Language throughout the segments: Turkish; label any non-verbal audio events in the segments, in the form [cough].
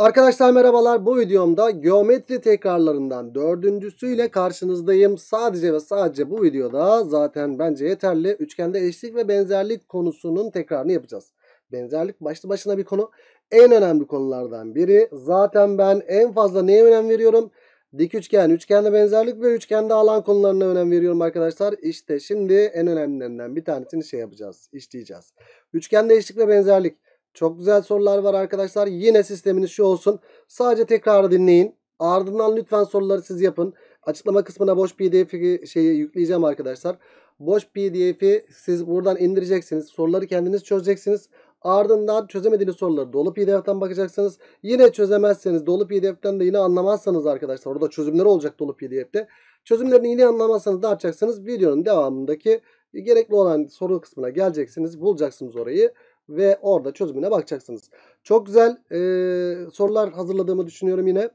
Arkadaşlar merhabalar bu videomda geometri tekrarlarından dördüncüsüyle karşınızdayım. Sadece ve sadece bu videoda zaten bence yeterli üçgende eşlik ve benzerlik konusunun tekrarını yapacağız. Benzerlik başlı başına bir konu. En önemli konulardan biri. Zaten ben en fazla neye önem veriyorum? Dik üçgen, üçgende benzerlik ve üçgende alan konularına önem veriyorum arkadaşlar. İşte şimdi en önemlilerinden bir tanesini şey yapacağız, işleyeceğiz. Üçgende eşlik ve benzerlik. Çok güzel sorular var arkadaşlar. Yine sisteminiz şu olsun. Sadece tekrar dinleyin. Ardından lütfen soruları siz yapın. Açıklama kısmına boş PDF şeyi yükleyeceğim arkadaşlar. Boş pdf'i siz buradan indireceksiniz. Soruları kendiniz çözeceksiniz. Ardından çözemediğiniz soruları dolu pdf'den bakacaksınız. Yine çözemezseniz dolu pdf'den de yine anlamazsanız arkadaşlar. Orada çözümler olacak dolu PDF'de. Çözümlerini yine anlamazsanız ne yapacaksınız? Videonun devamındaki gerekli olan soru kısmına geleceksiniz. Bulacaksınız orayı ve orada çözümüne bakacaksınız. Çok güzel e, sorular hazırladığımı düşünüyorum yine.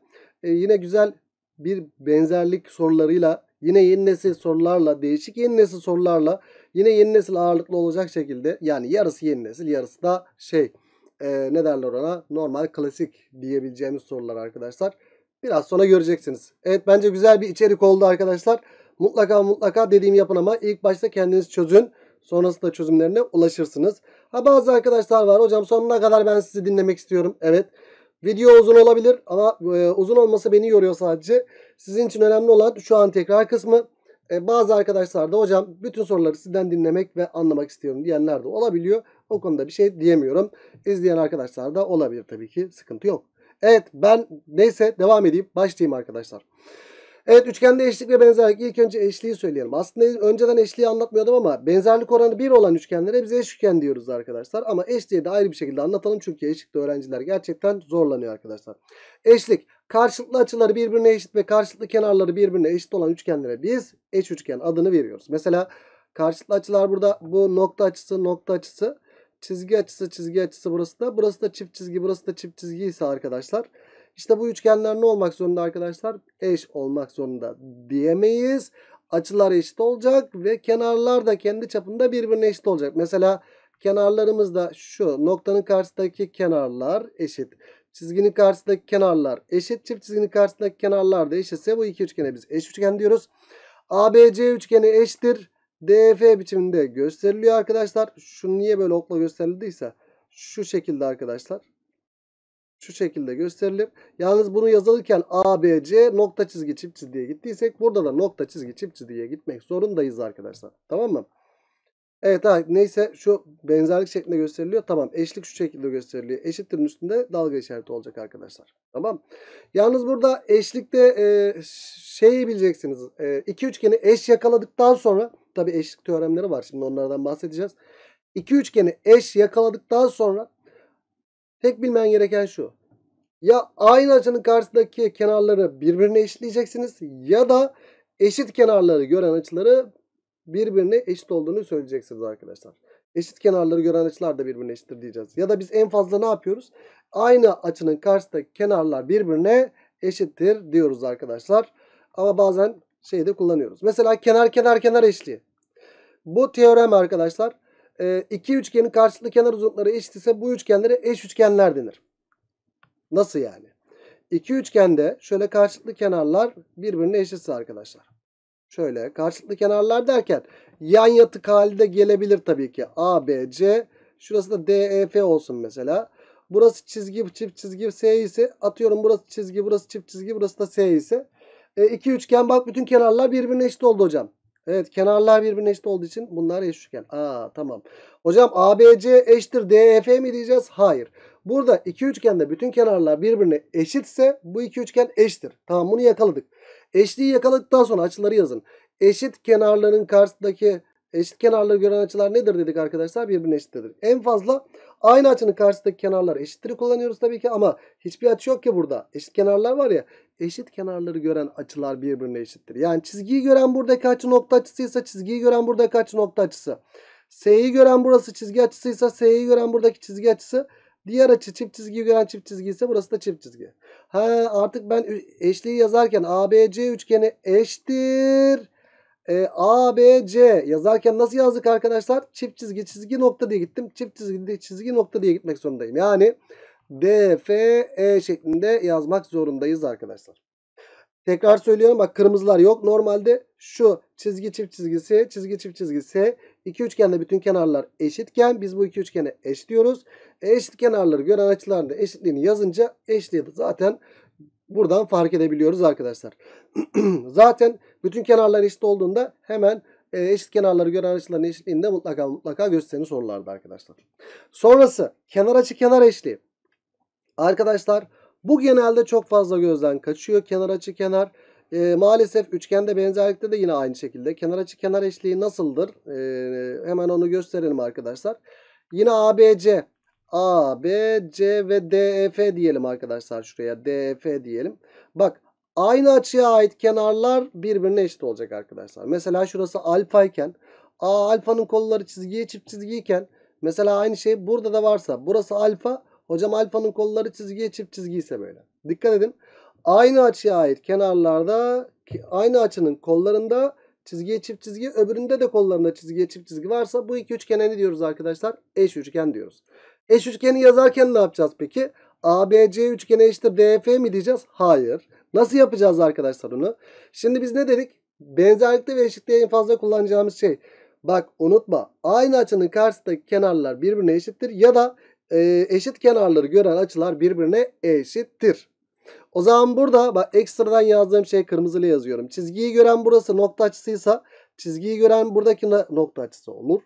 E, yine güzel bir benzerlik sorularıyla yine yeni nesil sorularla değişik yeni nesil sorularla yine yeni nesil ağırlıklı olacak şekilde yani yarısı yeni nesil yarısı da şey e, ne derler ona normal klasik diyebileceğimiz sorular arkadaşlar. Biraz sonra göreceksiniz. Evet bence güzel bir içerik oldu arkadaşlar. Mutlaka mutlaka dediğim yapın ama ilk başta kendiniz çözün. Sonrasında çözümlerine ulaşırsınız. Ha bazı arkadaşlar var. Hocam sonuna kadar ben sizi dinlemek istiyorum. Evet. Video uzun olabilir ama e, uzun olması beni yoruyor sadece. Sizin için önemli olan şu an tekrar kısmı. E, bazı arkadaşlar da hocam bütün soruları sizden dinlemek ve anlamak istiyorum diyenler de olabiliyor. O konuda bir şey diyemiyorum. İzleyen arkadaşlar da olabilir tabii ki. Sıkıntı yok. Evet ben neyse devam edeyim. Başlayayım arkadaşlar. Evet üçgende eşlik ve benzerlik. İlk önce eşliği söyleyelim. Aslında önceden eşliği anlatmıyordum ama benzerlik oranı 1 olan üçgenlere biz üçgen diyoruz arkadaşlar. Ama eşliği de ayrı bir şekilde anlatalım. Çünkü eşlikte öğrenciler gerçekten zorlanıyor arkadaşlar. Eşlik karşılıklı açıları birbirine eşit ve karşılıklı kenarları birbirine eşit olan üçgenlere biz eş üçgen adını veriyoruz. Mesela karşılıklı açılar burada bu nokta açısı nokta açısı çizgi açısı çizgi açısı burası da burası da çift çizgi burası da çift çizgi ise arkadaşlar işte bu üçgenler ne olmak zorunda arkadaşlar? Eş olmak zorunda diyemeyiz. Açılar eşit olacak ve kenarlar da kendi çapında birbirine eşit olacak. Mesela kenarlarımızda şu noktanın karşısındaki kenarlar eşit. Çizginin karşısındaki kenarlar eşit. Çift çizginin karşısındaki kenarlar da eşitse bu iki üçgene biz eş üçgen diyoruz. ABC üçgeni eşittir. DF biçiminde gösteriliyor arkadaşlar. Şu niye böyle okla gösterildiyse şu şekilde arkadaşlar şu şekilde gösterilir. Yalnız bunu yazılırken ABC nokta çizgi çift çizgiye gittiysek burada da nokta çizgi çift çizgiye gitmek zorundayız arkadaşlar. Tamam mı? Evet ha, neyse şu benzerlik şeklinde gösteriliyor. Tamam eşlik şu şekilde gösteriliyor. Eşittirin üstünde dalga işareti olacak arkadaşlar. Tamam. Yalnız burada eşlikte e, şeyi bileceksiniz. E, iki üçgeni eş yakaladıktan sonra tabi eşlik teoremleri var. Şimdi onlardan bahsedeceğiz. İki üçgeni eş yakaladıktan sonra Tek bilmen gereken şu. Ya aynı açının karşısındaki kenarları birbirine eşitleyeceksiniz ya da eşit kenarları gören açıları birbirine eşit olduğunu söyleyeceksiniz arkadaşlar. Eşit kenarları gören açılar da birbirine eşittir diyeceğiz. Ya da biz en fazla ne yapıyoruz? Aynı açının karşısındaki kenarlar birbirine eşittir diyoruz arkadaşlar. Ama bazen şeyi de kullanıyoruz. Mesela kenar kenar kenar eşliği. Bu teorem arkadaşlar e, iki üçgenin karşılıklı kenar uzunlukları eşit ise bu üçgenlere eş üçgenler denir. Nasıl yani? İki üçgende şöyle karşılıklı kenarlar birbirine eşitse arkadaşlar. Şöyle karşılıklı kenarlar derken yan yatık halde gelebilir tabii ki. A, B, C. Şurası da D, E, F olsun mesela. Burası çizgi, çift çizgi S ise atıyorum burası çizgi, burası çift çizgi, burası da S ise. E, iki üçgen bak bütün kenarlar birbirine eşit oldu hocam. Evet kenarlar birbirine eşit olduğu için bunlar eş üçgen. Aa tamam. Hocam ABC eşittir DEF mi diyeceğiz? Hayır. Burada iki üçgende bütün kenarlar birbirine eşitse bu iki üçgen eşittir. Tamam bunu yakaladık. Eşliği yakaladıktan sonra açıları yazın. Eşit kenarların karşısındaki eşit kenarları gören açılar nedir dedik arkadaşlar? Birbirine eşittir. En fazla aynı açının karşısındaki kenarlar eşittir kullanıyoruz tabii ki ama hiçbir açı yok ki burada. Eşit kenarlar var ya eşit kenarları gören açılar birbirine eşittir. Yani çizgiyi gören buradaki açı nokta açısıysa çizgiyi gören buradaki açı nokta açısı. S'yi gören burası çizgi açısıysa S'yi gören buradaki çizgi açısı. Diğer açı çift çizgiyi gören çift çizgi ise burası da çift çizgi. Ha artık ben eşliği yazarken ABC üçgeni eşittir. E, ABC yazarken nasıl yazdık arkadaşlar? Çift çizgi çizgi nokta diye gittim. Çift çizgi çizgi nokta diye gitmek zorundayım. Yani DFE şeklinde yazmak zorundayız arkadaşlar. Tekrar söylüyorum bak kırmızılar yok. Normalde şu çizgi çift çizgisi, çizgi çift çizgisi. iki üçgende bütün kenarlar eşitken biz bu iki üçgene eşitliyoruz. E eşit kenarları gören açıların eşitliğini yazınca eşitliği zaten buradan fark edebiliyoruz arkadaşlar. [clears throat] zaten bütün kenarlar eşit olduğunda hemen e, eşit kenarları gören açıların eşitliğini de mutlaka mutlaka göstereni sorulardı arkadaşlar. Sonrası kenar açı kenar eşliği. Arkadaşlar bu genelde çok fazla gözden kaçıyor. Kenar açı kenar. E, maalesef üçgende benzerlikte de yine aynı şekilde. Kenar açı kenar eşliği nasıldır? E, hemen onu gösterelim arkadaşlar. Yine ABC. A, B, C ve DF e diyelim arkadaşlar şuraya. DF e diyelim. Bak aynı açıya ait kenarlar birbirine eşit olacak arkadaşlar. Mesela şurası alfa iken A alfanın kolları çizgiye çift çizgiyken mesela aynı şey burada da varsa burası alfa Hocam alfanın kolları çizgiye çift çizgi ise böyle. Dikkat edin. Aynı açıya ait kenarlarda aynı açının kollarında çizgiye çift çizgi öbüründe de kollarında çizgiye çift çizgi varsa bu iki üçgene diyoruz arkadaşlar? Eş üçgen diyoruz. Eş üçgeni yazarken ne yapacağız peki? ABC üçgeni eşittir DF mi diyeceğiz? Hayır. Nasıl yapacağız arkadaşlar onu? Şimdi biz ne dedik? Benzerlikte ve eşitliğe en fazla kullanacağımız şey. Bak unutma aynı açının karşısındaki kenarlar birbirine eşittir ya da e, eşit kenarları gören açılar birbirine eşittir. O zaman burada bak ekstradan yazdığım şey kırmızıyla yazıyorum. Çizgiyi gören burası nokta açısıysa çizgiyi gören buradaki nokta açısı olur.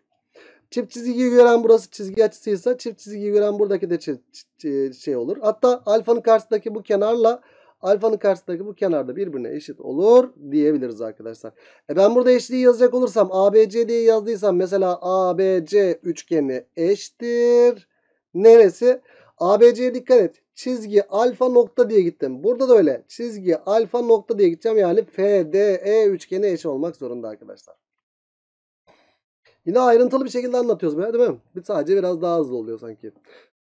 Çift çizgiyi gören burası çizgi açısıysa çift çizgiyi gören buradaki de şey olur. Hatta alfanın karşısındaki bu kenarla alfanın karşısındaki bu kenarda birbirine eşit olur diyebiliriz arkadaşlar. E ben burada eşitliği yazacak olursam ABC diye yazdıysam mesela ABC üçgeni eşittir. Neresi? ABC'ye dikkat et. Çizgi alfa nokta diye gittim. Burada da öyle. Çizgi alfa nokta diye gideceğim. Yani FDE üçgeni eşit olmak zorunda arkadaşlar. Yine ayrıntılı bir şekilde anlatıyoruz be değil mi? Bir sadece biraz daha hızlı oluyor sanki.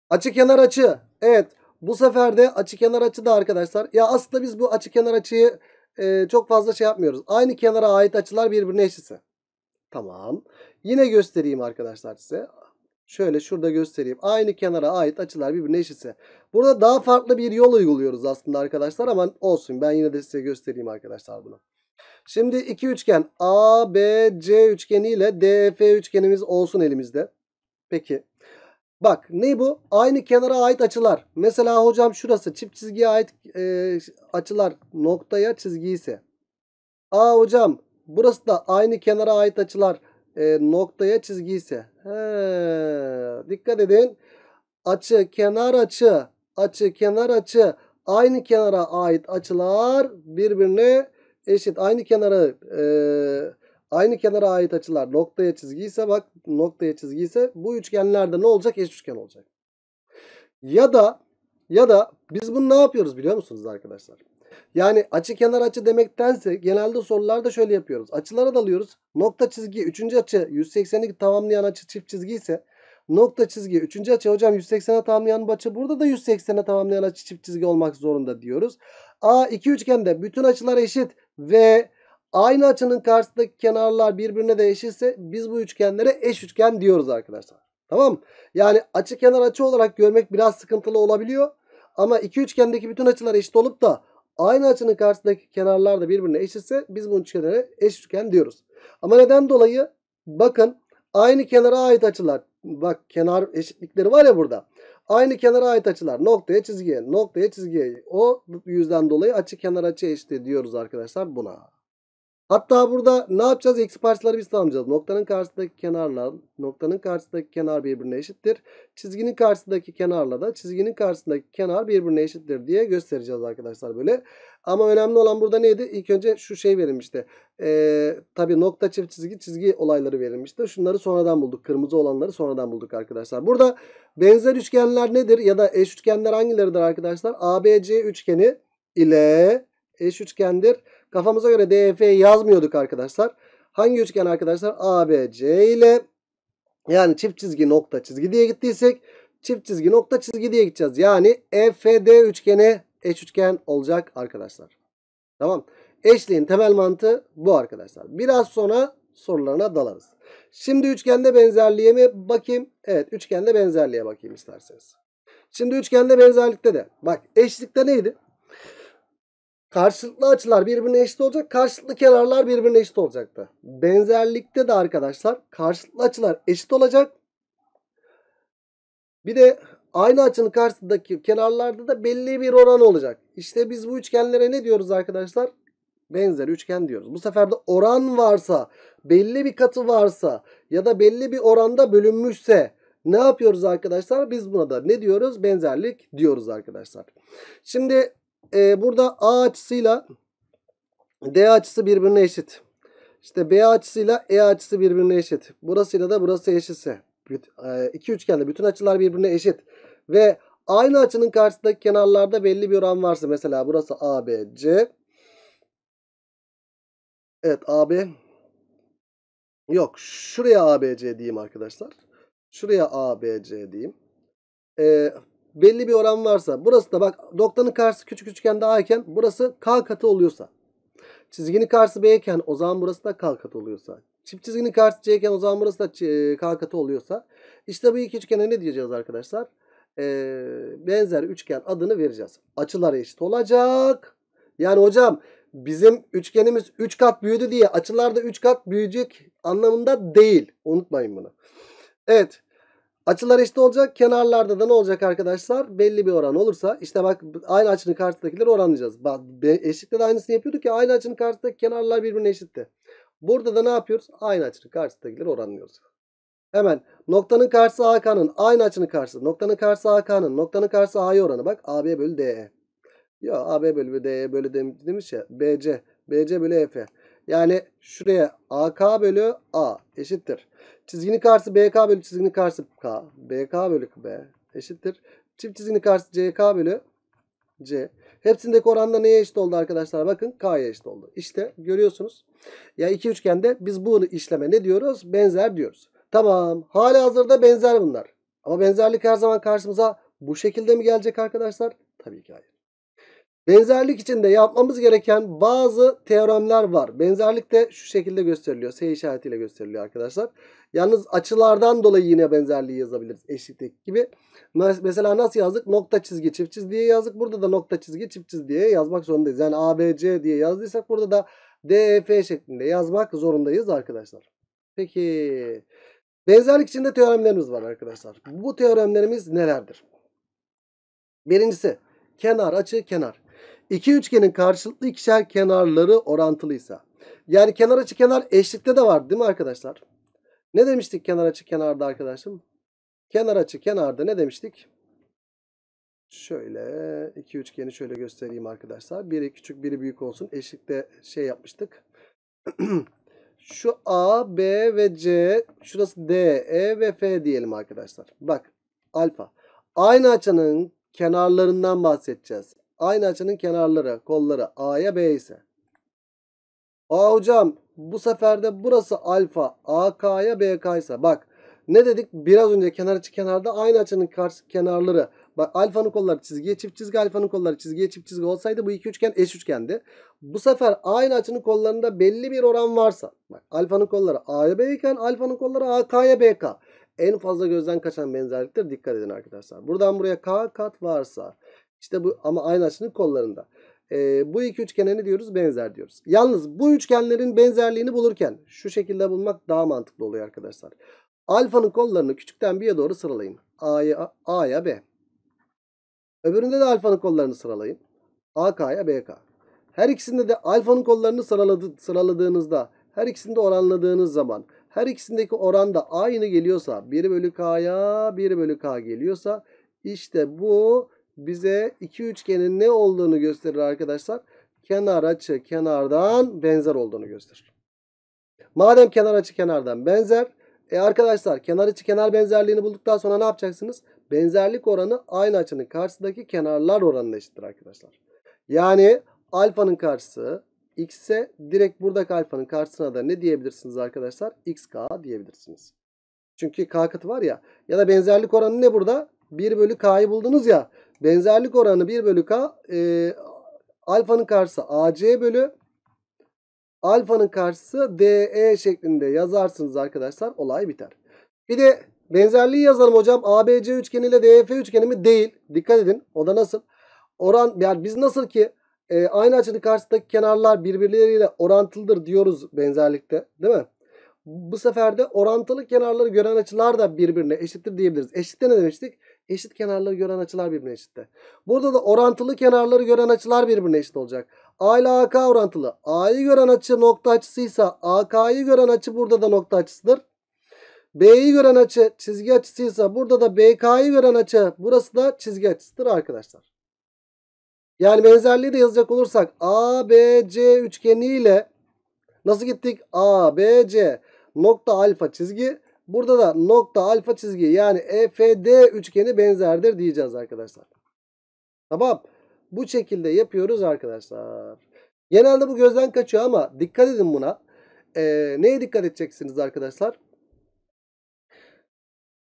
Açık kenar açı. Evet. Bu sefer de açık kenar açı da arkadaşlar. Ya aslında biz bu açık kenar açıyı e, çok fazla şey yapmıyoruz. Aynı kenara ait açılar birbirine eşitse. Tamam. Yine göstereyim arkadaşlar size. Şöyle şurada göstereyim. Aynı kenara ait açılar birbirine eşitse. Burada daha farklı bir yol uyguluyoruz aslında arkadaşlar ama olsun. Ben yine de size göstereyim arkadaşlar bunu. Şimdi iki üçgen ABC üçgeni ile DF üçgenimiz olsun elimizde. Peki. Bak ne bu? Aynı kenara ait açılar. Mesela hocam şurası çift çizgiye ait e, açılar noktaya çizgi ise. Aa hocam burası da aynı kenara ait açılar e, noktaya çizgi ise. dikkat edin. Açı, kenar açı, açı, kenar açı aynı kenara ait açılar birbirine eşit. Aynı kenara e, aynı kenara ait açılar noktaya çizgi ise bak noktaya çizgi ise bu üçgenlerde ne olacak? Eş üçgen olacak. Ya da ya da biz bunu ne yapıyoruz biliyor musunuz arkadaşlar? Yani açı kenar açı demektense genelde sorularda şöyle yapıyoruz. Açılara dalıyoruz. Nokta çizgi 3. açı 180'i tamamlayan açı çift çizgi ise nokta çizgi 3. açı hocam 180'e tamamlayan açı burada da 180'e tamamlayan açı çift çizgi olmak zorunda diyoruz. A iki üçgende bütün açılar eşit ve aynı açının karşısındaki kenarlar birbirine de eşitse biz bu üçgenlere eş üçgen diyoruz arkadaşlar. Tamam Yani açı kenar açı olarak görmek biraz sıkıntılı olabiliyor. Ama iki üçgendeki bütün açılar eşit olup da aynı açının karşısındaki kenarlar da birbirine eşitse biz bunun üçgenine eş üçgen diyoruz. Ama neden dolayı? Bakın aynı kenara ait açılar. Bak kenar eşitlikleri var ya burada. Aynı kenara ait açılar noktaya çizgiye noktaya çizgiye o yüzden dolayı açı kenar açı eşit diyoruz arkadaşlar buna. Hatta burada ne yapacağız? Eksi parçaları biz tanımlayacağız. Noktanın karşısındaki kenarla noktanın karşısındaki kenar birbirine eşittir. Çizginin karşısındaki kenarla da çizginin karşısındaki kenar birbirine eşittir diye göstereceğiz arkadaşlar böyle. Ama önemli olan burada neydi? İlk önce şu şey verilmişti. Ee, Tabi nokta çift çizgi çizgi olayları verilmişti. Şunları sonradan bulduk. Kırmızı olanları sonradan bulduk arkadaşlar. Burada benzer üçgenler nedir? Ya da eş üçgenler hangileridir arkadaşlar? ABC üçgeni ile eş üçgendir. Kafamıza göre DF yazmıyorduk arkadaşlar. Hangi üçgen arkadaşlar? ABC ile yani çift çizgi nokta çizgi diye gittiysek çift çizgi nokta çizgi diye gideceğiz. Yani EFD üçgeni eş üçgen olacak arkadaşlar. Tamam. Eşliğin temel mantığı bu arkadaşlar. Biraz sonra sorularına dalarız. Şimdi üçgende benzerliğe mi bakayım? Evet üçgende benzerliğe bakayım isterseniz. Şimdi üçgende benzerlikte de bak eşlikte neydi? Karşılıklı açılar birbirine eşit olacak. Karşılıklı kenarlar birbirine eşit olacaktı. Benzerlikte de arkadaşlar karşılıklı açılar eşit olacak. Bir de aynı açının karşısındaki kenarlarda da belli bir oran olacak. İşte biz bu üçgenlere ne diyoruz arkadaşlar? Benzer üçgen diyoruz. Bu sefer de oran varsa, belli bir katı varsa ya da belli bir oranda bölünmüşse ne yapıyoruz arkadaşlar? Biz buna da ne diyoruz? Benzerlik diyoruz arkadaşlar. Şimdi e, burada A açısıyla D açısı birbirine eşit. İşte B açısıyla E açısı birbirine eşit. Burasıyla da burası eşitse. E, iki üçgende bütün açılar birbirine eşit. Ve aynı açının karşısındaki kenarlarda belli bir oran varsa. Mesela burası a b c, Evet a b Yok şuraya a b c diyeyim arkadaşlar. Şuraya a b c diyeyim. Ee, belli bir oran varsa burası da bak noktanın karşısı küçük üçgen A iken burası K katı oluyorsa çizginin karşısı B o zaman burası da K katı oluyorsa çift çizginin karşısı C o zaman burası da e, K katı oluyorsa işte bu iki üçgene ne diyeceğiz arkadaşlar? Ee, benzer üçgen adını vereceğiz. Açılar eşit olacak. Yani hocam bizim üçgenimiz 3 üç kat büyüdü diye açılar da 3 kat büyüyecek anlamında değil. Unutmayın bunu. Evet. Açılar eşit olacak. Kenarlarda da ne olacak arkadaşlar? Belli bir oran olursa işte bak aynı açının karşısındakileri oranlayacağız. Bak, de aynısını yapıyorduk ya. Aynı açının karşısındaki kenarlar birbirine eşitti. Burada da ne yapıyoruz? Aynı açının karşısındakileri oranlıyoruz. Hemen noktanın karşısı AK'nın aynı açının karşısı. Noktanın karşısı AK'nın noktanın karşısı A'ya oranı. Bak AB bölü DE. Ya AB bölü DE bölü demiş ya. BC. BC bölü EF. Yani şuraya AK bölü A eşittir. Çizginin karşısı BK bölü çizginin karşısı K. BK bölü B eşittir. Çift çizginin karşısı CK bölü C. Hepsindeki oranda neye eşit oldu arkadaşlar? Bakın K'ya eşit oldu. İşte görüyorsunuz. Ya iki üçgende biz bu işleme ne diyoruz? Benzer diyoruz. Tamam. Hala hazırda benzer bunlar. Ama benzerlik her zaman karşımıza bu şekilde mi gelecek arkadaşlar? Tabii ki hayır. Benzerlik içinde yapmamız gereken bazı teoremler var. Benzerlik de şu şekilde gösteriliyor. S işaretiyle gösteriliyor arkadaşlar. Yalnız açılardan dolayı yine benzerliği yazabiliriz. Eşitlik gibi. Mesela nasıl yazdık? Nokta çizgi çift çiz diye yazdık. Burada da nokta çizgi çift çiz diye yazmak zorundayız. Yani ABC diye yazdıysak burada da DEF şeklinde yazmak zorundayız arkadaşlar. Peki. Benzerlik içinde teoremlerimiz var arkadaşlar. Bu teoremlerimiz nelerdir? Birincisi kenar açı kenar. İki üçgenin karşılıklı ikişer kenarları orantılıysa. Yani kenar açı kenar eşlikte de var değil mi arkadaşlar? Ne demiştik kenar açı kenarda arkadaşım? Kenar açı kenarda ne demiştik? Şöyle iki üçgeni şöyle göstereyim arkadaşlar. Biri küçük biri büyük olsun. Eşlikte şey yapmıştık. [clears throat] Şu A, B ve C. Şurası D, E ve F diyelim arkadaşlar. Bak alfa. Aynı açının kenarlarından bahsedeceğiz. Aynı açının kenarları, kolları A'ya B ise. A hocam bu sefer de burası alfa. AK'ya BK ise. Bak ne dedik? Biraz önce kenar içi kenarda aynı açının karşı kenarları. Bak alfanın kolları çizgiye çift çizgi, alfanın kolları çizgiye çift çizgi olsaydı bu iki üçgen eş üçgendi. Bu sefer aynı açının kollarında belli bir oran varsa. Bak alfanın kolları A'ya B iken alfanın kolları AK'ya BK. En fazla gözden kaçan benzerliktir. Dikkat edin arkadaşlar. Buradan buraya K kat varsa işte bu ama aynı açının kollarında. E, bu iki üçgene ne diyoruz? Benzer diyoruz. Yalnız bu üçgenlerin benzerliğini bulurken şu şekilde bulmak daha mantıklı oluyor arkadaşlar. Alfanın kollarını küçükten bir'e doğru sıralayın. A'ya A ya B. Öbüründe de alfanın kollarını sıralayın. AK'ya BK. Her ikisinde de alfanın kollarını sıraladı, sıraladığınızda, her ikisinde oranladığınız zaman, her ikisindeki oran da aynı geliyorsa, 1 bölü K'ya 1 bölü K geliyorsa, işte bu bize iki üçgenin ne olduğunu gösterir arkadaşlar? Kenar açı kenardan benzer olduğunu gösterir. Madem kenar açı kenardan benzer. E arkadaşlar kenar açı kenar benzerliğini bulduktan sonra ne yapacaksınız? Benzerlik oranı aynı açının karşısındaki kenarlar oranına eşittir arkadaşlar. Yani alfanın karşısı x ise direkt buradaki alfanın karşısına da ne diyebilirsiniz arkadaşlar? xk diyebilirsiniz. Çünkü k katı var ya. Ya da benzerlik oranı ne burada? 1 bölü k'yı buldunuz ya. Benzerlik oranı 1 bölü K. E, alfanın karşısı AC bölü alfanın karşısı DE şeklinde yazarsınız arkadaşlar. Olay biter. Bir de benzerliği yazalım hocam. ABC üçgeniyle DF üçgeni mi? Değil. Dikkat edin. O da nasıl? Oran yani biz nasıl ki e, aynı açının karşısındaki kenarlar birbirleriyle orantılıdır diyoruz benzerlikte. Değil mi? Bu sefer de orantılı kenarları gören açılar da birbirine eşittir diyebiliriz. Eşitte ne demiştik? Eşit kenarları gören açılar birbirine eşitte. Burada da orantılı kenarları gören açılar birbirine eşit olacak. A ile AK orantılı. A'yı gören açı nokta açısıysa AK'yı gören açı burada da nokta açısıdır. B'yi gören açı çizgi açısıysa burada da BK'yı gören açı burası da çizgi açısıdır arkadaşlar. Yani benzerliği de yazacak olursak ABC üçgeniyle nasıl gittik? ABC nokta alfa çizgi Burada da nokta alfa çizgi yani EFD üçgeni benzerdir diyeceğiz arkadaşlar. Tamam. Bu şekilde yapıyoruz arkadaşlar. Genelde bu gözden kaçıyor ama dikkat edin buna. Ee, neye dikkat edeceksiniz arkadaşlar?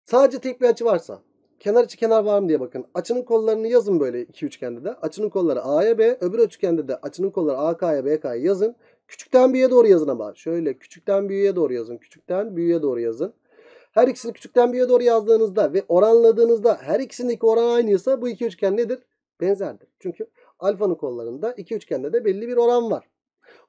Sadece tek bir açı varsa kenar içi kenar var mı diye bakın. Açının kollarını yazın böyle iki üçgende de. Açının kolları A'ya B, öbür üçgende de açının kolları AK'ya BK'ya yazın. Küçükten büyüğe doğru yazın ama. Şöyle küçükten büyüğe doğru yazın. Küçükten büyüğe doğru yazın. Her ikisini küçükten büyüğe doğru yazdığınızda ve oranladığınızda her ikisindeki oran aynıysa bu iki üçgen nedir? Benzerdir. Çünkü alfanın kollarında iki üçgende de belli bir oran var.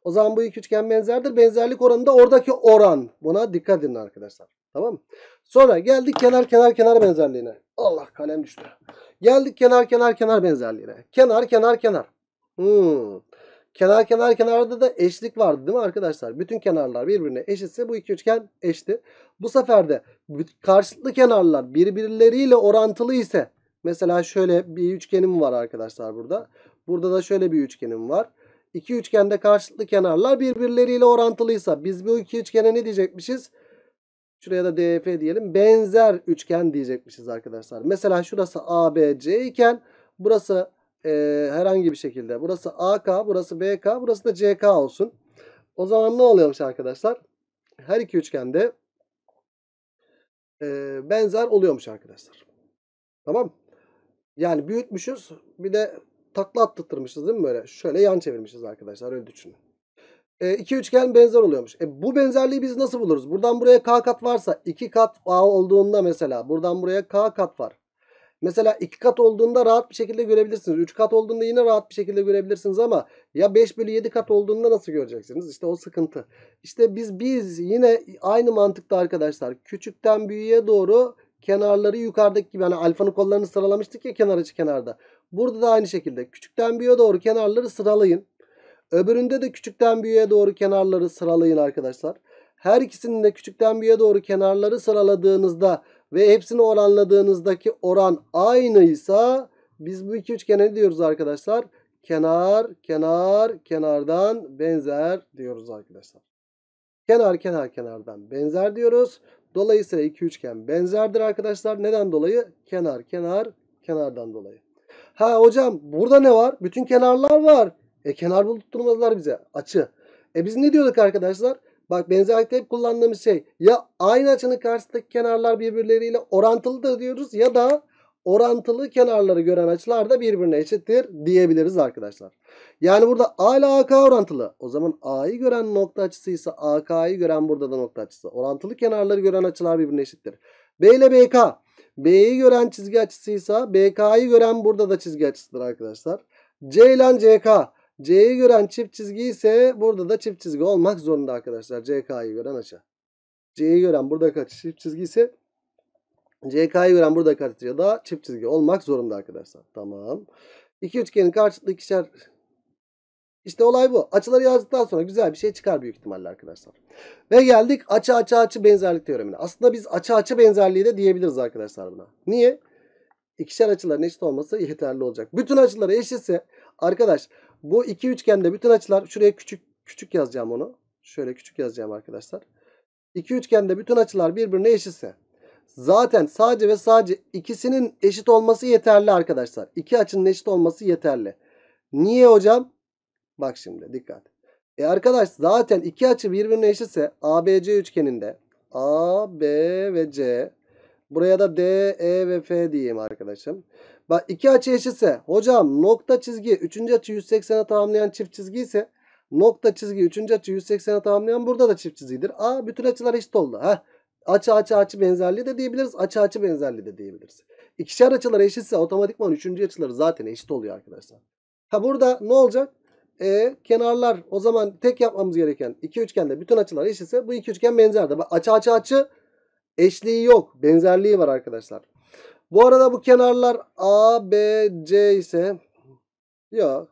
O zaman bu iki üçgen benzerdir. Benzerlik oranı da oradaki oran. Buna dikkat edin arkadaşlar. Tamam mı? Sonra geldik kenar kenar kenar benzerliğine. Allah kalem düştü. Geldik kenar kenar kenar benzerliğine. Kenar kenar kenar. Hmm. Kenar kenar kenarda da eşlik vardı değil mi arkadaşlar? Bütün kenarlar birbirine eşitse bu iki üçgen eşti. Bu sefer de karşılıklı kenarlar birbirleriyle orantılı ise mesela şöyle bir üçgenim var arkadaşlar burada. Burada da şöyle bir üçgenim var. İki üçgende karşılıklı kenarlar birbirleriyle orantılıysa biz bu iki üçgene ne diyecekmişiz? Şuraya da DF diyelim. Benzer üçgen diyecekmişiz arkadaşlar. Mesela şurası ABC iken burası e, herhangi bir şekilde. Burası AK, burası BK, burası da CK olsun. O zaman ne oluyormuş arkadaşlar? Her iki üçgende e, benzer oluyormuş arkadaşlar. Tamam Yani büyütmüşüz. Bir de takla attırmışız değil mi böyle? Şöyle yan çevirmişiz arkadaşlar. Öyle düşünün. E, iki üçgen benzer oluyormuş. E, bu benzerliği biz nasıl buluruz? Buradan buraya k kat varsa iki kat a olduğunda mesela buradan buraya k kat var. Mesela iki kat olduğunda rahat bir şekilde görebilirsiniz. Üç kat olduğunda yine rahat bir şekilde görebilirsiniz ama ya 5 bölü 7 kat olduğunda nasıl göreceksiniz? İşte o sıkıntı. İşte biz biz yine aynı mantıkta arkadaşlar. Küçükten büyüğe doğru kenarları yukarıdaki gibi hani alfanın kollarını sıralamıştık ya kenar açı kenarda. Burada da aynı şekilde küçükten büyüğe doğru kenarları sıralayın. Öbüründe de küçükten büyüğe doğru kenarları sıralayın arkadaşlar. Her ikisinin de küçükten büyüğe doğru kenarları sıraladığınızda ve hepsini oranladığınızdaki oran aynıysa biz bu iki üçgene ne diyoruz arkadaşlar? Kenar, kenar, kenardan benzer diyoruz arkadaşlar. Kenar, kenar, kenardan benzer diyoruz. Dolayısıyla iki üçgen benzerdir arkadaşlar. Neden dolayı? Kenar, kenar, kenardan dolayı. Ha hocam burada ne var? Bütün kenarlar var. E kenar buldurmazlar bize. Açı. E biz ne diyorduk arkadaşlar? Bak benzerlikte hep kullandığımız şey ya aynı açının karşısındaki kenarlar birbirleriyle orantılıdır diyoruz ya da orantılı kenarları gören açılar da birbirine eşittir diyebiliriz arkadaşlar. Yani burada A ile AK orantılı. O zaman A'yı gören nokta açısı ise AK'yı gören burada da nokta açısı. Orantılı kenarları gören açılar birbirine eşittir. B ile BK. B'yi gören çizgi açısıysa BK'yı gören burada da çizgi açısıdır arkadaşlar. C ile CK. C'yi gören çift çizgi ise burada da çift çizgi olmak zorunda arkadaşlar. CK'yı gören aşağı. C'yi gören burada kaç çift çizgi ise CK'yı gören burada kaç ya da çift çizgi olmak zorunda arkadaşlar. Tamam. İki üçgenin karşılıklı ikişer işte olay bu. Açıları yazdıktan sonra güzel bir şey çıkar büyük ihtimalle arkadaşlar. Ve geldik açı açı açı benzerlik teoremine. Aslında biz açı açı benzerliği de diyebiliriz arkadaşlar buna. Niye? İkişer açıların eşit olması yeterli olacak. Bütün açıları eşitse arkadaş bu iki üçgende bütün açılar şuraya küçük küçük yazacağım onu. Şöyle küçük yazacağım arkadaşlar. İki üçgende bütün açılar birbirine eşitse zaten sadece ve sadece ikisinin eşit olması yeterli arkadaşlar. İki açının eşit olması yeterli. Niye hocam? Bak şimdi dikkat. E arkadaş zaten iki açı birbirine eşitse ABC üçgeninde A, B ve C buraya da D, E ve F diyeyim arkadaşım. Bak iki açı eşitse hocam nokta çizgi 3. açı 180'e tamamlayan çift çizgi ise nokta çizgi 3. açı 180'e tamamlayan burada da çift çizgidir. A bütün açılar eşit oldu. Heh. Açı açı açı benzerliği de diyebiliriz. Açı açı benzerliği de diyebiliriz. İkişer açılar eşitse otomatikman 3. açıları zaten eşit oluyor arkadaşlar. Ha burada ne olacak? E, kenarlar o zaman tek yapmamız gereken iki üçgende bütün açılar eşitse bu iki üçgen benzerdir. Bak açı açı açı eşliği yok. Benzerliği var arkadaşlar. Bu arada bu kenarlar A, B, C ise ya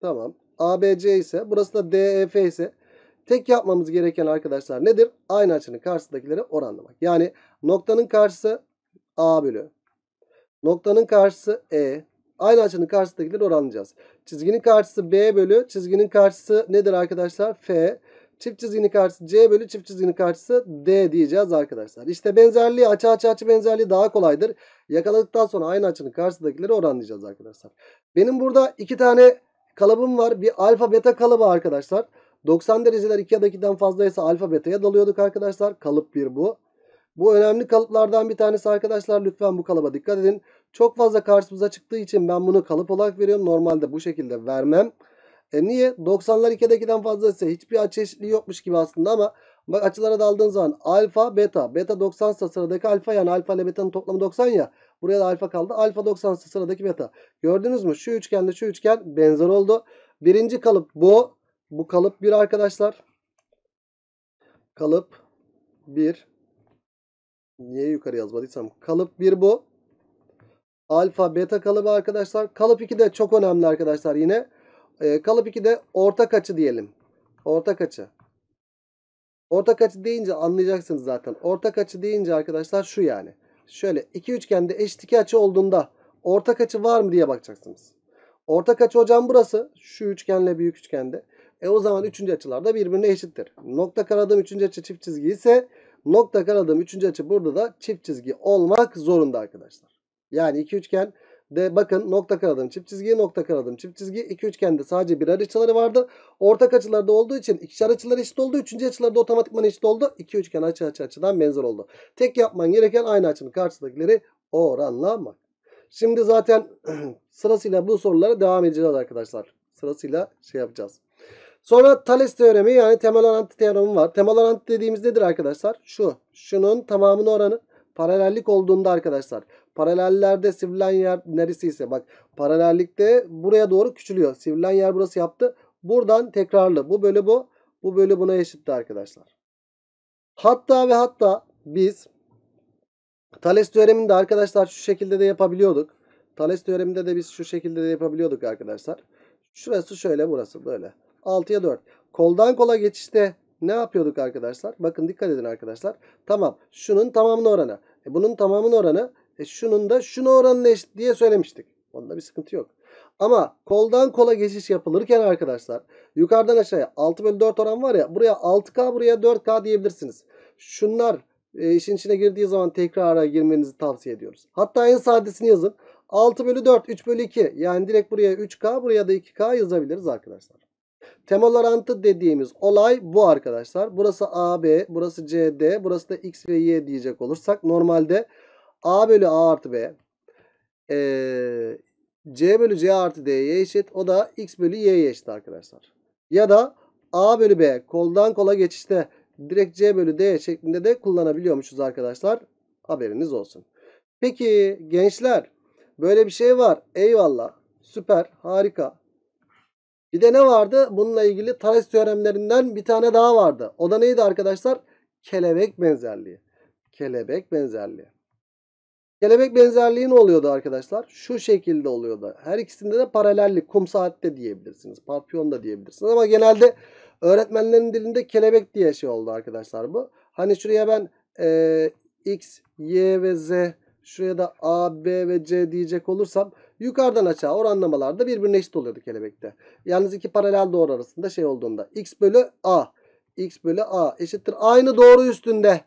tamam. A, B, C ise burası da D, E, F ise tek yapmamız gereken arkadaşlar nedir? Aynı açının karşısındakileri oranlamak. Yani noktanın karşısı A bölü. Noktanın karşısı E. Aynı açının karşısındakileri oranlayacağız. Çizginin karşısı B bölü. Çizginin karşısı nedir arkadaşlar? F. Çift çizginin karşısı C bölü çift çizginin karşısı D diyeceğiz arkadaşlar. İşte benzerliği açı açı açı benzerliği daha kolaydır. Yakaladıktan sonra aynı açının karşısındakileri oranlayacağız arkadaşlar. Benim burada iki tane kalıbım var. Bir alfa beta kalıbı arkadaşlar. 90 dereceler 2 ya da 2'den fazlaysa alfa beta'ya dalıyorduk arkadaşlar. Kalıp 1 bu. Bu önemli kalıplardan bir tanesi arkadaşlar. Lütfen bu kalıba dikkat edin. Çok fazla karşımıza çıktığı için ben bunu kalıp olarak veriyorum. Normalde bu şekilde vermem. E niye? 90'lar 2'dekinden fazla ise hiçbir açı yokmuş gibi aslında ama bak açılara daldığın zaman alfa beta. Beta 90 ise sıradaki alfa yani alfa ile betanın toplamı 90 ya. Buraya da alfa kaldı. Alfa 90 ise sıradaki beta. Gördünüz mü? Şu üçgenle şu üçgen benzer oldu. Birinci kalıp bu. Bu kalıp 1 arkadaşlar. Kalıp 1. Niye yukarı yazmadıysam. Kalıp 1 bu. Alfa beta kalıbı arkadaşlar. Kalıp 2 de çok önemli arkadaşlar yine. Kalıp ee, kalıp de ortak açı diyelim. Ortak açı. Ortak açı deyince anlayacaksınız zaten. Ortak açı deyince arkadaşlar şu yani. Şöyle iki üçgende eşit iki açı olduğunda ortak açı var mı diye bakacaksınız. Ortak açı hocam burası. Şu üçgenle büyük üçgende. E o zaman üçüncü açılar da birbirine eşittir. Nokta karadığım üçüncü açı çift çizgi ise nokta karadığım üçüncü açı burada da çift çizgi olmak zorunda arkadaşlar. Yani iki üçgen de bakın nokta karaladım çift çizgiye nokta karaladım çift çizgi iki üçgende sadece birer açıları vardı. Ortak açılarda olduğu için ikişer açıları eşit oldu. Üçüncü açılarda otomatikman eşit oldu. İki üçgen açı açı açıdan benzer oldu. Tek yapman gereken aynı açının karşısındakileri oranlamak. Şimdi zaten [clears throat] sırasıyla bu sorulara devam edeceğiz arkadaşlar. Sırasıyla şey yapacağız. Sonra Thales teoremi yani temel orantı teoremi var. Temel orantı dediğimiz nedir arkadaşlar? Şu. Şunun tamamının oranı paralellik olduğunda arkadaşlar Paralellerde sivrilen yer neresiyse bak paralellikte buraya doğru küçülüyor. Sivrilen yer burası yaptı. Buradan tekrarlı. Bu böyle bu. Bu böyle buna eşitti arkadaşlar. Hatta ve hatta biz Thales teoreminde arkadaşlar şu şekilde de yapabiliyorduk. Thales teoreminde de biz şu şekilde de yapabiliyorduk arkadaşlar. Şurası şöyle burası böyle. 6'ya 4. Koldan kola geçişte ne yapıyorduk arkadaşlar? Bakın dikkat edin arkadaşlar. Tamam şunun tamamının oranı. E bunun tamamının oranı e şunun da şuna oranın eşit diye söylemiştik. Onda bir sıkıntı yok. Ama koldan kola geçiş yapılırken arkadaşlar yukarıdan aşağıya 6 bölü 4 oran var ya buraya 6K buraya 4K diyebilirsiniz. Şunlar e, işin içine girdiği zaman tekrara girmenizi tavsiye ediyoruz. Hatta en sadesini yazın. 6 bölü 4 3 bölü 2 yani direkt buraya 3K buraya da 2K yazabiliriz arkadaşlar. Temel orantı dediğimiz olay bu arkadaşlar. Burası AB, burası CD, burası da X ve Y diyecek olursak normalde A bölü A artı B. Ee, C bölü C artı D'ye eşit. O da X bölü Y'ye eşit arkadaşlar. Ya da A bölü B koldan kola geçişte direkt C bölü D şeklinde de kullanabiliyormuşuz arkadaşlar. Haberiniz olsun. Peki gençler böyle bir şey var. Eyvallah süper harika. Bir de ne vardı? Bununla ilgili Thales teoremlerinden bir tane daha vardı. O da neydi arkadaşlar? Kelebek benzerliği. Kelebek benzerliği. Kelebek benzerliği ne oluyordu arkadaşlar? Şu şekilde oluyordu. Her ikisinde de paralellik, kum saatte diyebilirsiniz. Papyon da diyebilirsiniz. Ama genelde öğretmenlerin dilinde kelebek diye şey oldu arkadaşlar bu. Hani şuraya ben e, X, Y ve Z, şuraya da A, B ve C diyecek olursam yukarıdan aşağı oranlamalarda birbirine eşit oluyordu kelebekte. Yalnız iki paralel doğru arasında şey olduğunda X bölü A, X bölü A eşittir. Aynı doğru üstünde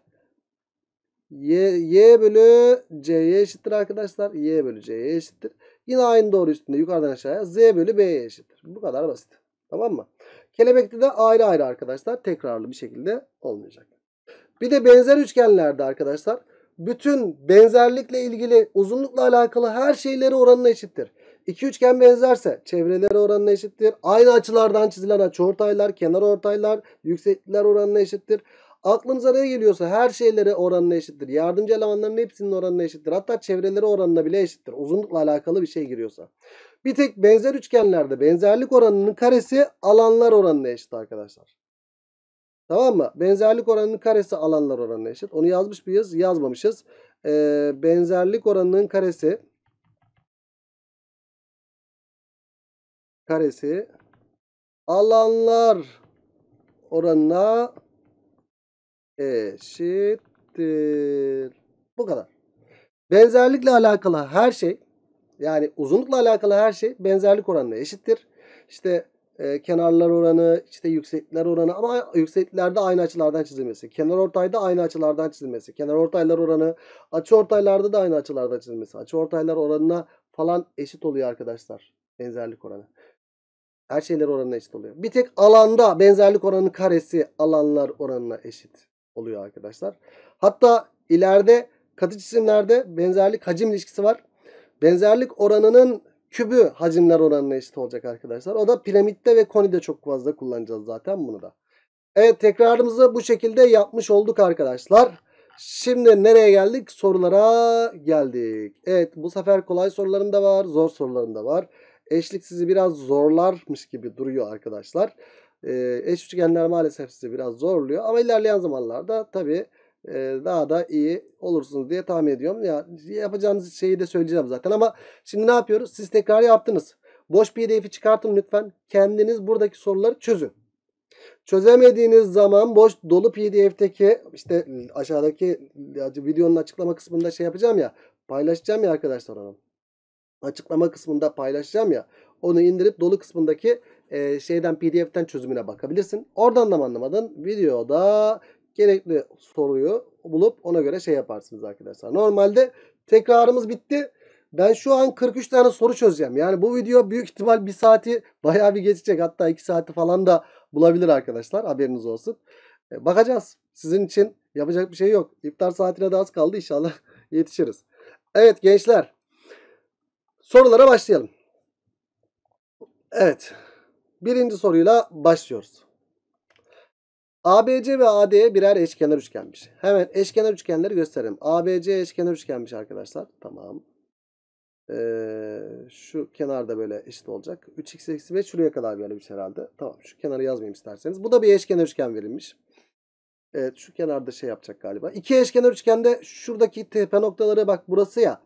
Y, y bölü C'ye eşittir arkadaşlar. Y bölü C'ye eşittir. Yine aynı doğru üstünde yukarıdan aşağıya Z bölü B'ye eşittir. Bu kadar basit. Tamam mı? Kelebekte de ayrı ayrı arkadaşlar tekrarlı bir şekilde olmayacak. Bir de benzer üçgenlerde arkadaşlar bütün benzerlikle ilgili uzunlukla alakalı her şeyleri oranına eşittir. İki üçgen benzerse çevreleri oranına eşittir. Aynı açılardan çizilen açıortaylar, kenar ortaylar, yükseklikler oranına eşittir. Aklınıza ne geliyorsa her şeylere oranına eşittir. Yardımcı elemanların hepsinin oranına eşittir. Hatta çevreleri oranına bile eşittir. Uzunlukla alakalı bir şey giriyorsa. Bir tek benzer üçgenlerde benzerlik oranının karesi alanlar oranına eşit arkadaşlar. Tamam mı? Benzerlik oranının karesi alanlar oranına eşit. Onu yazmış mıyız? Yazmamışız. Ee, benzerlik oranının karesi karesi alanlar oranına eşittir. Bu kadar. Benzerlikle alakalı her şey yani uzunlukla alakalı her şey benzerlik oranına eşittir. İşte e, kenarlar oranı, işte yükseklikler oranı ama yüksekliklerde aynı açılardan çizilmesi. Kenar ortayda aynı açılardan çizilmesi. Kenar ortaylar oranı, açı ortaylarda da aynı açılardan çizilmesi. Açı ortaylar oranına falan eşit oluyor arkadaşlar. Benzerlik oranı. Her şeyler oranına eşit oluyor. Bir tek alanda benzerlik oranı karesi alanlar oranına eşit oluyor arkadaşlar. Hatta ileride katı cisimlerde benzerlik hacim ilişkisi var. Benzerlik oranının kübü hacimler oranına eşit olacak arkadaşlar. O da piramitte ve konide çok fazla kullanacağız zaten bunu da. Evet tekrarımızı bu şekilde yapmış olduk arkadaşlar. Şimdi nereye geldik? Sorulara geldik. Evet bu sefer kolay sorularında var, zor sorularında var. Eşlik sizi biraz zorlarmış gibi duruyor arkadaşlar. Ee, eş üçgenler maalesef sizi biraz zorluyor. Ama ilerleyen zamanlarda tabii e, daha da iyi olursunuz diye tahmin ediyorum. Ya, yapacağınız şeyi de söyleyeceğim zaten ama şimdi ne yapıyoruz? Siz tekrar yaptınız. Boş pdf'i çıkartın lütfen. Kendiniz buradaki soruları çözün. Çözemediğiniz zaman boş dolu pdf'teki işte aşağıdaki videonun açıklama kısmında şey yapacağım ya paylaşacağım ya arkadaşlar onu. Açıklama kısmında paylaşacağım ya onu indirip dolu kısmındaki e, şeyden PDF'ten çözümüne bakabilirsin. Oradan da anlamadın videoda gerekli soruyu bulup ona göre şey yaparsınız arkadaşlar. Normalde tekrarımız bitti. Ben şu an 43 tane soru çözeceğim. Yani bu video büyük ihtimal bir saati bayağı bir geçecek. Hatta 2 saati falan da bulabilir arkadaşlar. Haberiniz olsun. E, bakacağız. Sizin için yapacak bir şey yok. İftar saatine de az kaldı. İnşallah [laughs] yetişiriz. Evet gençler. Sorulara başlayalım. Evet. Birinci soruyla başlıyoruz. ABC ve AD'ye birer eşkenar üçgenmiş. Hemen eşkenar üçgenleri gösterelim. ABC eşkenar üçgenmiş arkadaşlar. Tamam. Ee, şu kenarda böyle eşit olacak. 3x eksi 5 şuraya kadar böyle bir şey herhalde. Tamam şu kenarı yazmayayım isterseniz. Bu da bir eşkenar üçgen verilmiş. Evet şu kenarda şey yapacak galiba. İki eşkenar üçgende şuradaki tepe noktaları bak burası ya.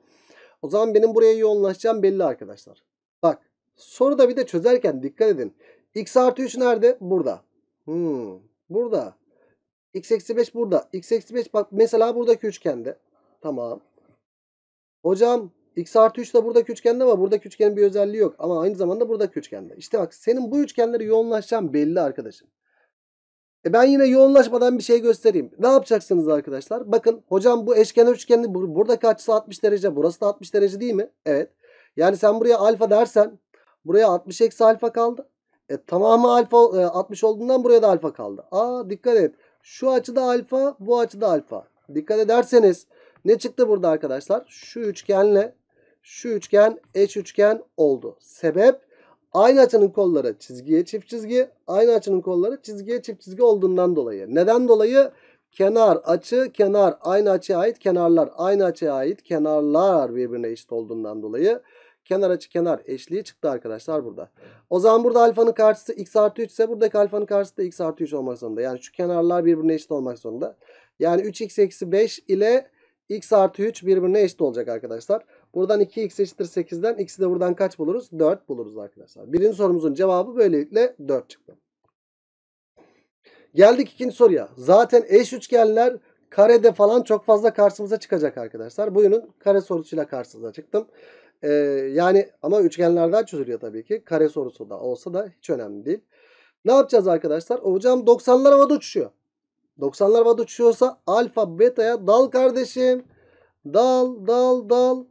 O zaman benim buraya yoğunlaşacağım belli arkadaşlar. Soruda bir de çözerken dikkat edin. X artı 3 nerede? Burada. Hmm, burada. X eksi 5 burada. X eksi 5 bak mesela buradaki üçgende. Tamam. Hocam X artı 3 de buradaki üçgende ama buradaki üçgenin bir özelliği yok. Ama aynı zamanda buradaki üçgende. İşte bak senin bu üçgenlere yoğunlaşacağın belli arkadaşım. E ben yine yoğunlaşmadan bir şey göstereyim. Ne yapacaksınız arkadaşlar? Bakın hocam bu eşkenar üçgenin buradaki açısı 60 derece. Burası da 60 derece değil mi? Evet. Yani sen buraya alfa dersen Buraya 60 eksi alfa kaldı. E, tamamı alfa e, 60 olduğundan buraya da alfa kaldı. Aa dikkat et. Şu açıda alfa bu açıda alfa. Dikkat ederseniz ne çıktı burada arkadaşlar? Şu üçgenle şu üçgen eş üçgen oldu. Sebep aynı açının kolları çizgiye çift çizgi aynı açının kolları çizgiye çift çizgi olduğundan dolayı. Neden dolayı? Kenar açı kenar aynı açıya ait kenarlar aynı açıya ait kenarlar birbirine eşit olduğundan dolayı. Kenar açı kenar eşliği çıktı arkadaşlar burada. O zaman burada alfanın karşısı x artı 3 ise buradaki alfanın karşısı da x artı 3 olmak zorunda. Yani şu kenarlar birbirine eşit olmak zorunda. Yani 3x eksi 5 ile x artı 3 birbirine eşit olacak arkadaşlar. Buradan 2x eşittir 8'den x'i de buradan kaç buluruz? 4 buluruz arkadaşlar. Birinci sorumuzun cevabı böylelikle 4 çıktı. Geldik ikinci soruya. Zaten eş üçgenler karede falan çok fazla karşımıza çıkacak arkadaşlar. Buyurun kare sorusuyla karşınıza çıktım. Ee, yani ama üçgenlerden çözülüyor tabii ki. Kare sorusu da olsa da hiç önemli değil. Ne yapacağız arkadaşlar? Hocam 90'lar havada uçuyor. 90'lar havada uçuyorsa alfa beta'ya dal kardeşim. Dal dal dal.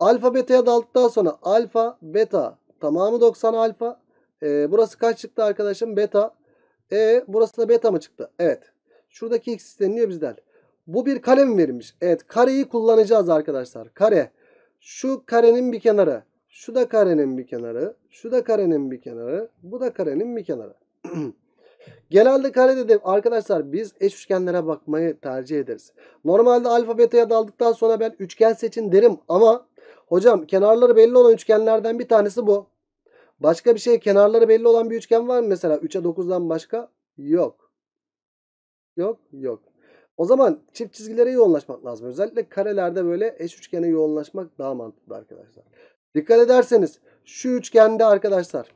Alfa beta'ya daldıktan sonra alfa beta tamamı 90 alfa. Ee, burası kaç çıktı arkadaşım? Beta. E burası da beta mı çıktı? Evet. Şuradaki x isteniyor bizden. Bu bir kare mi verilmiş? Evet kareyi kullanacağız arkadaşlar. Kare. Şu karenin bir kenarı. Şu da karenin bir kenarı. Şu da karenin bir kenarı. Bu da karenin bir kenarı. [clears throat] Genelde kare dedim. Arkadaşlar biz eş üçgenlere bakmayı tercih ederiz. Normalde alfa beta'ya daldıktan sonra ben üçgen seçin derim ama hocam kenarları belli olan üçgenlerden bir tanesi bu. Başka bir şey kenarları belli olan bir üçgen var mı mesela? 3'e 9'dan başka? Yok. Yok yok. O zaman çift çizgilere yoğunlaşmak lazım. Özellikle karelerde böyle eş üçgene yoğunlaşmak daha mantıklı arkadaşlar. Dikkat ederseniz şu üçgende arkadaşlar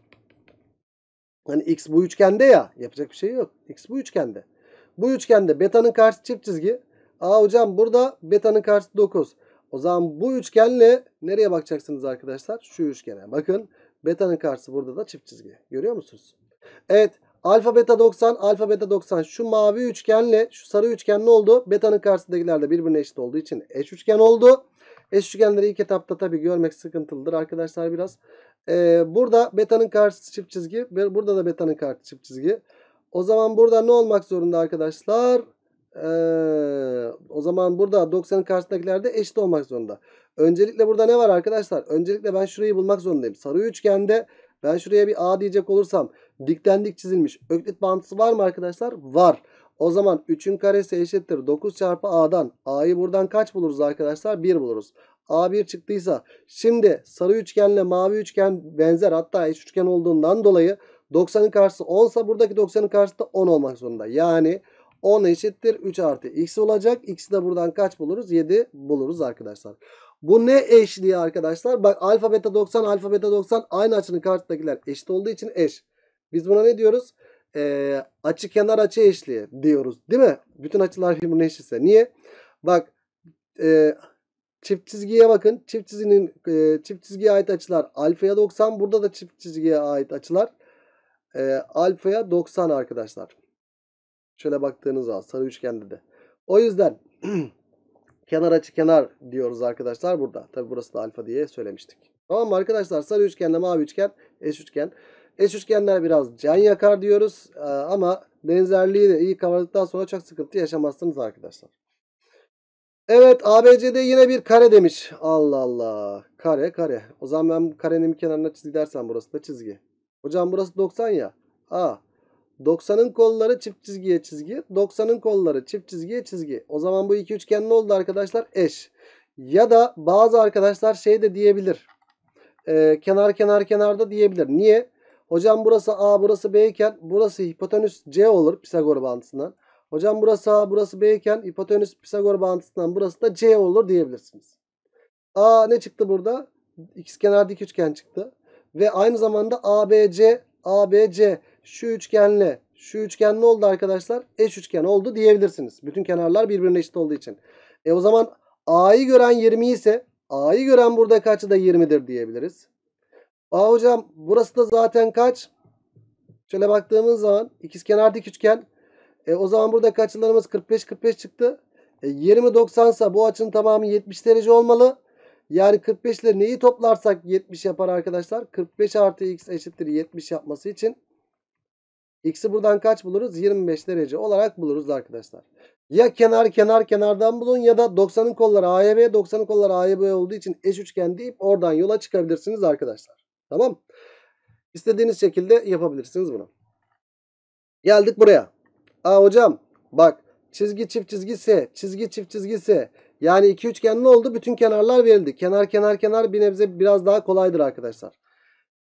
hani x bu üçgende ya yapacak bir şey yok. x bu üçgende. Bu üçgende betanın karşı çift çizgi. Aa hocam burada betanın karşı 9. O zaman bu üçgenle nereye bakacaksınız arkadaşlar? Şu üçgene. Bakın betanın karşı burada da çift çizgi. Görüyor musunuz? Evet Alfa beta 90 alfa beta 90 şu mavi üçgenle şu sarı üçgen ne oldu? Beta'nın karşısındakiler de birbirine eşit olduğu için eş üçgen oldu. Eş üçgenleri ilk etapta tabii görmek sıkıntılıdır arkadaşlar biraz. Ee, burada beta'nın karşısı çift çizgi. Burada da beta'nın karşısı çift çizgi. O zaman burada ne olmak zorunda arkadaşlar? Ee, o zaman burada 90'ın karşısındakiler de eşit olmak zorunda. Öncelikle burada ne var arkadaşlar? Öncelikle ben şurayı bulmak zorundayım. Sarı üçgende ben şuraya bir A diyecek olursam dikten çizilmiş öklit bağıntısı var mı arkadaşlar? Var. O zaman 3'ün karesi eşittir 9 çarpı A'dan. A'yı buradan kaç buluruz arkadaşlar? 1 buluruz. A1 çıktıysa şimdi sarı üçgenle mavi üçgen benzer hatta eş üçgen olduğundan dolayı 90'ın karşısı 10 sa buradaki 90'ın karşısı da 10 olmak zorunda. Yani 10 eşittir 3 artı x olacak. X'i de buradan kaç buluruz? 7 buluruz arkadaşlar. Bu ne eşliği arkadaşlar? Bak alfa beta 90 alfa beta 90 aynı açının karşıdakiler eşit olduğu için eş. Biz buna ne diyoruz? Ee, açı kenar açı eşliği diyoruz değil mi? Bütün açılar birbirine eşitse. Niye? Bak e, çift çizgiye bakın. Çift çizginin e, çift çizgiye ait açılar alfaya 90. Burada da çift çizgiye ait açılar e, alfaya 90 arkadaşlar. Şöyle baktığınız zaman sarı üçgende de. O yüzden [clears throat] kenar açı kenar diyoruz arkadaşlar burada. Tabi burası da alfa diye söylemiştik. Tamam mı arkadaşlar? Sarı üçgenle mavi üçgen eş üçgen. Eş üçgenler biraz can yakar diyoruz. Ee, ama benzerliği de iyi kavradıktan sonra çok sıkıntı yaşamazsınız arkadaşlar. Evet ABC'de yine bir kare demiş. Allah Allah. Kare kare. O zaman ben karenin bir kenarına çizgi dersen burası da çizgi. Hocam burası 90 ya. Aa 90'ın kolları çift çizgiye çizgi. 90'ın kolları çift çizgiye çizgi. O zaman bu iki üçgen ne oldu arkadaşlar? Eş. Ya da bazı arkadaşlar şey de diyebilir. Ee, kenar kenar kenarda diyebilir. Niye? Hocam burası A burası B iken burası hipotenüs C olur Pisagor bağıntısından. Hocam burası A burası B iken hipotenüs Pisagor bağıntısından burası da C olur diyebilirsiniz. A ne çıktı burada? kenar dik üçgen çıktı. Ve aynı zamanda ABC ABC şu üçgenle şu üçgen oldu arkadaşlar? Eş üçgen oldu diyebilirsiniz. Bütün kenarlar birbirine eşit olduğu için. E o zaman A'yı gören 20 ise A'yı gören burada kaçı da 20'dir diyebiliriz. A hocam burası da zaten kaç? Şöyle baktığımız zaman ikizkenar dik üçgen. E, o zaman burada açılarımız 45 45 çıktı. E, 20 90 ise bu açının tamamı 70 derece olmalı. Yani 45 ile neyi toplarsak 70 yapar arkadaşlar. 45 artı x eşittir 70 yapması için X'i buradan kaç buluruz? 25 derece olarak buluruz arkadaşlar. Ya kenar kenar kenardan bulun ya da 90'ın kolları AYB 90'ın kolları AYB olduğu için eş üçgen deyip oradan yola çıkabilirsiniz arkadaşlar. Tamam. İstediğiniz şekilde yapabilirsiniz bunu. Geldik buraya. Aa hocam bak çizgi çift çizgi S çizgi çift çizgi S. Yani iki üçgen ne oldu? Bütün kenarlar verildi. Kenar kenar kenar bir nebze biraz daha kolaydır arkadaşlar.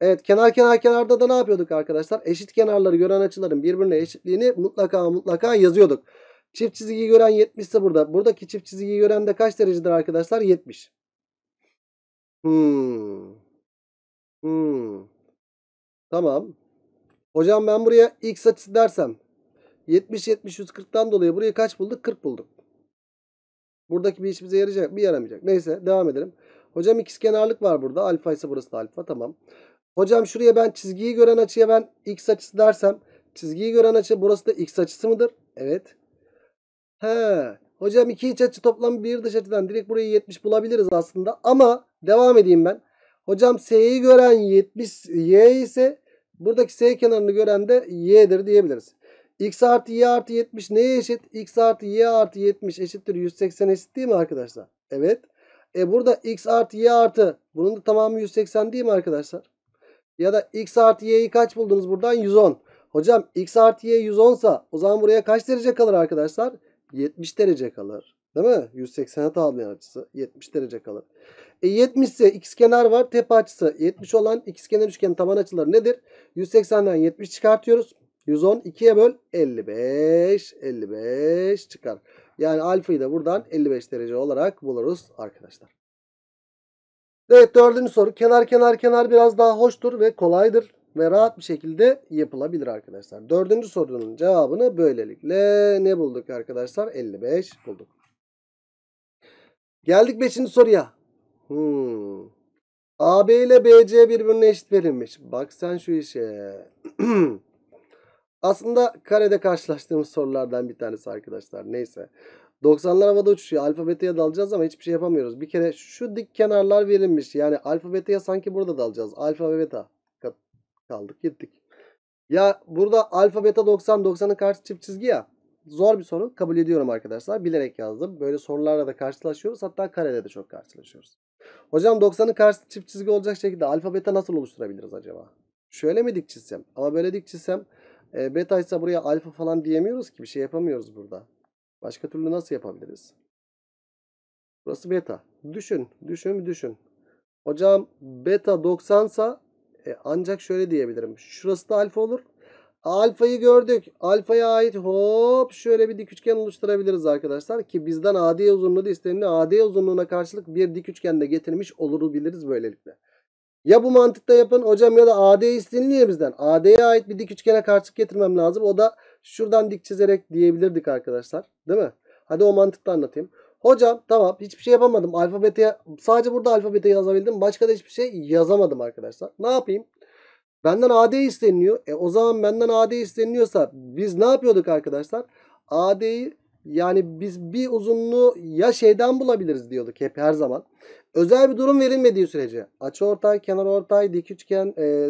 Evet kenar kenar kenarda da ne yapıyorduk arkadaşlar? Eşit kenarları gören açıların birbirine eşitliğini mutlaka mutlaka yazıyorduk. Çift çizgiyi gören 70 ise burada. Buradaki çift çizgiyi gören de kaç derecedir arkadaşlar? 70. Hmm. Hmm. Tamam. Hocam ben buraya x açısı dersem 70 70 140'tan dolayı buraya kaç bulduk? 40 bulduk. Buradaki bir iş bize yarayacak mı? Yaramayacak. Neyse devam edelim. Hocam ikiz kenarlık var burada. Alfa ise burası da alfa. Tamam. Hocam şuraya ben çizgiyi gören açıya ben x açısı dersem çizgiyi gören açı burası da x açısı mıdır? Evet. He. Hocam iki iç açı toplam bir dış açıdan direkt burayı 70 bulabiliriz aslında. Ama devam edeyim ben. Hocam s'yi gören 70 y ise buradaki s kenarını gören de y'dir diyebiliriz. x artı y artı 70 neye eşit? x artı y artı 70 eşittir 180 eşit değil mi arkadaşlar? Evet. E burada x artı y artı bunun da tamamı 180 değil mi arkadaşlar? Ya da x artı y'yi kaç buldunuz buradan? 110. Hocam x artı y 110 sa o zaman buraya kaç derece kalır arkadaşlar? 70 derece kalır. Değil mi? 180'e tamamlayan açısı 70 derece kalır. E 70 ise x kenar var. Tepe açısı 70 olan x kenar üçgenin taban açıları nedir? 180'den 70 çıkartıyoruz. 110 2'ye böl 55 55 çıkar. Yani alfayı da buradan 55 derece olarak buluruz arkadaşlar. Evet dördüncü soru. Kenar kenar kenar biraz daha hoştur ve kolaydır ve rahat bir şekilde yapılabilir arkadaşlar. Dördüncü sorunun cevabını böylelikle ne bulduk arkadaşlar? 55 bulduk. Geldik beşinci soruya. Hmm. AB ile BC birbirine eşit verilmiş. Bak sen şu işe. [clears throat] Aslında karede karşılaştığımız sorulardan bir tanesi arkadaşlar. Neyse. 90'lar havada uçuşuyor. Alfa dalacağız ama hiçbir şey yapamıyoruz. Bir kere şu dik kenarlar verilmiş. Yani alfa sanki burada dalacağız. Alfa ve beta kaldık gittik. Ya burada alfa beta 90 90'ın karşı çift çizgi ya. Zor bir soru kabul ediyorum arkadaşlar. Bilerek yazdım. Böyle sorularla da karşılaşıyoruz. Hatta karede de çok karşılaşıyoruz. Hocam 90'ın karşı çift çizgi olacak şekilde alfa beta nasıl oluşturabiliriz acaba? Şöyle mi dik çizsem? Ama böyle dik çizsem e, beta ise buraya alfa falan diyemiyoruz ki. Bir şey yapamıyoruz burada. Başka türlü nasıl yapabiliriz? Burası beta. Düşün, düşün, bir düşün. Hocam beta 90 sa e, ancak şöyle diyebilirim. Şurası da alfa olur. Alfayı gördük. Alfaya ait hop şöyle bir dik üçgen oluşturabiliriz arkadaşlar. Ki bizden AD uzunluğu da istenildi. AD uzunluğuna karşılık bir dik üçgen de getirmiş olabiliriz böylelikle. Ya bu mantıkta yapın hocam ya da AD isteniliyor bizden. AD'ye ait bir dik üçgene karşılık getirmem lazım. O da şuradan dik çizerek diyebilirdik arkadaşlar. Değil mi? Hadi o mantıkla anlatayım. Hocam tamam hiçbir şey yapamadım. Alfabete sadece burada alfabete yazabildim. Başka da hiçbir şey yazamadım arkadaşlar. Ne yapayım? Benden AD isteniyor. E o zaman benden AD isteniyorsa biz ne yapıyorduk arkadaşlar? AD'yi yani biz bir uzunluğu ya şeyden bulabiliriz diyorduk hep her zaman. Özel bir durum verilmediği sürece açıortay, kenarortay, dik üçgen, e,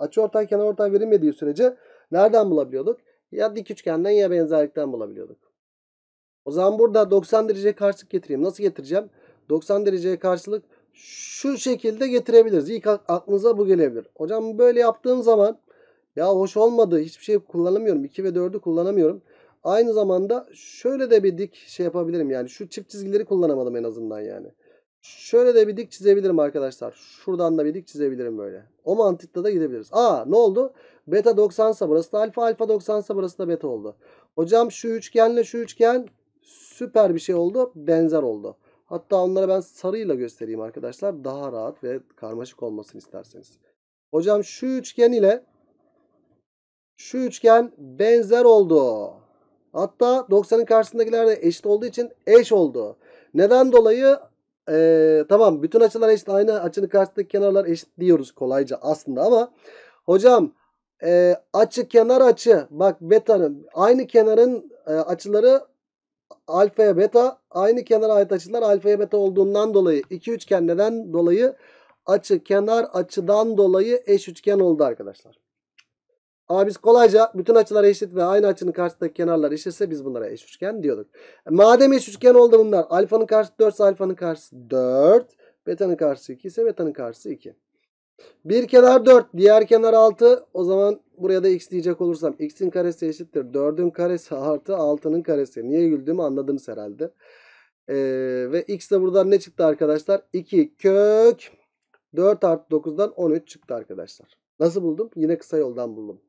açıortay, kenarortay verilmediği sürece nereden bulabiliyorduk? Ya dik üçgenden ya benzerlikten bulabiliyorduk. O zaman burada 90 dereceye karşılık getireyim. Nasıl getireceğim? 90 dereceye karşılık şu şekilde getirebiliriz. İlk aklınıza bu gelebilir. Hocam böyle yaptığım zaman ya hoş olmadı. Hiçbir şey kullanamıyorum. 2 ve 4'ü kullanamıyorum. Aynı zamanda şöyle de bir dik şey yapabilirim. Yani şu çift çizgileri kullanamadım en azından yani. Şöyle de bir dik çizebilirim arkadaşlar. Şuradan da bir dik çizebilirim böyle. O mantıkla da gidebiliriz. Aa ne oldu? Beta 90 ise burası da alfa. Alfa 90 ise burası da beta oldu. Hocam şu üçgenle şu üçgen süper bir şey oldu. Benzer oldu. Hatta onlara ben sarıyla göstereyim arkadaşlar. Daha rahat ve karmaşık olmasın isterseniz. Hocam şu üçgen ile şu üçgen benzer oldu. Hatta 90'ın karşısındakiler de eşit olduğu için eş oldu. Neden dolayı? Ee, tamam bütün açılar eşit. Aynı açının karşısındaki kenarlar eşit diyoruz kolayca aslında ama hocam e, açı kenar açı bak betanın aynı kenarın e, açıları alfaya beta aynı kenara ait açılar alfaya beta olduğundan dolayı iki üçgen neden dolayı açı kenar açıdan dolayı eş üçgen oldu arkadaşlar. Ama biz kolayca bütün açılar eşit ve aynı açının karşısındaki kenarlar eşitse biz bunlara eş üçgen diyorduk. Madem eş üçgen oldu bunlar alfanın karşısı 4 ise alfanın karşısı 4 betanın karşısı 2 ise betanın karşısı 2. Bir kenar 4. Diğer kenar 6. O zaman buraya da x diyecek olursam x'in karesi eşittir. 4'ün karesi artı 6'nın karesi. Niye güldüğümü anladınız herhalde. Ee, ve x de buradan ne çıktı arkadaşlar? 2 kök 4 artı 9'dan 13 çıktı arkadaşlar. Nasıl buldum? Yine kısa yoldan buldum.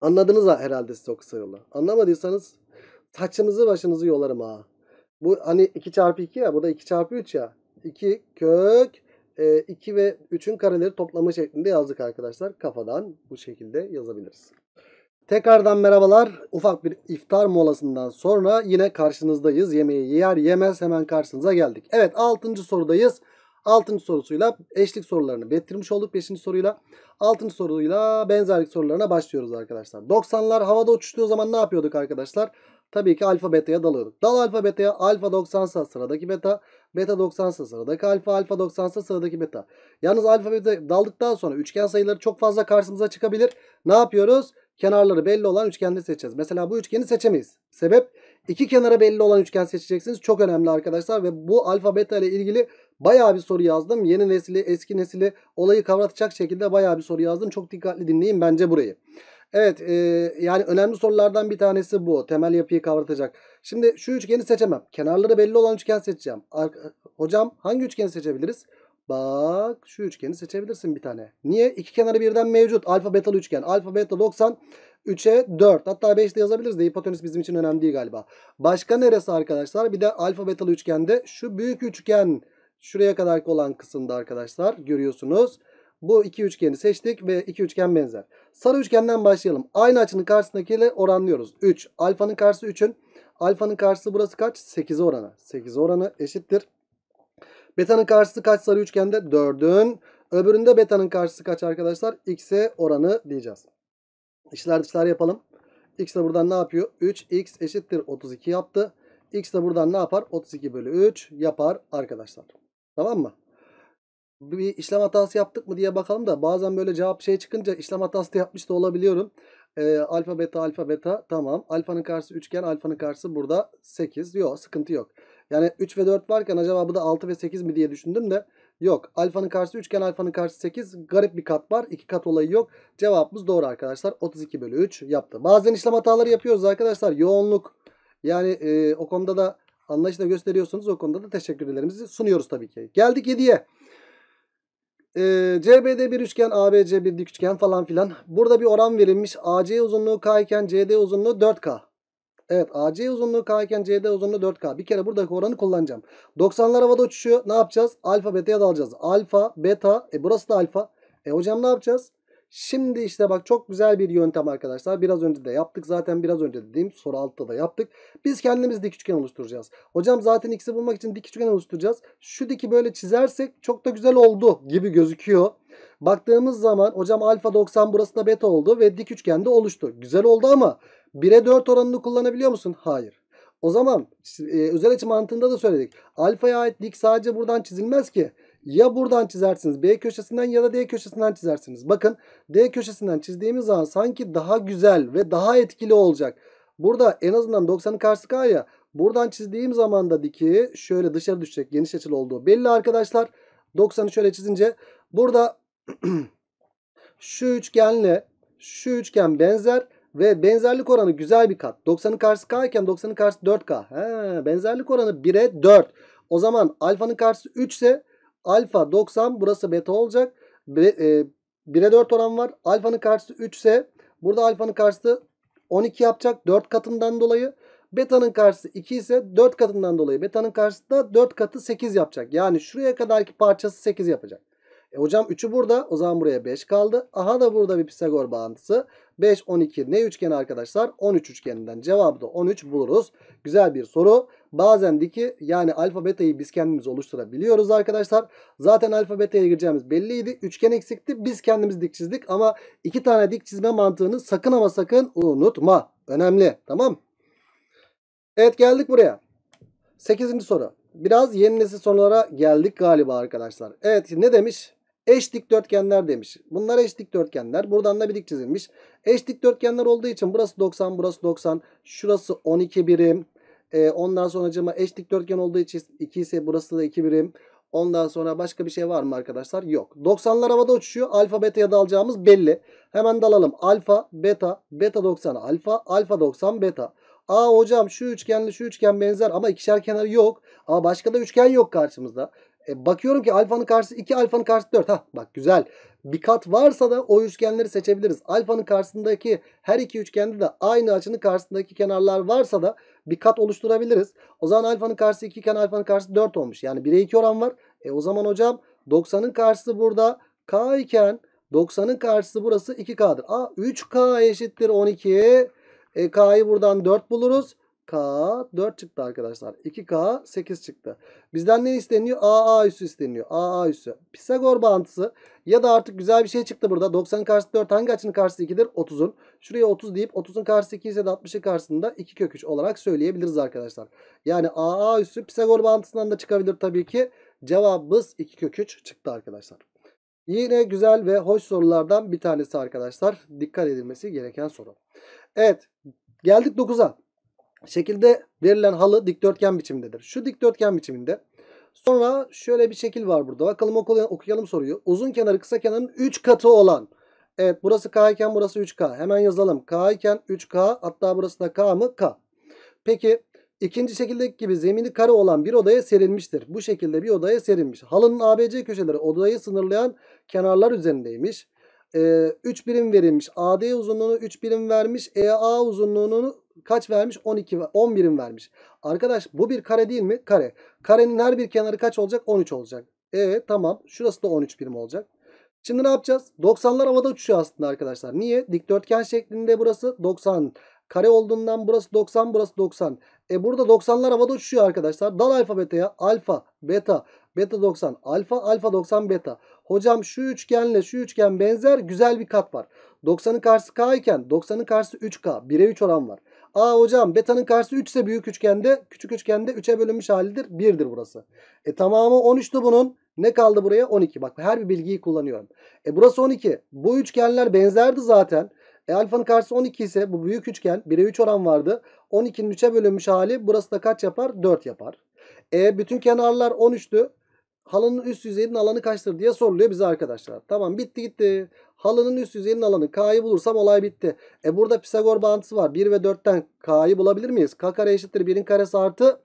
Anladınız ha herhalde size o kısa yolu. Anlamadıysanız saçınızı başınızı yolarım ha. Bu hani 2 çarpı 2 ya. Bu da 2 çarpı 3 ya. 2 kök 2 e, ve 3'ün kareleri toplamı şeklinde yazdık arkadaşlar. Kafadan bu şekilde yazabiliriz. Tekrardan merhabalar. Ufak bir iftar molasından sonra yine karşınızdayız. Yemeği yer yemez hemen karşınıza geldik. Evet 6. sorudayız. 6. sorusuyla eşlik sorularını bitirmiş olduk 5. soruyla. 6. soruyla benzerlik sorularına başlıyoruz arkadaşlar. 90'lar havada uçuştuğu zaman ne yapıyorduk arkadaşlar? Tabii ki alfa beta'ya dalıyorduk. Dal alfa beta'ya alfa 90 sıradaki beta. Beta 90 sa sıradaki alfa. Alfa 90 sıradaki beta. Yalnız alfa beta daldıktan sonra üçgen sayıları çok fazla karşımıza çıkabilir. Ne yapıyoruz? Kenarları belli olan üçgenleri seçeceğiz. Mesela bu üçgeni seçemeyiz. Sebep iki kenara belli olan üçgen seçeceksiniz. Çok önemli arkadaşlar ve bu alfa beta ile ilgili bayağı bir soru yazdım. Yeni nesili eski nesili olayı kavratacak şekilde bayağı bir soru yazdım. Çok dikkatli dinleyin bence burayı. Evet e, yani önemli sorulardan bir tanesi bu. Temel yapıyı kavratacak. Şimdi şu üçgeni seçemem. Kenarları belli olan üçgen seçeceğim. Ar Hocam hangi üçgeni seçebiliriz? Bak şu üçgeni seçebilirsin bir tane. Niye? İki kenarı birden mevcut. Alfa beta üçgen. Alfa beta 90. 3'e 4 hatta 5 de yazabiliriz de hipotenüs bizim için önemli değil galiba. Başka neresi arkadaşlar? Bir de alfa betalı üçgende şu büyük üçgen şuraya kadar olan kısımda arkadaşlar görüyorsunuz. Bu iki üçgeni seçtik ve iki üçgen benzer. Sarı üçgenden başlayalım. Aynı açının karşısındakiyle oranlıyoruz. 3. Alfanın karşısı 3'ün. Alfanın karşısı burası kaç? 8 oranı. 8 oranı eşittir. Beta'nın karşısı kaç sarı üçgende? 4'ün. Öbüründe beta'nın karşısı kaç arkadaşlar? X'e oranı diyeceğiz. İşler dışlar yapalım. X de buradan ne yapıyor? 3x eşittir 32 yaptı. X de buradan ne yapar? 32 bölü 3 yapar arkadaşlar. Tamam mı? bir işlem hatası yaptık mı diye bakalım da bazen böyle cevap şey çıkınca işlem hatası da yapmış da olabiliyorum. E, alfa beta alfa beta tamam. Alfanın karşısı üçgen alfanın karşısı burada 8. Yok sıkıntı yok. Yani 3 ve 4 varken acaba bu da 6 ve 8 mi diye düşündüm de yok. Alfanın karşısı üçgen alfanın karşısı 8. Garip bir kat var. iki kat olayı yok. Cevabımız doğru arkadaşlar. 32 bölü 3 yaptı. Bazen işlem hataları yapıyoruz arkadaşlar. Yoğunluk yani e, o konuda da anlayışla gösteriyorsunuz. O konuda da teşekkürlerimizi sunuyoruz tabii ki. Geldik 7'ye e, ee, CBD bir üçgen, ABC bir dik üçgen falan filan. Burada bir oran verilmiş. AC uzunluğu K iken CD uzunluğu 4K. Evet AC uzunluğu K iken CD uzunluğu 4K. Bir kere buradaki oranı kullanacağım. 90'lar havada uçuşuyor. Ne yapacağız? Alfa beta'ya dalacağız. Alfa, beta. E burası da alfa. E hocam ne yapacağız? Şimdi işte bak çok güzel bir yöntem arkadaşlar. Biraz önce de yaptık. Zaten biraz önce dediğim soru altta da yaptık. Biz kendimiz dik üçgen oluşturacağız. Hocam zaten x'i bulmak için dik üçgen oluşturacağız. Şu diki böyle çizersek çok da güzel oldu gibi gözüküyor. Baktığımız zaman hocam alfa 90 burası da beta oldu ve dik üçgen de oluştu. Güzel oldu ama 1'e 4 oranını kullanabiliyor musun? Hayır. O zaman e, özel açı mantığında da söyledik. Alfaya ait dik sadece buradan çizilmez ki. Ya buradan çizersiniz B köşesinden ya da D köşesinden çizersiniz. Bakın D köşesinden çizdiğimiz zaman sanki daha güzel ve daha etkili olacak. Burada en azından 90'ın karşısı K ya. Buradan çizdiğim zaman da diki şöyle dışarı düşecek geniş açılı olduğu belli arkadaşlar. 90'ı şöyle çizince burada [clears throat] şu üçgenle şu üçgen benzer ve benzerlik oranı güzel bir kat. 90'ın karşısı K iken 90'ın karşısı 4K. He, benzerlik oranı 1'e 4. O zaman alfanın karşısı 3 ise Alfa 90 burası beta olacak. 1'e 4 e, oran var. Alfanın karşısı 3 ise burada alfanın karşısı 12 yapacak 4 katından dolayı. Beta'nın karşısı 2 ise 4 katından dolayı. Beta'nın karşısı da 4 katı 8 yapacak. Yani şuraya kadarki parçası 8 yapacak. E hocam 3'ü burada. O zaman buraya 5 kaldı. Aha da burada bir Pisagor bağıntısı. 5, 12 ne üçgeni arkadaşlar? 13 üçgeninden. Cevabı da 13 buluruz. Güzel bir soru. Bazen diki yani alfa betayı biz kendimiz oluşturabiliyoruz arkadaşlar. Zaten alfa betaya gireceğimiz belliydi. Üçgen eksikti. Biz kendimiz dik çizdik ama iki tane dik çizme mantığını sakın ama sakın unutma. Önemli. Tamam Evet geldik buraya. Sekizinci soru. Biraz yeni nesil sorulara geldik galiba arkadaşlar. Evet ne demiş? Eş dikdörtgenler demiş. Bunlar eş dikdörtgenler. Buradan da bir dik çizilmiş. Eş dikdörtgenler olduğu için burası 90, burası 90, şurası 12 birim. E, ondan sonra cıma eş dikdörtgen olduğu için 2 ise burası da 2 birim. Ondan sonra başka bir şey var mı arkadaşlar? Yok. 90'lar havada uçuşuyor. Alfa beta'ya dalacağımız belli. Hemen dalalım. Alfa, beta, beta 90 alfa, alfa 90 beta. Aa hocam şu üçgenle şu üçgen benzer ama ikişer kenarı yok. Ama başka da üçgen yok karşımızda. E, bakıyorum ki alfanın karşısı 2, alfanın karşısı 4. Hah bak güzel. Bir kat varsa da o üçgenleri seçebiliriz. Alfanın karşısındaki her iki üçgende de aynı açının karşısındaki kenarlar varsa da bir kat oluşturabiliriz. O zaman alfanın karşısı 2 iken alfanın karşısı 4 olmuş. Yani 1'e 2 oran var. E o zaman hocam 90'ın karşısı burada k iken 90'ın karşısı burası 2k'dır. A 3k eşittir 12. E, k'yı buradan 4 buluruz. K 4 çıktı arkadaşlar. 2K 8 çıktı. Bizden ne isteniyor? AA üssü isteniyor. AA üssü. Pisagor bağıntısı ya da artık güzel bir şey çıktı burada. 90 karşısı 4 hangi açının karşısı 2'dir? 30'un. Şuraya 30 deyip 30'un karşısı 2 ise de 60'ın karşısında 2 kök 3 olarak söyleyebiliriz arkadaşlar. Yani AA üssü Pisagor bağıntısından da çıkabilir tabii ki. Cevabımız 2 kök 3 çıktı arkadaşlar. Yine güzel ve hoş sorulardan bir tanesi arkadaşlar. Dikkat edilmesi gereken soru. Evet geldik 9'a. Şekilde verilen halı dikdörtgen biçimindedir. Şu dikdörtgen biçiminde. Sonra şöyle bir şekil var burada. Bakalım okuyalım soruyu. Uzun kenarı kısa kenarın 3 katı olan. Evet burası K iken burası 3K. Hemen yazalım. K iken 3K hatta burası da K mı? K. Peki ikinci şekildeki gibi zemini kare olan bir odaya serilmiştir. Bu şekilde bir odaya serilmiş. Halının ABC köşeleri odayı sınırlayan kenarlar üzerindeymiş. Ee, 3 birim verilmiş. AD uzunluğunu 3 birim vermiş. EA uzunluğunu kaç vermiş? 12 10 birim vermiş. Arkadaş bu bir kare değil mi? Kare. Karenin her bir kenarı kaç olacak? 13 olacak. Evet tamam. Şurası da 13 birim olacak. Şimdi ne yapacağız? 90'lar havada uçuyor aslında arkadaşlar. Niye? Dikdörtgen şeklinde burası 90. Kare olduğundan burası 90, burası 90. E burada 90'lar havada uçuyor arkadaşlar. Dal alfa beta'ya alfa, beta, beta 90, alfa, alfa 90, beta. Hocam şu üçgenle şu üçgen benzer güzel bir kat var. 90'ın karşısı k iken 90'ın karşısı 3k. 1'e 3 oran var. A hocam beta'nın karşısı 3 ise büyük üçgende küçük üçgende 3'e bölünmüş halidir. 1'dir burası. E tamamı 13'tü bunun. Ne kaldı buraya? 12. Bak her bir bilgiyi kullanıyorum. E burası 12. Bu üçgenler benzerdi zaten. E alfanın karşısı 12 ise bu büyük üçgen 1'e 3 oran vardı. 12'nin 3'e bölünmüş hali burası da kaç yapar? 4 yapar. E bütün kenarlar 13'tü. Halının üst yüzeyinin alanı kaçtır diye soruluyor bize arkadaşlar. Tamam bitti gitti. Halının üst yüzeyinin alanı K'yı bulursam olay bitti. E burada Pisagor bağıntısı var. 1 ve 4'ten K'yı bulabilir miyiz? K kare eşittir 1'in karesi artı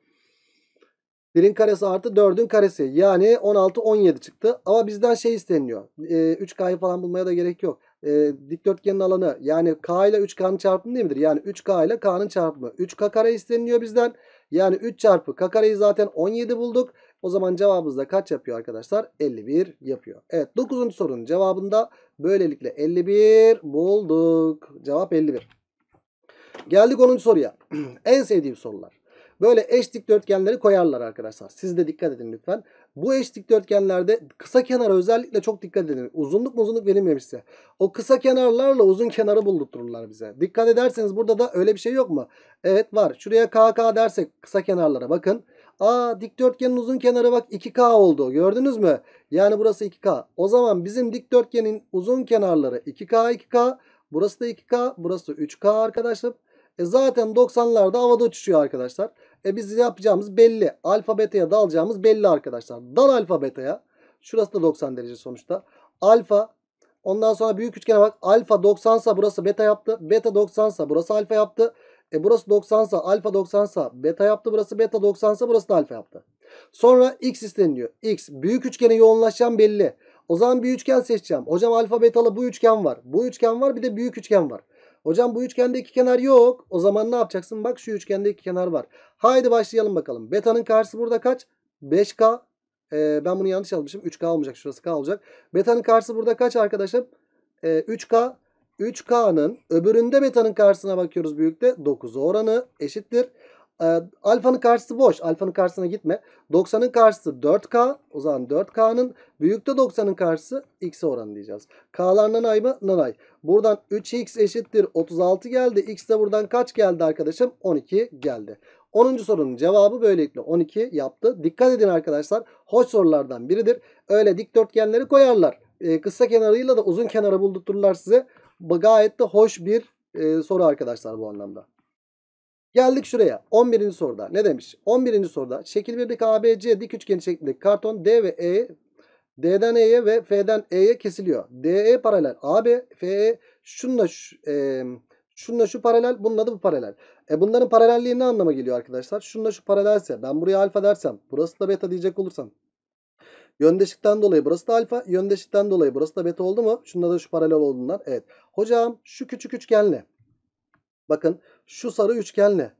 1'in karesi artı 4'ün karesi. Yani 16 17 çıktı. Ama bizden şey isteniyor. E, 3K'yı falan bulmaya da gerek yok. E, dikdörtgenin alanı yani K ile 3K'nın çarpımı değil midir? Yani 3K ile K'nın çarpımı. 3K kare isteniyor bizden. Yani 3 çarpı K kareyi zaten 17 bulduk. O zaman cevabımız da kaç yapıyor arkadaşlar? 51 yapıyor. Evet 9. sorunun cevabında böylelikle 51 bulduk. Cevap 51. Geldik 10. soruya. [clears throat] en sevdiğim sorular. Böyle eş dikdörtgenleri koyarlar arkadaşlar. Siz de dikkat edin lütfen. Bu eş dikdörtgenlerde kısa kenara özellikle çok dikkat edin. Uzunluk mu uzunluk verilmemişse. O kısa kenarlarla uzun kenarı buldurtururlar bize. Dikkat ederseniz burada da öyle bir şey yok mu? Evet var. Şuraya KK dersek kısa kenarlara bakın. Aa dikdörtgenin uzun kenarı bak 2K oldu. Gördünüz mü? Yani burası 2K. O zaman bizim dikdörtgenin uzun kenarları 2K 2K. Burası da 2K. Burası da 3K arkadaşlar. E zaten 90'larda havada uçuşuyor arkadaşlar. E biz yapacağımız belli. Alfa beta'ya dalacağımız belli arkadaşlar. Dal alfa beta'ya. Şurası da 90 derece sonuçta. Alfa. Ondan sonra büyük üçgene bak. Alfa 90 sa burası beta yaptı. Beta 90 sa burası alfa yaptı. E burası 90 90'sa alfa 90 90'sa beta yaptı. Burası beta 90 90'sa burası da alfa yaptı. Sonra x isteniyor. X büyük üçgene yoğunlaşan belli. O zaman bir üçgen seçeceğim. Hocam alfa betalı bu üçgen var. Bu üçgen var bir de büyük üçgen var. Hocam bu üçgende iki kenar yok. O zaman ne yapacaksın? Bak şu üçgende iki kenar var. Haydi başlayalım bakalım. Beta'nın karşısı burada kaç? 5K. Ee, ben bunu yanlış almışım. 3K olmayacak. Şurası K olacak. Beta'nın karşısı burada kaç arkadaşım? Ee, 3K. 3K'nın öbüründe beta'nın karşısına bakıyoruz büyükte. 9'u oranı eşittir. E, alfanın karşısı boş. Alfanın karşısına gitme. 90'ın karşısı 4K. O zaman 4K'nın büyükte 90'ın karşısı x oranı diyeceğiz. K'lar nanay mı? Nanay. Buradan 3x eşittir 36 geldi. X de buradan kaç geldi arkadaşım? 12 geldi. 10. sorunun cevabı böylelikle 12 yaptı. Dikkat edin arkadaşlar. Hoş sorulardan biridir. Öyle dikdörtgenleri koyarlar. E, kısa kenarıyla da uzun kenarı buldurturlar size gayet de hoş bir e, soru arkadaşlar bu anlamda. Geldik şuraya. 11. soruda ne demiş? 11. soruda şekil 1'deki ABC dik üçgeni şeklindeki karton D ve E D'den E'ye ve F'den E'ye kesiliyor. DE paralel AB, FE şununla şu, e, şununla şu paralel, bununla da bu paralel. E bunların paralelliği ne anlama geliyor arkadaşlar? Şununla şu paralelse ben buraya alfa dersem, burası da beta diyecek olursam. Yöndeşikten dolayı burası da alfa, yöndeşikten dolayı burası da beta oldu mu? Şununla da şu paralel olduğundan. Evet. Hocam şu küçük üçgen ne? Bakın şu sarı üçgen ne?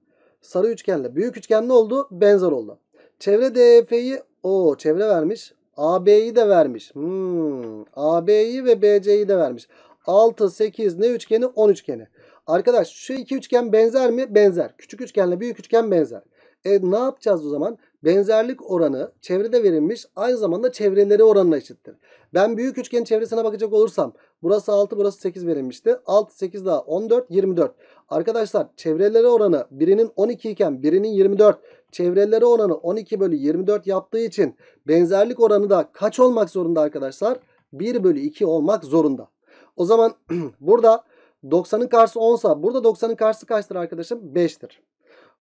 Sarı üçgenle büyük üçgen ne oldu? Benzer oldu. Çevre DEF'yi o çevre vermiş. AB'yi de vermiş. Hmm, AB'yi ve BC'yi de vermiş. 6, 8 ne üçgeni? 10 üçgeni. Arkadaş şu iki üçgen benzer mi? Benzer. Küçük üçgenle büyük üçgen benzer. E ne yapacağız o zaman? Benzerlik oranı çevrede verilmiş aynı zamanda çevreleri oranına eşittir. Ben büyük üçgenin çevresine bakacak olursam burası 6 burası 8 verilmişti. 6 8 daha 14 24. Arkadaşlar çevreleri oranı birinin 12 iken birinin 24. Çevreleri oranı 12 bölü 24 yaptığı için benzerlik oranı da kaç olmak zorunda arkadaşlar? 1 bölü 2 olmak zorunda. O zaman [clears throat] burada 90'ın karşısı 10 burada 90'ın karşısı kaçtır arkadaşım? 5'tir.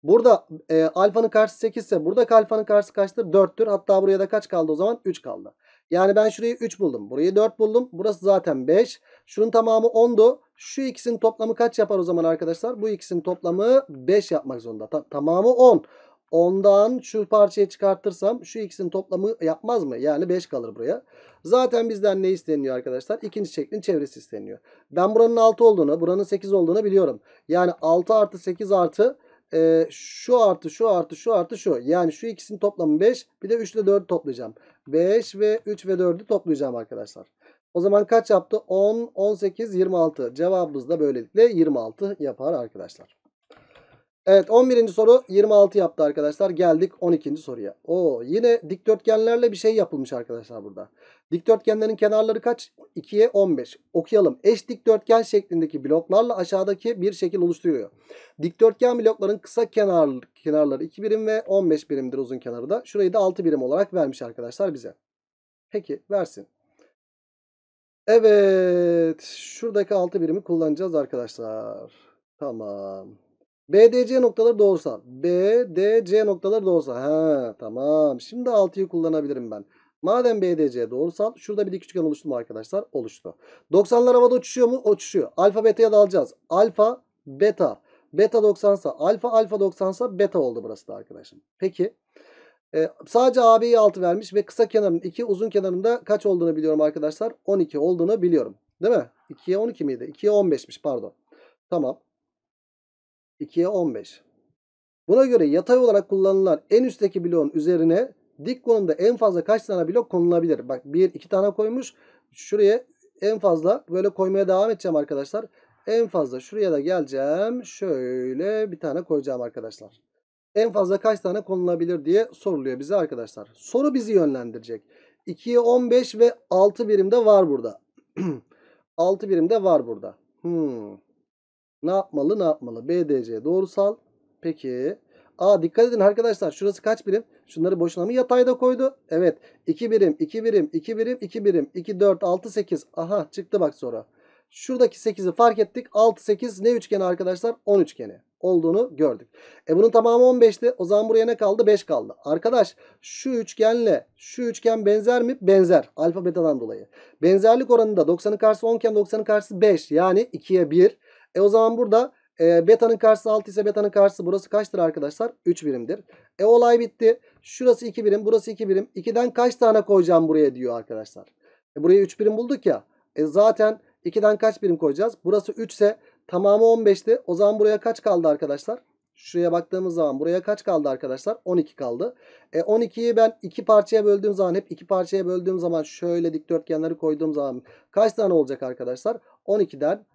Burada e, alfanın karşısı 8 ise burada alfanın karşısı kaçtır? 4'tür. Hatta buraya da kaç kaldı o zaman? 3 kaldı. Yani ben şurayı 3 buldum. Burayı 4 buldum. Burası zaten 5. Şunun tamamı 10'du. Şu ikisinin toplamı kaç yapar o zaman arkadaşlar? Bu ikisinin toplamı 5 yapmak zorunda. Ta tamamı 10. 10'dan şu parçayı çıkartırsam şu ikisinin toplamı yapmaz mı? Yani 5 kalır buraya. Zaten bizden ne isteniyor arkadaşlar? İkinci şeklin çevresi isteniyor. Ben buranın 6 olduğunu, buranın 8 olduğunu biliyorum. Yani 6 artı 8 artı e, şu artı şu artı şu artı şu. Yani şu ikisinin toplamı 5. Bir de 3 ile 4'ü toplayacağım. 5 ve 3 ve 4'ü toplayacağım arkadaşlar. O zaman kaç yaptı? 10, 18, 26. Cevabımız da böylelikle 26 yapar arkadaşlar. Evet 11. soru 26 yaptı arkadaşlar. Geldik 12. soruya. O yine dikdörtgenlerle bir şey yapılmış arkadaşlar burada. Dikdörtgenlerin kenarları kaç? 2'ye 15. Okuyalım. Eş dikdörtgen şeklindeki bloklarla aşağıdaki bir şekil oluşturuyor. Dikdörtgen blokların kısa kenar, kenarları 2 birim ve 15 birimdir uzun kenarı da. Şurayı da 6 birim olarak vermiş arkadaşlar bize. Peki versin. Evet. Şuradaki 6 birimi kullanacağız arkadaşlar. Tamam. BDC noktaları doğrusal. BDC noktaları doğrusal. Ha tamam. Şimdi 6'yı kullanabilirim ben. Madem BDC doğrusal şurada bir dik üçgen oluştu mu arkadaşlar? Oluştu. 90'lar havada uçuşuyor mu? Uçuşuyor. Alfa beta'ya dalacağız. Alfa beta. Beta 90 sa alfa alfa 90 sa beta oldu burası da arkadaşım. Peki. Ee, sadece AB'yi 6 vermiş ve kısa kenarın 2 uzun kenarında kaç olduğunu biliyorum arkadaşlar. 12 olduğunu biliyorum. Değil mi? 2'ye 12 miydi? 2'ye 15'miş pardon. Tamam. 2'ye 15. Buna göre yatay olarak kullanılan en üstteki bloğun üzerine dik konumda en fazla kaç tane blok konulabilir? Bak 1 2 tane koymuş. Şuraya en fazla böyle koymaya devam edeceğim arkadaşlar. En fazla şuraya da geleceğim. Şöyle bir tane koyacağım arkadaşlar. En fazla kaç tane konulabilir diye soruluyor bize arkadaşlar. Soru bizi yönlendirecek. 2'ye 15 ve 6 birimde var burada. 6 [clears throat] birimde var burada. Hmm. Ne yapmalı ne yapmalı? BDC doğrusal. Peki. A dikkat edin arkadaşlar şurası kaç birim? Şunları boşuna mı yatayda koydu? Evet. 2 birim, 2 birim, 2 birim, 2 birim, 2, 4, 6, 8. Aha çıktı bak sonra. Şuradaki 8'i fark ettik. 6, 8 ne üçgeni arkadaşlar? 10 üçgeni olduğunu gördük. E bunun tamamı 15'ti. O zaman buraya ne kaldı? 5 kaldı. Arkadaş şu üçgenle şu üçgen benzer mi? Benzer. Alfa betadan dolayı. Benzerlik oranında 90'ın karşısı 10 iken 90'ın karşısı 5. Yani 2'ye 1. E o zaman burada e, beta'nın karşısı 6 ise beta'nın karşısı burası kaçtır arkadaşlar? 3 birimdir. E olay bitti. Şurası 2 birim, burası 2 birim. 2'den kaç tane koyacağım buraya diyor arkadaşlar. E, buraya 3 birim bulduk ya. E zaten 2'den kaç birim koyacağız? Burası 3 ise tamamı 15'ti. O zaman buraya kaç kaldı arkadaşlar? Şuraya baktığımız zaman buraya kaç kaldı arkadaşlar? 12 kaldı. E 12'yi ben 2 parçaya böldüğüm zaman hep 2 parçaya böldüğüm zaman şöyle dikdörtgenleri koyduğum zaman kaç tane olacak arkadaşlar? 12'den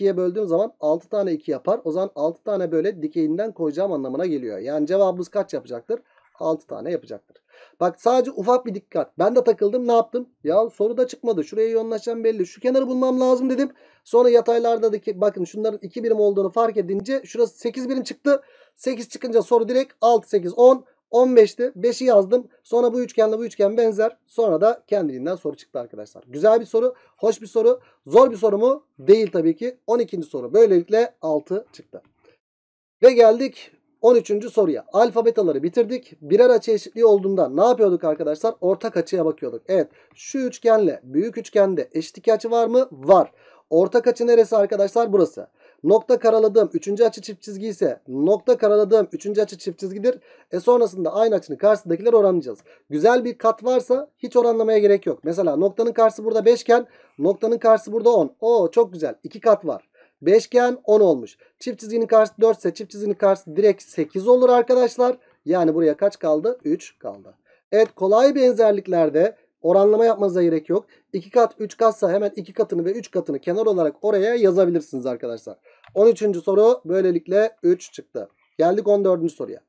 e, böldüğüm zaman 6 tane 2 yapar. O zaman 6 tane böyle dikeyinden koyacağım anlamına geliyor. Yani cevabımız kaç yapacaktır? 6 tane yapacaktır. Bak sadece ufak bir dikkat. Ben de takıldım ne yaptım? Ya soru da çıkmadı. Şuraya yoğunlaşacağım belli. Şu kenarı bulmam lazım dedim. Sonra yataylarda da ki bakın şunların 2 birim olduğunu fark edince şurası 8 birim çıktı. 8 çıkınca soru direkt 6, 8, 10. 15'ti. 5'i yazdım. Sonra bu üçgenle bu üçgen benzer. Sonra da kendiliğinden soru çıktı arkadaşlar. Güzel bir soru. Hoş bir soru. Zor bir soru mu? Değil tabii ki. 12. soru. Böylelikle 6 çıktı. Ve geldik 13. soruya. Alfabetaları bitirdik. Birer açı eşitliği olduğunda ne yapıyorduk arkadaşlar? Ortak açıya bakıyorduk. Evet. Şu üçgenle büyük üçgende eşit açı var mı? Var. Ortak açı neresi arkadaşlar? Burası. Nokta karaladığım üçüncü açı çift çizgi ise nokta karaladığım üçüncü açı çift çizgidir. E sonrasında aynı açının karşısındakileri oranlayacağız. Güzel bir kat varsa hiç oranlamaya gerek yok. Mesela noktanın karşısı burada 5 iken noktanın karşısı burada 10. Oo çok güzel. 2 kat var. Beşgen 10 olmuş. Çift çizginin karşısı 4 ise çift çizginin karşısı direkt 8 olur arkadaşlar. Yani buraya kaç kaldı? 3 kaldı. Evet kolay benzerliklerde Oranlama yapmanıza gerek yok. 2 kat 3 katsa hemen 2 katını ve 3 katını kenar olarak oraya yazabilirsiniz arkadaşlar. 13. soru böylelikle 3 çıktı. Geldik 14. soruya.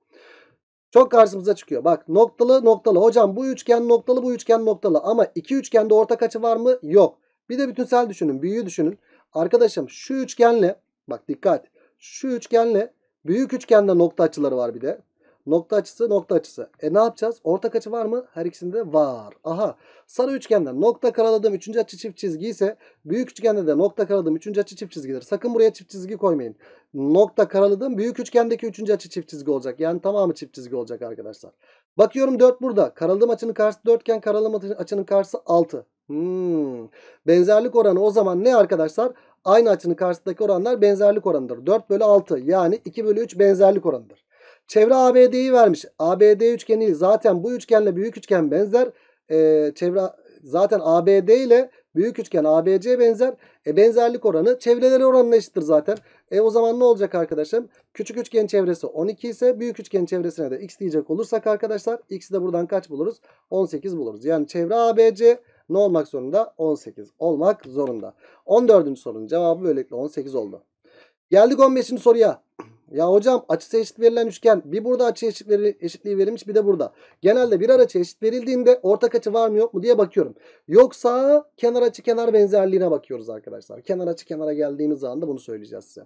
Çok karşımıza çıkıyor. Bak noktalı noktalı. Hocam bu üçgen noktalı bu üçgen noktalı. Ama iki üçgende ortak açı var mı? Yok. Bir de bütünsel düşünün. Büyüğü düşünün. Arkadaşım şu üçgenle bak dikkat. Şu üçgenle büyük üçgende nokta açıları var bir de. Nokta açısı nokta açısı. E ne yapacağız? Ortak açı var mı? Her ikisinde var. Aha sarı üçgenden nokta karaladığım üçüncü açı çift çizgi ise büyük üçgende de nokta karaladığım üçüncü açı çift çizgidir. Sakın buraya çift çizgi koymayın. Nokta karaladığım büyük üçgendeki üçüncü açı çift çizgi olacak. Yani tamamı çift çizgi olacak arkadaşlar. Bakıyorum 4 burada. Karaladığım açının karşısı 4 iken karaladığım açının karşısı 6. Hmm. Benzerlik oranı o zaman ne arkadaşlar? Aynı açının karşısındaki oranlar benzerlik oranıdır. 4 bölü 6 yani 2 bölü 3 benzerlik oranıdır. Çevre ABD'yi vermiş. ABD üçgeni zaten bu üçgenle büyük üçgen benzer. E, çevre zaten ABD ile büyük üçgen ABC benzer. E, benzerlik oranı çevreleri oranına eşittir zaten. E o zaman ne olacak arkadaşım? Küçük üçgen çevresi 12 ise büyük üçgen çevresine de x diyecek olursak arkadaşlar x'i de buradan kaç buluruz? 18 buluruz. Yani çevre ABC ne olmak zorunda? 18 olmak zorunda. 14. sorunun cevabı böylelikle 18 oldu. Geldik 15. soruya. Ya hocam açısı eşit verilen üçgen bir burada açı eşit veri, eşitliği verilmiş bir de burada. Genelde bir araç eşit verildiğinde ortak açı var mı yok mu diye bakıyorum. Yoksa kenar açı kenar benzerliğine bakıyoruz arkadaşlar. Kenar açı kenara geldiğimiz anda bunu söyleyeceğiz size.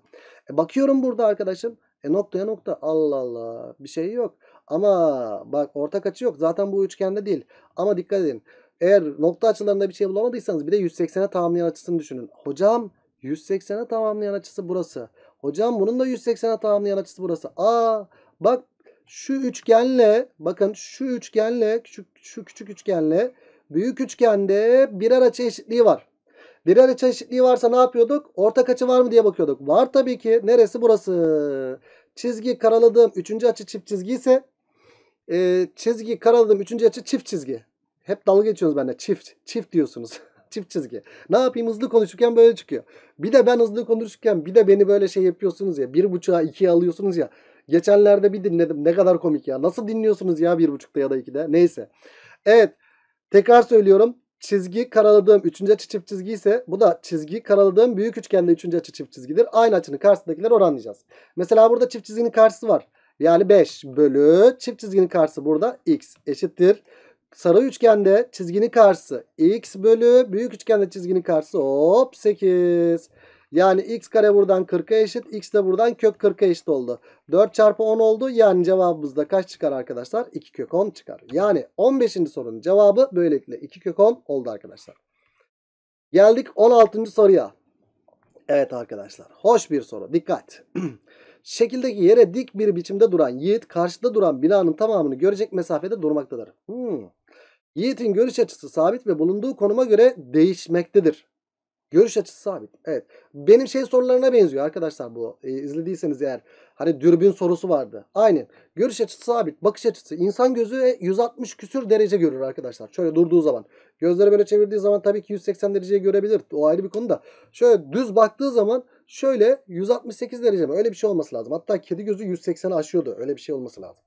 E, bakıyorum burada arkadaşım. E noktaya nokta. Allah Allah bir şey yok. Ama bak ortak açı yok. Zaten bu üçgende değil. Ama dikkat edin. Eğer nokta açılarında bir şey bulamadıysanız bir de 180'e tamamlayan açısını düşünün. Hocam 180'e tamamlayan açısı burası. Hocam bunun da 180 180'e tamamlayan açısı burası. Aa bak şu üçgenle bakın şu üçgenle küçük, şu küçük üçgenle büyük üçgende birer açı eşitliği var. Birer açı eşitliği varsa ne yapıyorduk? Ortak açı var mı diye bakıyorduk. Var tabii ki. Neresi burası? Çizgi karaladığım üçüncü açı çift çizgi ise e, çizgi karaladığım üçüncü açı çift çizgi. Hep dalga geçiyorsunuz bende. Çift. Çift diyorsunuz. [laughs] Çift çizgi. Ne yapayım hızlı konuşurken böyle çıkıyor. Bir de ben hızlı konuşurken bir de beni böyle şey yapıyorsunuz ya. Bir buçuğa ikiye alıyorsunuz ya. Geçenlerde bir dinledim. Ne kadar komik ya. Nasıl dinliyorsunuz ya bir buçukta ya da ikide. Neyse. Evet. Tekrar söylüyorum. Çizgi karaladığım üçüncü açı çift çizgi ise bu da çizgi karaladığım büyük üçgende üçüncü açı çift çizgidir. Aynı açının karşısındakiler oranlayacağız. Mesela burada çift çizginin karşısı var. Yani 5 bölü çift çizginin karşısı burada x eşittir Sarı üçgende çizginin karşısı x bölü büyük üçgende çizginin karşısı hop 8. Yani x kare buradan 40'a eşit. X de buradan kök 40'a eşit oldu. 4 çarpı 10 oldu. Yani cevabımızda kaç çıkar arkadaşlar? 2 kök 10 çıkar. Yani 15. sorunun cevabı böylelikle 2 kök 10 oldu arkadaşlar. Geldik 16. soruya. Evet arkadaşlar. Hoş bir soru. Dikkat. [clears throat] Şekildeki yere dik bir biçimde duran yiğit karşıda duran binanın tamamını görecek mesafede durmaktadır. Hmm. Yiğit'in görüş açısı sabit ve bulunduğu konuma göre değişmektedir. Görüş açısı sabit. Evet. Benim şey sorularına benziyor arkadaşlar bu. E, izlediyseniz eğer. Hani dürbün sorusu vardı. Aynen. Görüş açısı sabit. Bakış açısı. İnsan gözü 160 küsür derece görür arkadaşlar. Şöyle durduğu zaman. Gözleri böyle çevirdiği zaman tabii ki 180 dereceye görebilir. O ayrı bir konu da. Şöyle düz baktığı zaman şöyle 168 derece mi? Öyle bir şey olması lazım. Hatta kedi gözü 180'i aşıyordu. Öyle bir şey olması lazım.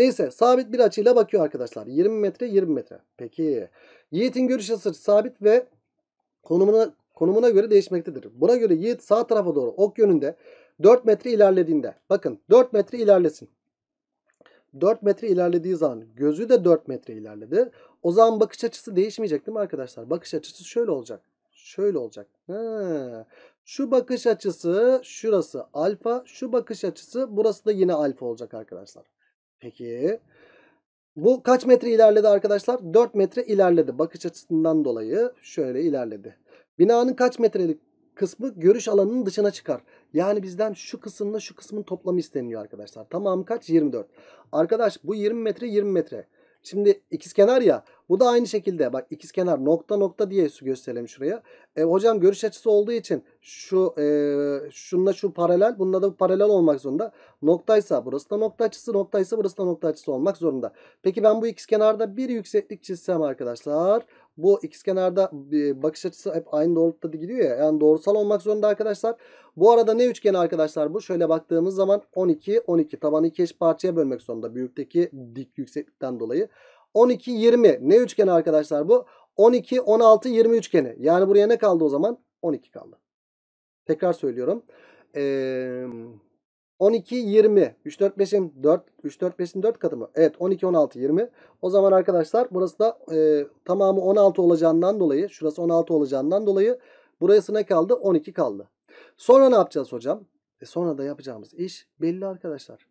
Neyse sabit bir açıyla bakıyor arkadaşlar. 20 metre 20 metre. Peki. Yiğit'in görüş açısı sabit ve konumuna konumuna göre değişmektedir. Buna göre Yiğit sağ tarafa doğru ok yönünde 4 metre ilerlediğinde bakın 4 metre ilerlesin. 4 metre ilerlediği zaman gözü de 4 metre ilerledi. O zaman bakış açısı değişmeyecek değil mi arkadaşlar? Bakış açısı şöyle olacak. Şöyle olacak. Ha. Şu bakış açısı şurası alfa. Şu bakış açısı burası da yine alfa olacak arkadaşlar. Peki. Bu kaç metre ilerledi arkadaşlar? 4 metre ilerledi. Bakış açısından dolayı şöyle ilerledi. Binanın kaç metrelik kısmı görüş alanının dışına çıkar. Yani bizden şu kısımla şu kısmın toplamı isteniyor arkadaşlar. Tamam kaç? 24. Arkadaş bu 20 metre 20 metre. Şimdi ikiz kenar ya bu da aynı şekilde bak ikizkenar nokta nokta diye su gösterelim şuraya. E, hocam görüş açısı olduğu için şu e, şunla şu paralel bununla da paralel olmak zorunda. Noktaysa burası da nokta açısı noktaysa burası da nokta açısı olmak zorunda. Peki ben bu ikizkenarda bir yükseklik çizsem arkadaşlar bu ikizkenarda bakış açısı hep aynı doğrultuda gidiyor ya. Yani doğrusal olmak zorunda arkadaşlar. Bu arada ne üçgeni arkadaşlar bu? Şöyle baktığımız zaman 12, 12. Tabanı iki eş parçaya bölmek zorunda. Büyükteki dik yükseklikten dolayı. 12, 20. Ne üçgeni arkadaşlar bu? 12, 16, 20 üçgeni. Yani buraya ne kaldı o zaman? 12 kaldı. Tekrar söylüyorum. Ee, 12, 20. 3, 4, 5'in 4. 3, 4, 5'in 4 katı mı? Evet 12, 16, 20. O zaman arkadaşlar burası da e, tamamı 16 olacağından dolayı. Şurası 16 olacağından dolayı. Burası ne kaldı? 12 kaldı. Sonra ne yapacağız hocam? E sonra da yapacağımız iş belli arkadaşlar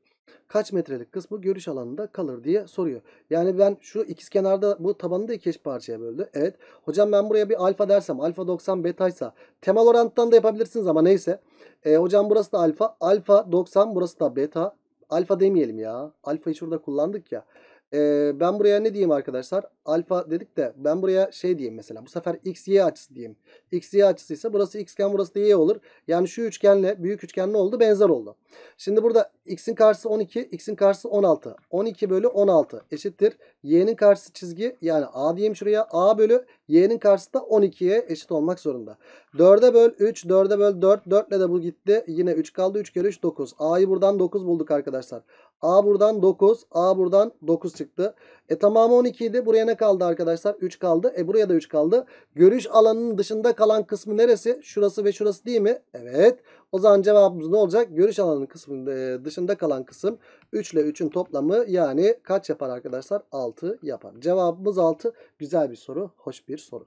kaç metrelik kısmı görüş alanında kalır diye soruyor. Yani ben şu ikiz kenarda bu tabanı da iki eş parçaya böldü. Evet. Hocam ben buraya bir alfa dersem alfa 90 betaysa temel oranttan da yapabilirsiniz ama neyse. E, hocam burası da alfa. Alfa 90 burası da beta. Alfa demeyelim ya. Alfayı şurada kullandık ya. Ee, ben buraya ne diyeyim arkadaşlar? Alfa dedik de ben buraya şey diyeyim mesela. Bu sefer x, y açısı diyeyim. x, y açısı ise burası xken burası da y olur. Yani şu üçgenle büyük üçgen ne oldu? Benzer oldu. Şimdi burada x'in karşısı 12, x'in karşısı 16. 12 bölü 16 eşittir. y'nin karşısı çizgi yani a diyeyim şuraya. a bölü y'nin karşısı da 12'ye eşit olmak zorunda. 4'e böl 3, 4'e böl 4. 4 ile de bu gitti. Yine 3 kaldı. 3 kere 3 9. a'yı buradan 9 bulduk arkadaşlar. A buradan 9. A buradan 9 çıktı. E tamamı 12 idi. Buraya ne kaldı arkadaşlar? 3 kaldı. E buraya da 3 kaldı. Görüş alanının dışında kalan kısmı neresi? Şurası ve şurası değil mi? Evet. O zaman cevabımız ne olacak? Görüş alanının kısmında e, dışında kalan kısım 3 ile 3'ün toplamı yani kaç yapar arkadaşlar? 6 yapar. Cevabımız 6. Güzel bir soru. Hoş bir soru.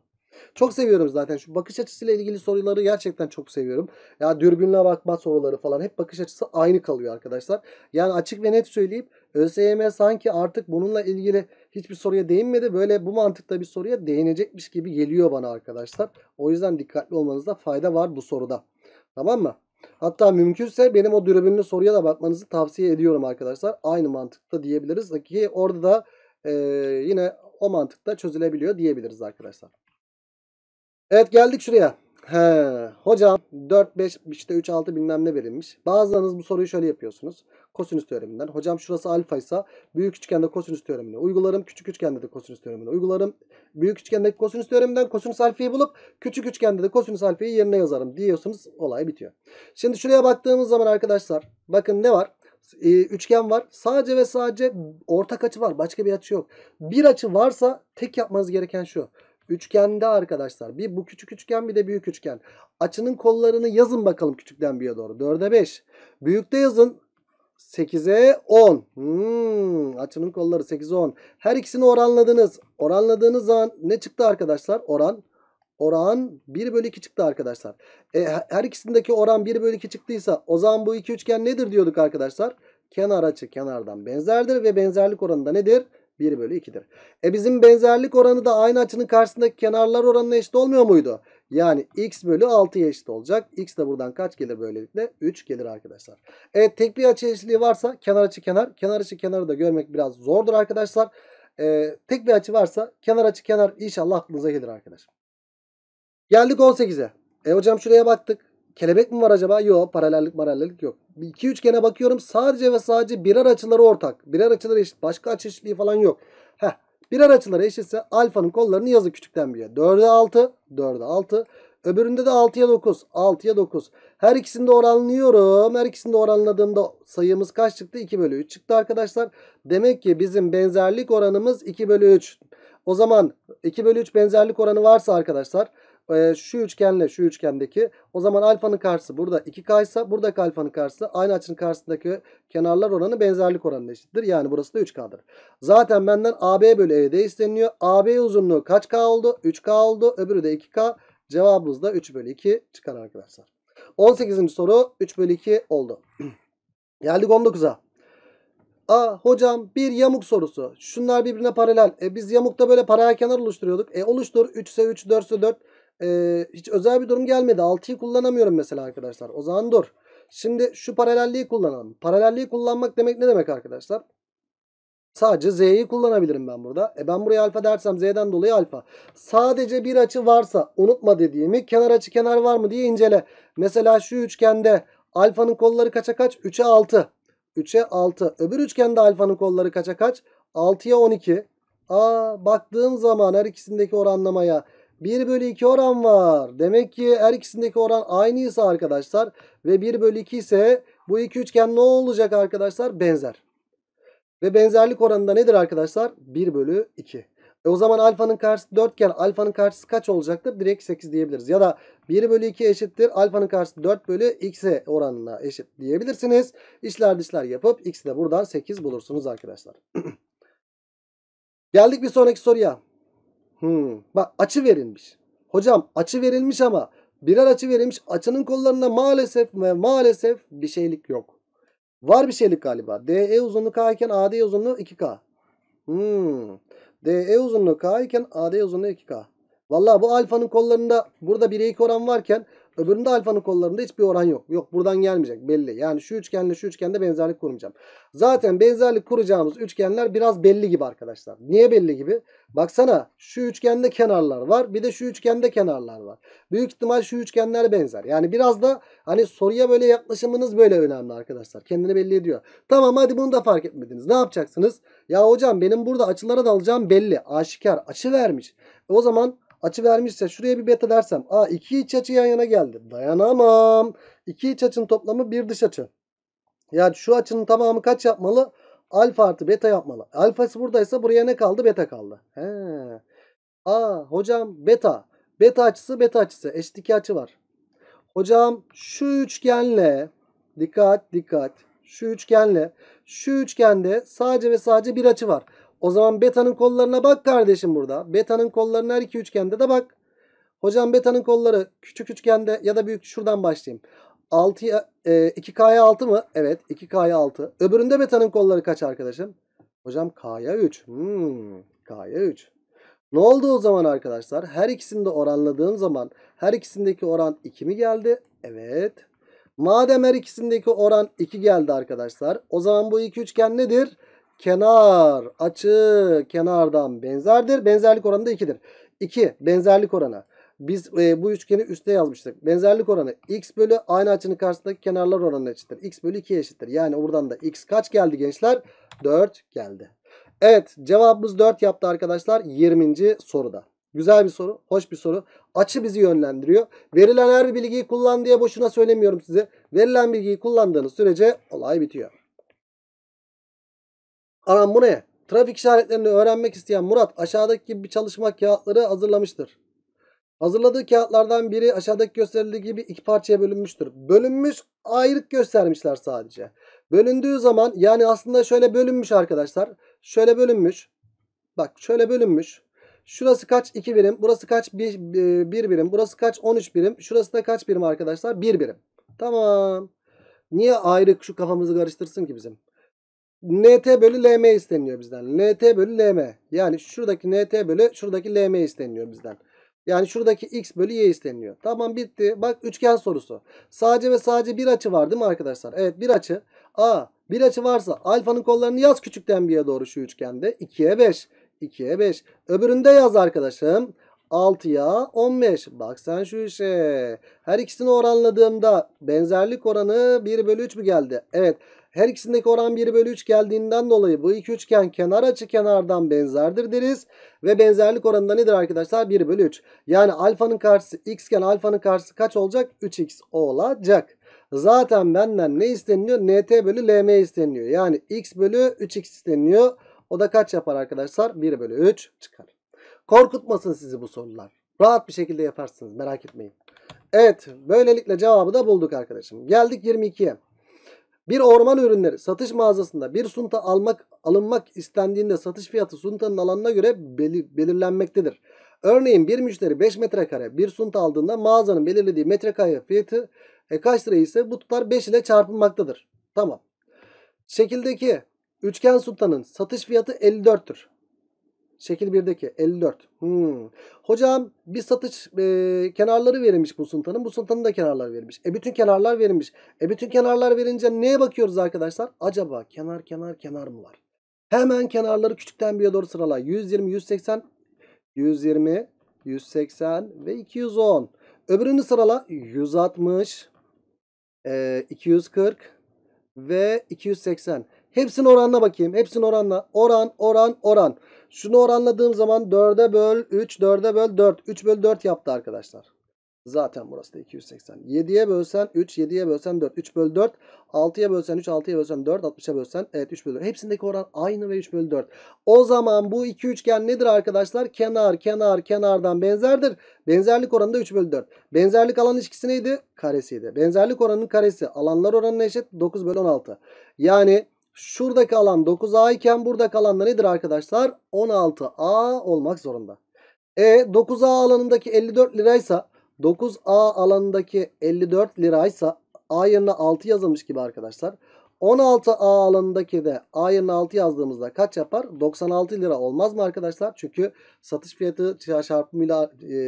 Çok seviyorum zaten şu bakış açısıyla ilgili soruları gerçekten çok seviyorum. Ya dürbünle bakma soruları falan hep bakış açısı aynı kalıyor arkadaşlar. Yani açık ve net söyleyip ÖSYM sanki artık bununla ilgili hiçbir soruya değinmedi. Böyle bu mantıkta bir soruya değinecekmiş gibi geliyor bana arkadaşlar. O yüzden dikkatli olmanızda fayda var bu soruda. Tamam mı? Hatta mümkünse benim o dürbünlü soruya da bakmanızı tavsiye ediyorum arkadaşlar. Aynı mantıkta diyebiliriz ki orada da e, yine o mantıkta çözülebiliyor diyebiliriz arkadaşlar. Evet geldik şuraya. He, hocam 4, 5, işte 3, 6 bilmem ne verilmiş. Bazılarınız bu soruyu şöyle yapıyorsunuz. Kosinüs teoreminden. Hocam şurası alfa ise büyük üçgende kosinüs teoremini uygularım. Küçük üçgende de kosinüs teoremini uygularım. Büyük üçgendeki kosinüs teoreminden kosinüs alfayı bulup küçük üçgende de kosinüs alfayı yerine yazarım diyorsunuz. Olay bitiyor. Şimdi şuraya baktığımız zaman arkadaşlar bakın ne var? Ee, üçgen var. Sadece ve sadece ortak açı var. Başka bir açı yok. Bir açı varsa tek yapmanız gereken şu. Üçgende arkadaşlar. Bir bu küçük üçgen bir de büyük üçgen. Açının kollarını yazın bakalım küçükten büyüğe doğru. 4'e 5. Büyükte yazın. 8'e 10. Hmm, açının kolları 8'e 10. Her ikisini oranladınız. Oranladığınız zaman ne çıktı arkadaşlar? Oran. Oran 1 bölü 2 çıktı arkadaşlar. E, her ikisindeki oran 1 bölü 2 çıktıysa o zaman bu iki üçgen nedir diyorduk arkadaşlar? Kenar açı kenardan benzerdir ve benzerlik oranı da nedir? 1 bölü 2'dir. E bizim benzerlik oranı da aynı açının karşısındaki kenarlar oranına eşit olmuyor muydu? Yani x bölü 6'ya eşit olacak. X de buradan kaç gelir böylelikle? 3 gelir arkadaşlar. Evet tek bir açı eşitliği varsa kenar açı kenar. Kenar açı kenarı da görmek biraz zordur arkadaşlar. Ee, tek bir açı varsa kenar açı kenar inşallah aklınıza gelir arkadaşlar. Geldik 18'e. E hocam şuraya baktık kelebek mi var acaba? Yok. Paralellik paralellik yok. İki üçgene bakıyorum. Sadece ve sadece birer açıları ortak. Birer açıları eşit. Başka açı eşitliği falan yok. Heh. Birer açıları eşitse alfanın kollarını yazın küçükten bir yer. 4'e 6. 4'e 6. Öbüründe de 6'ya 9. 6'ya 9. Her ikisini de oranlıyorum. Her ikisini de oranladığımda sayımız kaç çıktı? 2 bölü 3 çıktı arkadaşlar. Demek ki bizim benzerlik oranımız 2 bölü 3. O zaman 2 bölü 3 benzerlik oranı varsa arkadaşlar ee, şu üçgenle şu üçgendeki o zaman alfanın karşısı burada 2K ise buradaki alfanın karşısı aynı açının karşısındaki kenarlar oranı benzerlik oranına eşittir. Yani burası da 3K'dır. Zaten benden AB bölü ED isteniyor. AB uzunluğu kaç K oldu? 3K oldu. Öbürü de 2K. Cevabımız da 3 bölü 2 çıkar arkadaşlar. 18. soru 3 bölü 2 oldu. [clears throat] Geldik 19'a. Aa hocam bir yamuk sorusu. Şunlar birbirine paralel. E biz yamukta böyle paralel kenar oluşturuyorduk. E oluştur. 3 ise 3, 4 ise 4 e, hiç özel bir durum gelmedi. 6'yı kullanamıyorum mesela arkadaşlar. O zaman dur. Şimdi şu paralelliği kullanalım. Paralelliği kullanmak demek ne demek arkadaşlar? Sadece z'yi kullanabilirim ben burada. E ben buraya alfa dersem z'den dolayı alfa. Sadece bir açı varsa unutma dediğimi kenar açı kenar var mı diye incele. Mesela şu üçgende alfanın kolları kaça kaç? 3'e 6. 3'e 6. Öbür üçgende alfanın kolları kaça kaç? 6'ya 12. Aa baktığım zaman her ikisindeki oranlamaya 1 bölü 2 oran var. Demek ki her ikisindeki oran aynıysa arkadaşlar ve 1 bölü 2 ise bu iki üçgen ne olacak arkadaşlar? Benzer. Ve benzerlik oranı da nedir arkadaşlar? 1 bölü 2. E o zaman alfanın karşısı 4 iken alfanın karşısı kaç olacaktır? Direkt 8 diyebiliriz. Ya da 1 bölü 2 eşittir. Alfanın karşısı 4 bölü x'e oranına eşit diyebilirsiniz. İşler dışlar yapıp x'i de buradan 8 bulursunuz arkadaşlar. [clears throat] Geldik bir sonraki soruya. Hmm. Bak açı verilmiş. Hocam açı verilmiş ama birer açı verilmiş. Açının kollarında maalesef ve maalesef bir şeylik yok. Var bir şeylik galiba. DE uzunluğu K iken AD uzunluğu 2K. Hmm. DE uzunluğu K iken AD uzunluğu 2K. Valla bu alfanın kollarında burada bir 2 oran varken Öbüründe alfanın kollarında hiçbir oran yok. Yok buradan gelmeyecek belli. Yani şu üçgenle şu üçgende benzerlik kurmayacağım. Zaten benzerlik kuracağımız üçgenler biraz belli gibi arkadaşlar. Niye belli gibi? Baksana şu üçgende kenarlar var. Bir de şu üçgende kenarlar var. Büyük ihtimal şu üçgenler benzer. Yani biraz da hani soruya böyle yaklaşımınız böyle önemli arkadaşlar. Kendini belli ediyor. Tamam hadi bunu da fark etmediniz. Ne yapacaksınız? Ya hocam benim burada açılara dalacağım belli. Aşikar açı vermiş. O zaman açı vermişse şuraya bir beta dersem. Aa iki iç açı yan yana geldi. Dayanamam. İki iç açının toplamı bir dış açı. Yani şu açının tamamı kaç yapmalı? Alfa artı beta yapmalı. Alfası buradaysa buraya ne kaldı? Beta kaldı. He. Aa hocam beta. Beta açısı beta açısı. Eşit iki açı var. Hocam şu üçgenle dikkat dikkat. Şu üçgenle şu üçgende sadece ve sadece bir açı var. O zaman beta'nın kollarına bak kardeşim burada. Beta'nın kollarına her iki üçgende de bak. Hocam beta'nın kolları küçük üçgende ya da büyük şuradan başlayayım. 2K'ya e, 6 mı? Evet 2K'ya 6. Öbüründe beta'nın kolları kaç arkadaşım? Hocam K'ya 3. Hmm, K'ya 3. Ne oldu o zaman arkadaşlar? Her ikisini de oranladığım zaman her ikisindeki oran 2 mi geldi? Evet. Madem her ikisindeki oran 2 geldi arkadaşlar. O zaman bu iki üçgen nedir? kenar açı kenardan benzerdir. Benzerlik oranı da 2'dir. 2 benzerlik oranı. Biz e, bu üçgeni üste yazmıştık. Benzerlik oranı x bölü aynı açının karşısındaki kenarlar oranına eşittir. x bölü 2 eşittir. Yani buradan da x kaç geldi gençler? 4 geldi. Evet cevabımız 4 yaptı arkadaşlar 20. soruda. Güzel bir soru, hoş bir soru. Açı bizi yönlendiriyor. Verilen her bir bilgiyi kullan diye boşuna söylemiyorum size. Verilen bilgiyi kullandığınız sürece olay bitiyor. Aran bu ne? Trafik işaretlerini öğrenmek isteyen Murat aşağıdaki gibi bir çalışma kağıtları hazırlamıştır. Hazırladığı kağıtlardan biri aşağıdaki gösterildiği gibi iki parçaya bölünmüştür. Bölünmüş ayrık göstermişler sadece. Bölündüğü zaman yani aslında şöyle bölünmüş arkadaşlar. Şöyle bölünmüş. Bak şöyle bölünmüş. Şurası kaç? 2 birim. Burası kaç? 1 bir, birim. Burası kaç? 13 birim. Şurası da kaç birim arkadaşlar? 1 bir birim. Tamam. Niye ayrık şu kafamızı karıştırsın ki bizim? nt bölü lm isteniyor bizden. nt bölü lm. Yani şuradaki nt bölü şuradaki lm isteniyor bizden. Yani şuradaki x bölü y isteniyor. Tamam bitti. Bak üçgen sorusu. Sadece ve sadece bir açı var değil mi arkadaşlar? Evet bir açı. A bir açı varsa alfanın kollarını yaz küçükten bir'e doğru şu üçgende. 2'ye 5. 2'ye 5. Öbüründe yaz arkadaşım. 6'ya 15. Bak sen şu işe. Her ikisini oranladığımda benzerlik oranı 1 bölü 3 mü geldi? Evet. Her ikisindeki oran 1 bölü 3 geldiğinden dolayı bu iki üçgen kenar açı kenardan benzerdir deriz. Ve benzerlik oranı da nedir arkadaşlar? 1 bölü 3. Yani alfanın karşısı x iken alfanın karşısı kaç olacak? 3x olacak. Zaten benden ne isteniliyor? nt bölü lm isteniliyor. Yani x bölü 3x isteniliyor. O da kaç yapar arkadaşlar? 1 bölü 3 çıkar. Korkutmasın sizi bu sorular. Rahat bir şekilde yaparsınız merak etmeyin. Evet böylelikle cevabı da bulduk arkadaşım. Geldik 22'ye. Bir orman ürünleri satış mağazasında bir sunta almak alınmak istendiğinde satış fiyatı suntanın alanına göre beli, belirlenmektedir. Örneğin bir müşteri 5 metrekare bir sunta aldığında mağazanın belirlediği metrekare fiyatı e, kaç lira ise bu tutar 5 ile çarpılmaktadır. Tamam. Şekildeki üçgen suntanın satış fiyatı 54'tür. Şekil 1'deki 54. Hmm. Hocam bir satış e, kenarları verilmiş bu sıntanın, Bu sıntanın da kenarları verilmiş. E bütün kenarlar verilmiş. E bütün kenarlar verince neye bakıyoruz arkadaşlar? Acaba kenar kenar kenar mı var? Hemen kenarları küçükten bir'e doğru sırala. 120, 180, 120, 180 ve 210. Öbürünü sırala. 160, e, 240 ve 280. Hepsinin oranla bakayım. Hepsinin oranla, Oran, oran, oran. Şunu oranladığım zaman 4'e böl 3, 4'e böl 4. 3 böl 4 yaptı arkadaşlar. Zaten burası da 280. 7'ye bölsen 3, 7'ye bölsen 4. 3 böl 4. 6'ya bölsen 3, 6'ya bölsen 4. 60'a bölsen evet 3 böl 4. Hepsindeki oran aynı ve 3 böl 4. O zaman bu iki üçgen nedir arkadaşlar? Kenar, kenar, kenardan benzerdir. Benzerlik oranı da 3 böl 4. Benzerlik alan ilişkisi neydi? Karesiydi. Benzerlik oranının karesi alanlar oranına eşit 9 böl 16. Yani Şuradaki alan 9A iken buradaki alan da nedir arkadaşlar? 16A olmak zorunda. E 9A alanındaki 54 liraysa 9A alanındaki 54 liraysa A yerine 6 yazılmış gibi arkadaşlar. 16A alanındaki de A yerine 6 yazdığımızda kaç yapar? 96 lira olmaz mı arkadaşlar? Çünkü satış fiyatı çarpımıyla e,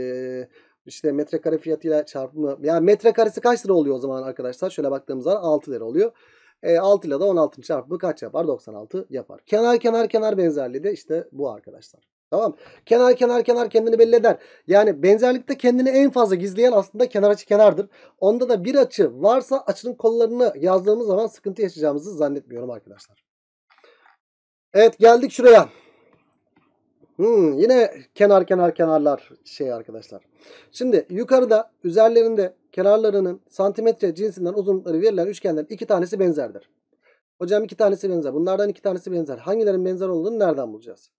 işte metrekare fiyatıyla çarpımı. Yani metrekaresi kaç lira oluyor o zaman arkadaşlar? Şöyle baktığımızda 6 lira oluyor. E, 6 ile de 16'nın çarpımı kaç yapar? 96 yapar. Kenar kenar kenar benzerliği de işte bu arkadaşlar. Tamam. Kenar kenar kenar kendini belli eder. Yani benzerlikte kendini en fazla gizleyen aslında kenar açı kenardır. Onda da bir açı varsa açının kollarını yazdığımız zaman sıkıntı yaşayacağımızı zannetmiyorum arkadaşlar. Evet geldik şuraya. Hmm, yine kenar kenar kenarlar şey arkadaşlar. Şimdi yukarıda üzerlerinde kenarlarının santimetre cinsinden uzunlukları verilen üçgenlerin iki tanesi benzerdir. Hocam iki tanesi benzer. Bunlardan iki tanesi benzer. Hangilerin benzer olduğunu nereden bulacağız?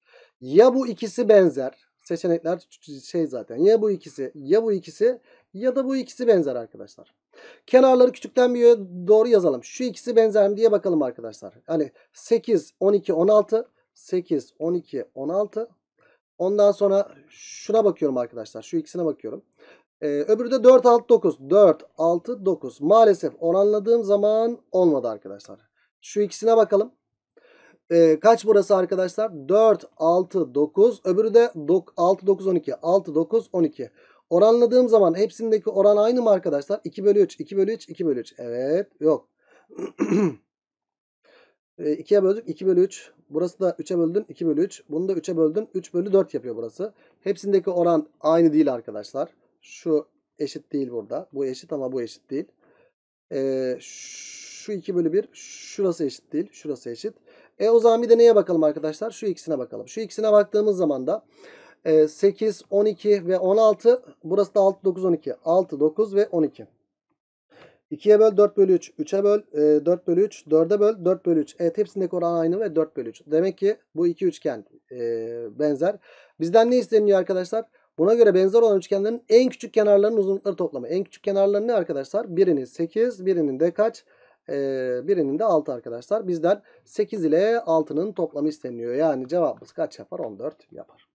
Ya bu ikisi benzer. Seçenekler şey zaten. Ya bu ikisi, ya bu ikisi, ya da bu ikisi benzer arkadaşlar. Kenarları küçükten büyüğe doğru yazalım. Şu ikisi benzer mi diye bakalım arkadaşlar. Hani 8, 12, 16. 8, 12, 16. Ondan sonra şuna bakıyorum arkadaşlar. Şu ikisine bakıyorum. Ee, öbürü de 4, 6, 9. 4, 6, 9. Maalesef oranladığım zaman olmadı arkadaşlar. Şu ikisine bakalım. Ee, kaç burası arkadaşlar? 4, 6, 9. Öbürü de 6, 9, 12. 6, 9, 12. Oranladığım zaman hepsindeki oran aynı mı arkadaşlar? 2 bölü 3, 2 bölü 3, 2 bölü 3. Evet, yok. 2'ye [clears throat] ee, böldük 2 bölü 3. Burası da 3'e böldün 2 bölü 3. Bunu da 3'e böldün 3 bölü 4 yapıyor burası. Hepsindeki oran aynı değil arkadaşlar. Şu eşit değil burada. Bu eşit ama bu eşit değil. Ee, şu 2 bölü 1 şurası eşit değil. Şurası eşit. E o zaman bir de neye bakalım arkadaşlar? Şu ikisine bakalım. Şu ikisine baktığımız zaman da 8, 12 ve 16. Burası da 6, 9, 12. 6, 9 ve 12. 2'ye böl 4 bölü 3. 3'e böl 4 bölü 3. 4'e böl 4 bölü 3. Evet hepsindeki oran aynı ve 4 bölü 3. Demek ki bu iki üçgen benzer. Bizden ne isteniyor arkadaşlar? Buna göre benzer olan üçgenlerin en küçük kenarlarının uzunlukları toplamı. En küçük kenarları ne arkadaşlar? Birinin 8, birinin de kaç? Ee, birinin de 6 arkadaşlar. Bizden 8 ile 6'nın toplamı isteniyor. Yani cevabımız kaç yapar? 14 yapar.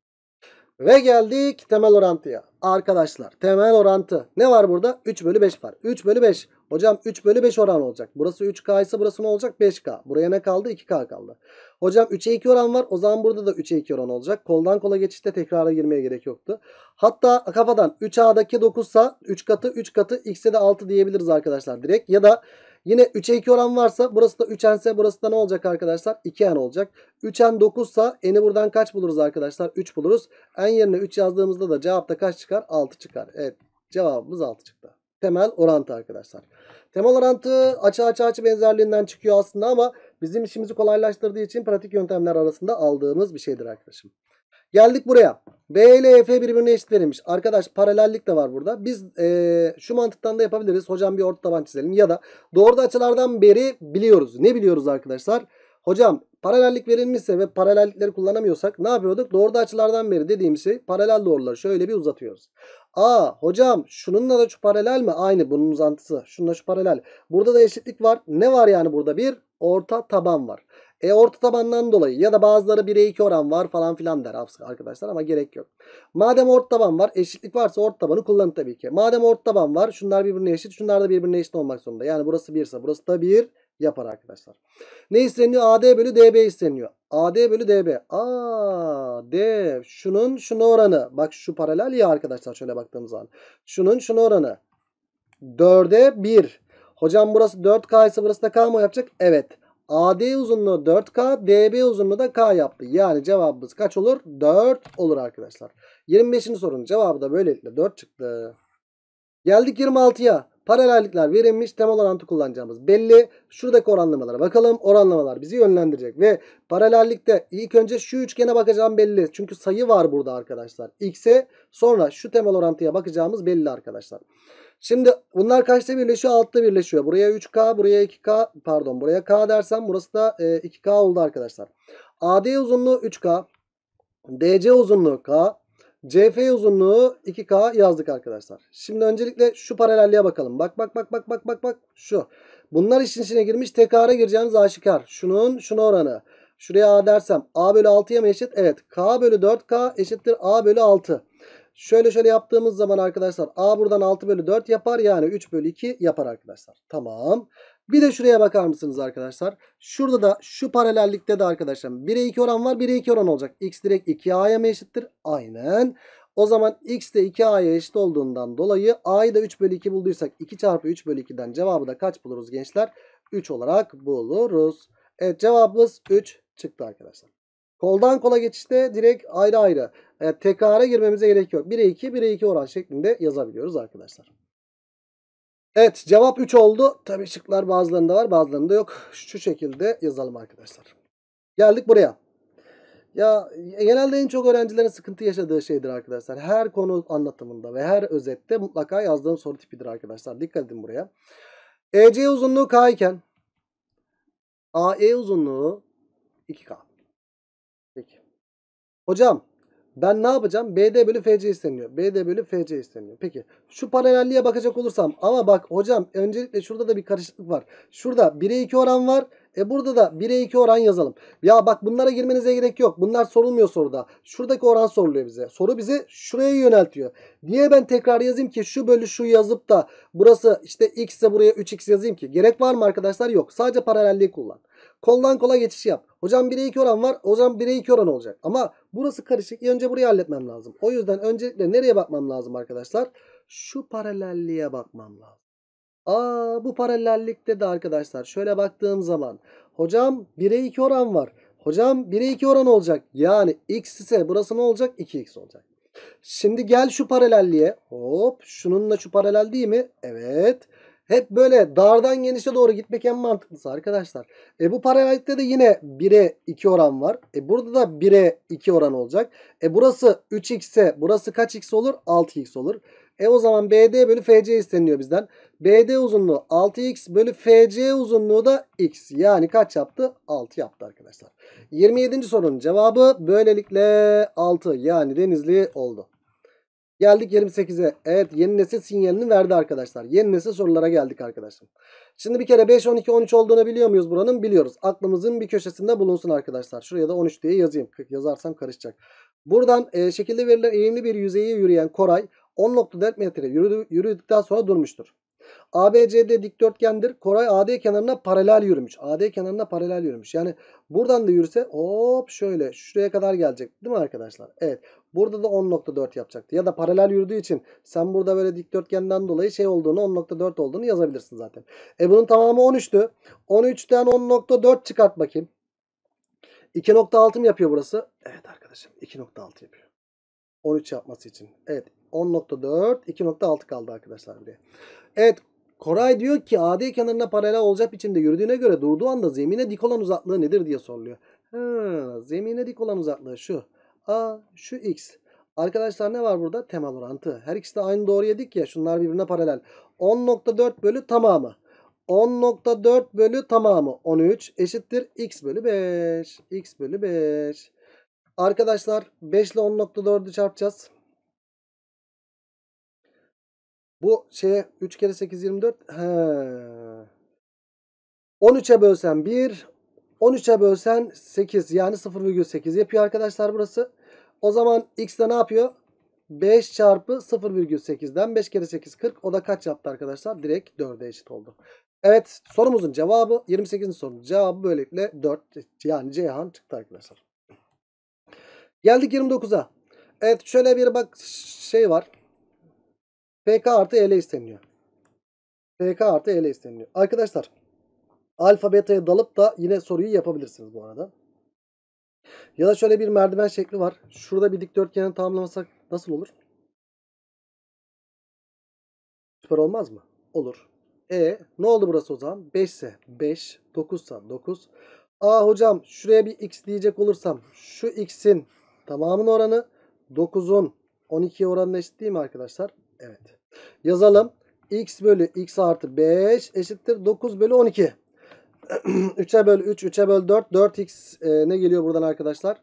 Ve geldik temel orantıya. Arkadaşlar temel orantı ne var burada? 3 bölü 5 var. 3 bölü 5. Hocam 3 bölü 5 oran olacak. Burası 3K ise burası ne olacak? 5K. Buraya ne kaldı? 2K kaldı. Hocam 3'e 2 oran var. O zaman burada da 3'e 2 oran olacak. Koldan kola geçişte tekrara girmeye gerek yoktu. Hatta kafadan 3A'daki 9 3 katı 3 katı X'e de 6 diyebiliriz arkadaşlar direkt. Ya da Yine 3'e 2 oran varsa burası da 3n ise burası da ne olacak arkadaşlar? 2n olacak. 3n 9 ise n'i buradan kaç buluruz arkadaşlar? 3 buluruz. n yerine 3 yazdığımızda da cevapta kaç çıkar? 6 çıkar. Evet cevabımız 6 çıktı. Temel orantı arkadaşlar. Temel orantı açı açı açı benzerliğinden çıkıyor aslında ama bizim işimizi kolaylaştırdığı için pratik yöntemler arasında aldığımız bir şeydir arkadaşım. Geldik buraya. B ile EF birbirine eşit verilmiş. Arkadaş paralellik de var burada. Biz e, şu mantıktan da yapabiliriz. Hocam bir orta taban çizelim. Ya da doğru açılardan beri biliyoruz. Ne biliyoruz arkadaşlar? Hocam paralellik verilmişse ve paralellikleri kullanamıyorsak ne yapıyorduk? Doğru açılardan beri dediğim şey paralel doğruları şöyle bir uzatıyoruz. Aa hocam şununla da şu paralel mi? Aynı bunun uzantısı. Şununla şu paralel. Burada da eşitlik var. Ne var yani burada? Bir orta taban var. E orta tabandan dolayı ya da bazıları 1'e 2 oran var falan filan der arkadaşlar ama gerek yok. Madem orta taban var eşitlik varsa orta tabanı kullanın tabii ki. Madem orta taban var şunlar birbirine eşit şunlar da birbirine eşit olmak zorunda. Yani burası 1 ise burası da 1 yapar arkadaşlar. Ne isteniyor? AD bölü DB isteniyor. AD bölü DB. A, D. Şunun şuna oranı. Bak şu paralel ya arkadaşlar şöyle baktığımız zaman. Şunun şuna oranı. 4'e 1. Hocam burası 4K ise burası da K mı yapacak? Evet. AD uzunluğu 4K, DB uzunluğu da K yaptı. Yani cevabımız kaç olur? 4 olur arkadaşlar. 25. sorunun cevabı da böylelikle 4 çıktı. Geldik 26'ya. Paralellikler verilmiş temel orantı kullanacağımız belli. Şuradaki oranlamalara bakalım. Oranlamalar bizi yönlendirecek. Ve paralellikte ilk önce şu üçgene bakacağım belli. Çünkü sayı var burada arkadaşlar. X'e sonra şu temel orantıya bakacağımız belli arkadaşlar. Şimdi bunlar kaçta birleşiyor? Altta birleşiyor. Buraya 3K, buraya 2K, pardon buraya K dersem burası da 2K e, oldu arkadaşlar. AD uzunluğu 3K, DC uzunluğu K, CF uzunluğu 2K yazdık arkadaşlar. Şimdi öncelikle şu paralelliğe bakalım. Bak bak bak bak bak bak bak şu. Bunlar işin içine girmiş tekrara gireceğiniz aşikar. Şunun şuna oranı. Şuraya A dersem A bölü 6'ya mı eşit? Evet. K bölü 4K eşittir A bölü 6. Şöyle şöyle yaptığımız zaman arkadaşlar A buradan 6 bölü 4 yapar. Yani 3 bölü 2 yapar arkadaşlar. Tamam. Bir de şuraya bakar mısınız arkadaşlar? Şurada da şu paralellikte de arkadaşlar 1'e 2 oran var. 1'e 2 oran olacak. X direkt 2A'ya mı eşittir? Aynen. O zaman X de 2A'ya eşit olduğundan dolayı A'yı da 3 bölü 2 bulduysak 2 çarpı 3 bölü 2'den cevabı da kaç buluruz gençler? 3 olarak buluruz. Evet cevabımız 3 çıktı arkadaşlar. Koldan kola geçişte direkt ayrı ayrı yani e, tekrara girmemize gerek yok. 1'e 2, 1'e 2 oran şeklinde yazabiliyoruz arkadaşlar. Evet cevap 3 oldu. Tabi şıklar bazılarında var bazılarında yok. Şu şekilde yazalım arkadaşlar. Geldik buraya. Ya e, genelde en çok öğrencilerin sıkıntı yaşadığı şeydir arkadaşlar. Her konu anlatımında ve her özette mutlaka yazdığım soru tipidir arkadaşlar. Dikkat edin buraya. EC uzunluğu K iken AE uzunluğu 2K. Hocam ben ne yapacağım? BD bölü FC isteniyor. BD bölü FC isteniyor. Peki şu paralelliğe bakacak olursam ama bak hocam öncelikle şurada da bir karışıklık var. Şurada 1'e 2 oran var. E burada da 1'e 2 oran yazalım. Ya bak bunlara girmenize gerek yok. Bunlar sorulmuyor soruda. Şuradaki oran soruluyor bize. Soru bizi şuraya yöneltiyor. Niye ben tekrar yazayım ki şu bölü şu yazıp da burası işte x ise buraya 3x yazayım ki? Gerek var mı arkadaşlar? Yok. Sadece paralellik kullan. Koldan kola geçiş yap. Hocam 1'e 2 oran var. Hocam 1'e 2 oran olacak. Ama burası karışık. Önce burayı halletmem lazım. O yüzden öncelikle nereye bakmam lazım arkadaşlar? Şu paralelliğe bakmam lazım. Aa bu paralellikte de arkadaşlar şöyle baktığım zaman hocam 1'e 2 oran var. Hocam 1'e 2 oran olacak. Yani x ise burası ne olacak? 2x olacak. Şimdi gel şu paralelliğe. Hop şununla şu paralel değil mi? Evet. Hep böyle dardan genişe doğru gitmek en mantıklısı arkadaşlar. E bu paralellikte de yine 1'e 2 oran var. E burada da 1'e 2 oran olacak. E burası 3 x ise burası kaç x olur? 6x olur. E o zaman BD bölü FC isteniyor bizden. BD uzunluğu 6x bölü FC uzunluğu da x. Yani kaç yaptı? 6 yaptı arkadaşlar. 27. sorunun cevabı böylelikle 6 yani denizli oldu. Geldik 28'e. Evet yeni nesil sinyalini verdi arkadaşlar. Yeni nesil sorulara geldik arkadaşlar. Şimdi bir kere 5, 12, 13 olduğunu biliyor muyuz buranın? Biliyoruz. Aklımızın bir köşesinde bulunsun arkadaşlar. Şuraya da 13 diye yazayım. Yazarsam karışacak. Buradan e, şekilde verilen eğimli bir yüzeye yürüyen Koray 10.4 metre yürüdükten sonra durmuştur. ABCD dikdörtgendir. Koray AD kenarına paralel yürümüş. AD kenarına paralel yürümüş. Yani buradan da yürüse hop şöyle şuraya kadar gelecek değil mi arkadaşlar? Evet. Burada da 10.4 yapacaktı. Ya da paralel yürüdüğü için sen burada böyle dikdörtgenden dolayı şey olduğunu 10.4 olduğunu yazabilirsin zaten. E bunun tamamı 13'tü. 13'ten 10.4 çıkart bakayım. 2.6 mı yapıyor burası? Evet arkadaşım 2.6 yapıyor. 13 yapması için. Evet 10.4, 2.6 kaldı arkadaşlar diye. Evet Koray diyor ki AD kenarına paralel olacak biçimde yürüdüğüne göre durduğu anda zemine dik olan uzaklığı nedir diye soruluyor. Ha, zemine dik olan uzaklığı şu. A şu x. Arkadaşlar ne var burada? Temel orantı. Her ikisi de aynı doğruya dik ya. Şunlar birbirine paralel. 10.4 bölü tamamı. 10.4 bölü tamamı 13 eşittir x bölü 5. x bölü 5. Arkadaşlar 5 ile 10.4'ü çarpacağız. Bu şey 3 kere 8 24. He. 13'e bölsen 1. 13'e bölsen 8 yani 0,8 yapıyor arkadaşlar burası. O zaman x de ne yapıyor? 5 çarpı 0,8'den 5 kere 8 40. O da kaç yaptı arkadaşlar? Direkt 4'e eşit oldu. Evet sorumuzun cevabı 28. sorunun cevabı böylelikle 4 yani Ceyhan çıktı arkadaşlar. Geldik 29'a. Evet şöyle bir bak şey var. PK artı EL isteniliyor. PK artı EL isteniliyor. Arkadaşlar alfa beta'ya dalıp da yine soruyu yapabilirsiniz bu arada. Ya da şöyle bir merdiven şekli var. Şurada bir dikdörtgeni tamamlamasak nasıl olur? Süper olmaz mı? Olur. E ne oldu burası o zaman? 5 ise 5, 9 ise 9. A hocam şuraya bir x diyecek olursam şu x'in tamamın oranı 9'un 12'ye oranına eşit değil mi arkadaşlar? Evet. Yazalım. x bölü x artı 5 eşittir 9 bölü 12. 3'e bölü 3, 3'e bölü 4. 4x e, ne geliyor buradan arkadaşlar?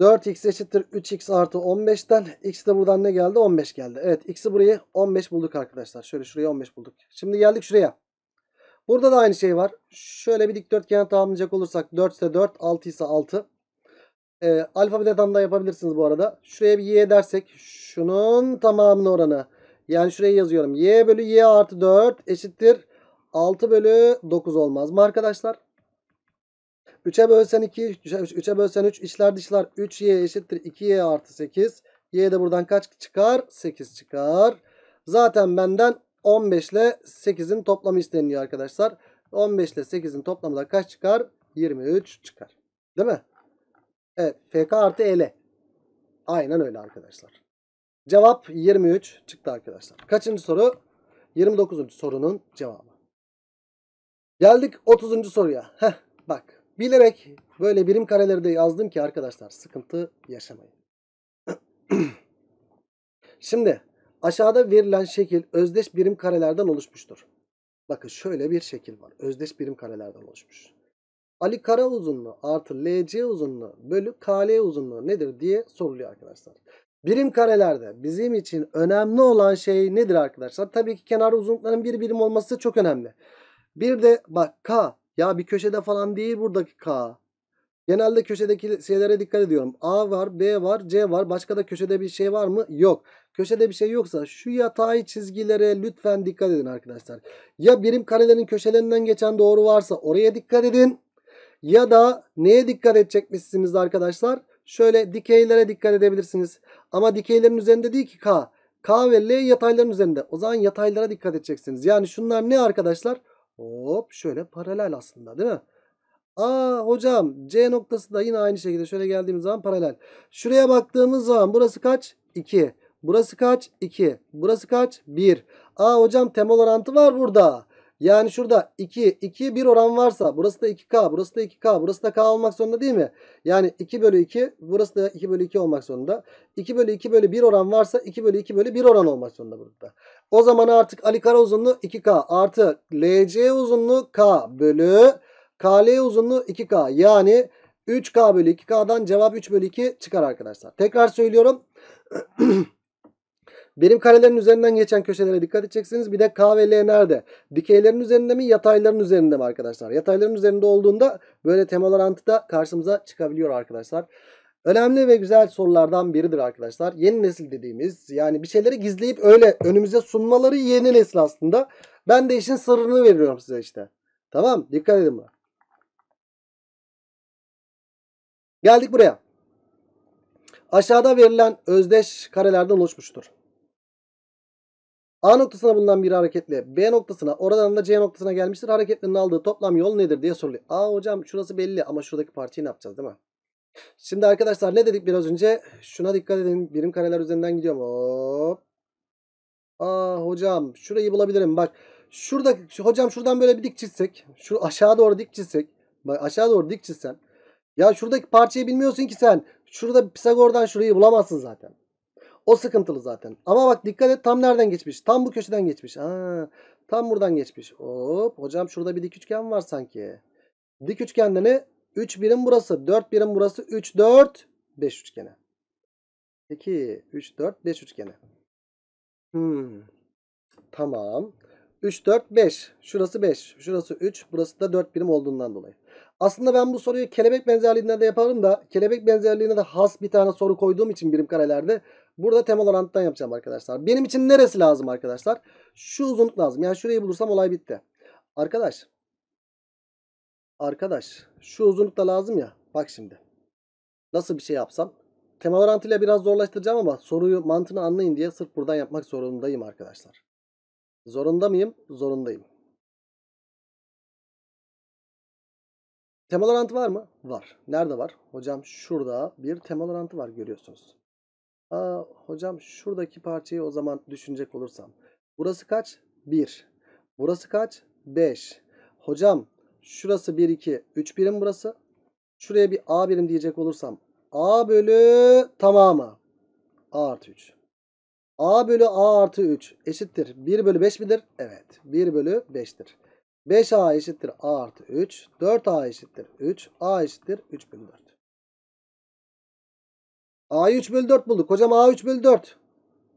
4x eşittir 3x artı 15'ten. X de buradan ne geldi? 15 geldi. Evet x'i burayı 15 bulduk arkadaşlar. Şöyle şuraya 15 bulduk. Şimdi geldik şuraya. Burada da aynı şey var. Şöyle bir dikdörtgen tamamlayacak olursak 4 ise 4, 6 ise 6. E, ee, alfa da yapabilirsiniz bu arada. Şuraya bir y dersek şunun tamamının oranı. Yani şuraya yazıyorum. y bölü y artı 4 eşittir. 6 bölü 9 olmaz mı arkadaşlar? 3'e bölsen 2, 3'e bölsen 3, içler dışlar 3y eşittir 2y artı 8. y de buradan kaç çıkar? 8 çıkar. Zaten benden 15 ile 8'in toplamı isteniyor arkadaşlar. 15 ile 8'in toplamı da kaç çıkar? 23 çıkar. Değil mi? Evet. FK artı EL. Aynen öyle arkadaşlar. Cevap 23 çıktı arkadaşlar. Kaçıncı soru? 29. sorunun cevabı. Geldik 30. soruya. Heh, bak bilerek böyle birim kareleri de yazdım ki arkadaşlar sıkıntı yaşamayın. [clears throat] Şimdi aşağıda verilen şekil özdeş birim karelerden oluşmuştur. Bakın şöyle bir şekil var. Özdeş birim karelerden oluşmuş. Ali Kara uzunluğu artı LC uzunluğu bölü KL uzunluğu nedir diye soruluyor arkadaşlar. Birim karelerde bizim için önemli olan şey nedir arkadaşlar? Tabii ki kenar uzunlukların bir birim olması çok önemli. Bir de bak K ya bir köşede falan değil buradaki K. Genelde köşedeki şeylere dikkat ediyorum. A var, B var, C var. Başka da köşede bir şey var mı? Yok. Köşede bir şey yoksa şu yatay çizgilere lütfen dikkat edin arkadaşlar. Ya birim karelerin köşelerinden geçen doğru varsa oraya dikkat edin. Ya da neye dikkat edecekmişsiniz arkadaşlar? Şöyle dikeylere dikkat edebilirsiniz. Ama dikeylerin üzerinde değil ki K. K ve L yatayların üzerinde. O zaman yataylara dikkat edeceksiniz. Yani şunlar ne arkadaşlar? Hop şöyle paralel aslında değil mi? Aa hocam C noktası da yine aynı şekilde şöyle geldiğimiz zaman paralel. Şuraya baktığımız zaman burası kaç? 2. Burası kaç? 2. Burası kaç? 1. Aa hocam temel orantı var burada. Yani şurada 2, 2 1 oran varsa burası da 2K, burası da 2K, burası da K olmak zorunda değil mi? Yani 2 bölü 2, burası da 2 bölü 2 olmak zorunda. 2 bölü 2 bölü 1 oran varsa 2 bölü 2 bölü 1 oran olmak zorunda burada. O zaman artık Ali Kara uzunluğu 2K artı LC uzunluğu K bölü KL uzunluğu 2K. Yani 3K bölü 2K'dan cevap 3 bölü 2 çıkar arkadaşlar. Tekrar söylüyorum. [clears throat] Benim karelerin üzerinden geçen köşelere dikkat edeceksiniz. Bir de K ve L nerede? Dikeylerin üzerinde mi yatayların üzerinde mi arkadaşlar? Yatayların üzerinde olduğunda böyle temalar antita karşımıza çıkabiliyor arkadaşlar. Önemli ve güzel sorulardan biridir arkadaşlar. Yeni nesil dediğimiz yani bir şeyleri gizleyip öyle önümüze sunmaları yeni nesil aslında. Ben de işin sırrını veriyorum size işte. Tamam dikkat edin buna. Geldik buraya. Aşağıda verilen özdeş karelerden oluşmuştur. A noktasına bulunan bir hareketle B noktasına oradan da C noktasına gelmiştir. Hareketlerin aldığı toplam yol nedir diye soruluyor. Aa hocam şurası belli ama şuradaki parçayı ne yapacağız değil mi? Şimdi arkadaşlar ne dedik biraz önce? Şuna dikkat edin. Birim kareler üzerinden gidiyorum. Hop. Aa hocam şurayı bulabilirim. Bak şurada hocam şuradan böyle bir dik çizsek. Şu aşağı doğru dik çizsek. Bak aşağı doğru dik çizsen. Ya şuradaki parçayı bilmiyorsun ki sen. Şurada Pisagor'dan şurayı bulamazsın zaten. O sıkıntılı zaten. Ama bak dikkat et tam nereden geçmiş? Tam bu köşeden geçmiş. Ha, tam buradan geçmiş. Hop hocam şurada bir dik üçgen var sanki. Dik üçgende ne? 3 birim burası. 4 birim burası. 3 4 5 üçgeni. 2 3 4 5 üçgeni. Hmm. Tamam. 3 4 5. Şurası 5. Şurası 3. Burası da 4 birim olduğundan dolayı. Aslında ben bu soruyu kelebek benzerliğinden de yaparım da kelebek benzerliğine de has bir tane soru koyduğum için birim karelerde burada temel oranttan yapacağım arkadaşlar. Benim için neresi lazım arkadaşlar? Şu uzunluk lazım. Yani şurayı bulursam olay bitti. Arkadaş. Arkadaş. Şu uzunluk da lazım ya. Bak şimdi. Nasıl bir şey yapsam? Temel orantıyla biraz zorlaştıracağım ama soruyu mantığını anlayın diye sırf buradan yapmak zorundayım arkadaşlar. Zorunda mıyım? Zorundayım. Temalar orantı var mı? Var. Nerede var? Hocam şurada bir temalar orantı var görüyorsunuz. Aa, hocam şuradaki parçayı o zaman düşünecek olursam. Burası kaç? 1. Burası kaç? 5. Hocam şurası 1, 2, 3 birim burası. Şuraya bir A birim diyecek olursam. A bölü tamamı. A artı 3. A bölü A artı 3 eşittir. 1 bölü 5 midir? Evet. 1 bölü 5'tir. 5A eşittir A artı 3. 4A eşittir 3. A eşittir 3 bölü 4. A'yı 3 bölü 4 bulduk. Hocam A 3 bölü 4.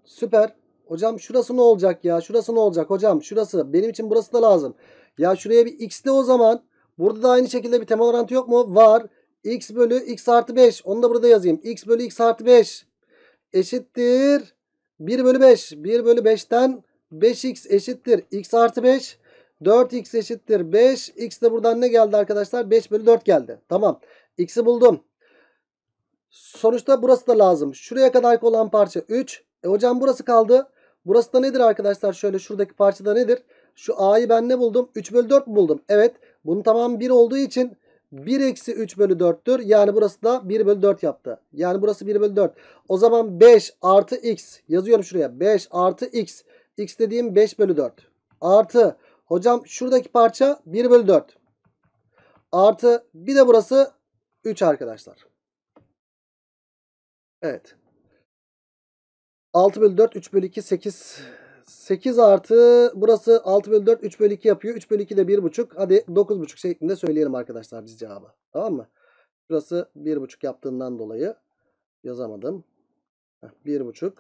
Süper. Hocam şurası ne olacak ya? Şurası ne olacak? Hocam şurası. Benim için burası da lazım. Ya şuraya bir x de o zaman. Burada da aynı şekilde bir temel orantı yok mu? Var. x bölü x artı 5. Onu da burada yazayım. x bölü x artı 5 eşittir 1 bölü 5. 1 bölü 5'ten 5x eşittir x artı 5. 4x eşittir 5. X de buradan ne geldi arkadaşlar? 5 bölü 4 geldi. Tamam. X'i buldum. Sonuçta burası da lazım. Şuraya kadar olan parça 3. E hocam burası kaldı. Burası da nedir arkadaşlar? Şöyle şuradaki parçada nedir? Şu A'yı ben ne buldum? 3 bölü 4 buldum. Evet. Bunun tamam 1 olduğu için 1 eksi 3 bölü 4'tür. Yani burası da 1 bölü 4 yaptı. Yani burası 1 bölü 4. O zaman 5 artı x yazıyorum şuraya. 5 artı x. x dediğim 5 bölü 4. Artı Hocam şuradaki parça 1 bölü 4. Artı bir de burası 3 arkadaşlar. Evet. 6 bölü 4 3 bölü 2 8 8 artı burası 6 bölü 4 3 bölü 2 yapıyor. 3 bölü 2 de 1,5 hadi 9,5 şeklinde söyleyelim arkadaşlar biz cevabı. Tamam mı? Burası 1,5 yaptığından dolayı yazamadım. 1,5.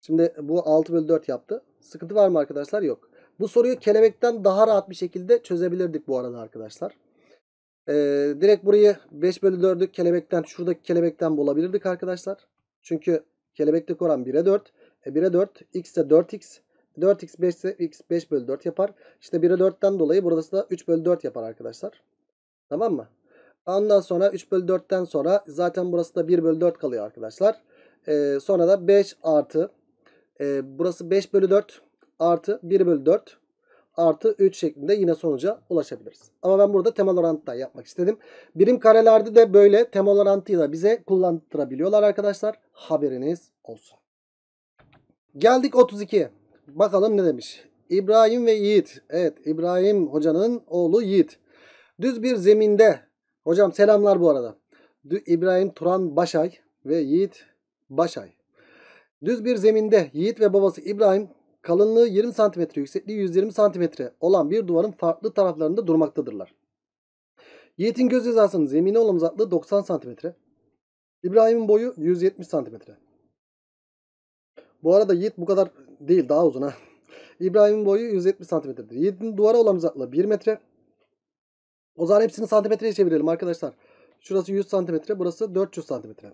Şimdi bu 6 bölü 4 yaptı. Sıkıntı var mı arkadaşlar? Yok. Bu soruyu kelebekten daha rahat bir şekilde çözebilirdik bu arada arkadaşlar. Ee, direkt burayı 5 bölü 4'lük kelebekten şuradaki kelebekten bulabilirdik arkadaşlar. Çünkü kelebeklik oran 1'e 4. E 1'e 4 x de 4x. 4x 5 ise x 5 bölü 4 yapar. İşte 1'e 4'ten dolayı burası da 3 bölü 4 yapar arkadaşlar. Tamam mı? Ondan sonra 3 bölü 4'ten sonra zaten burası da 1 bölü 4 kalıyor arkadaşlar. Ee, sonra da 5 artı. E, burası 5 bölü 4 artı 1 bölü 4 artı 3 şeklinde yine sonuca ulaşabiliriz. Ama ben burada temel orantıda yapmak istedim. Birim karelerde de böyle temel orantıyla bize kullandırabiliyorlar arkadaşlar. Haberiniz olsun. Geldik 32. Bakalım ne demiş. İbrahim ve Yiğit. Evet İbrahim hocanın oğlu Yiğit. Düz bir zeminde. Hocam selamlar bu arada. İbrahim Turan Başay ve Yiğit Başay. Düz bir zeminde Yiğit ve babası İbrahim kalınlığı 20 cm, yüksekliği 120 cm olan bir duvarın farklı taraflarında durmaktadırlar. Yiğit'in göz hizasının zemine olan uzaklığı 90 cm. İbrahim'in boyu 170 cm. Bu arada Yiğit bu kadar değil daha uzun ha. İbrahim'in boyu 170 cm'dir. Yiğit'in duvara olan uzaklığı 1 metre. O zaman hepsini santimetreye çevirelim arkadaşlar. Şurası 100 cm, burası 400 cm.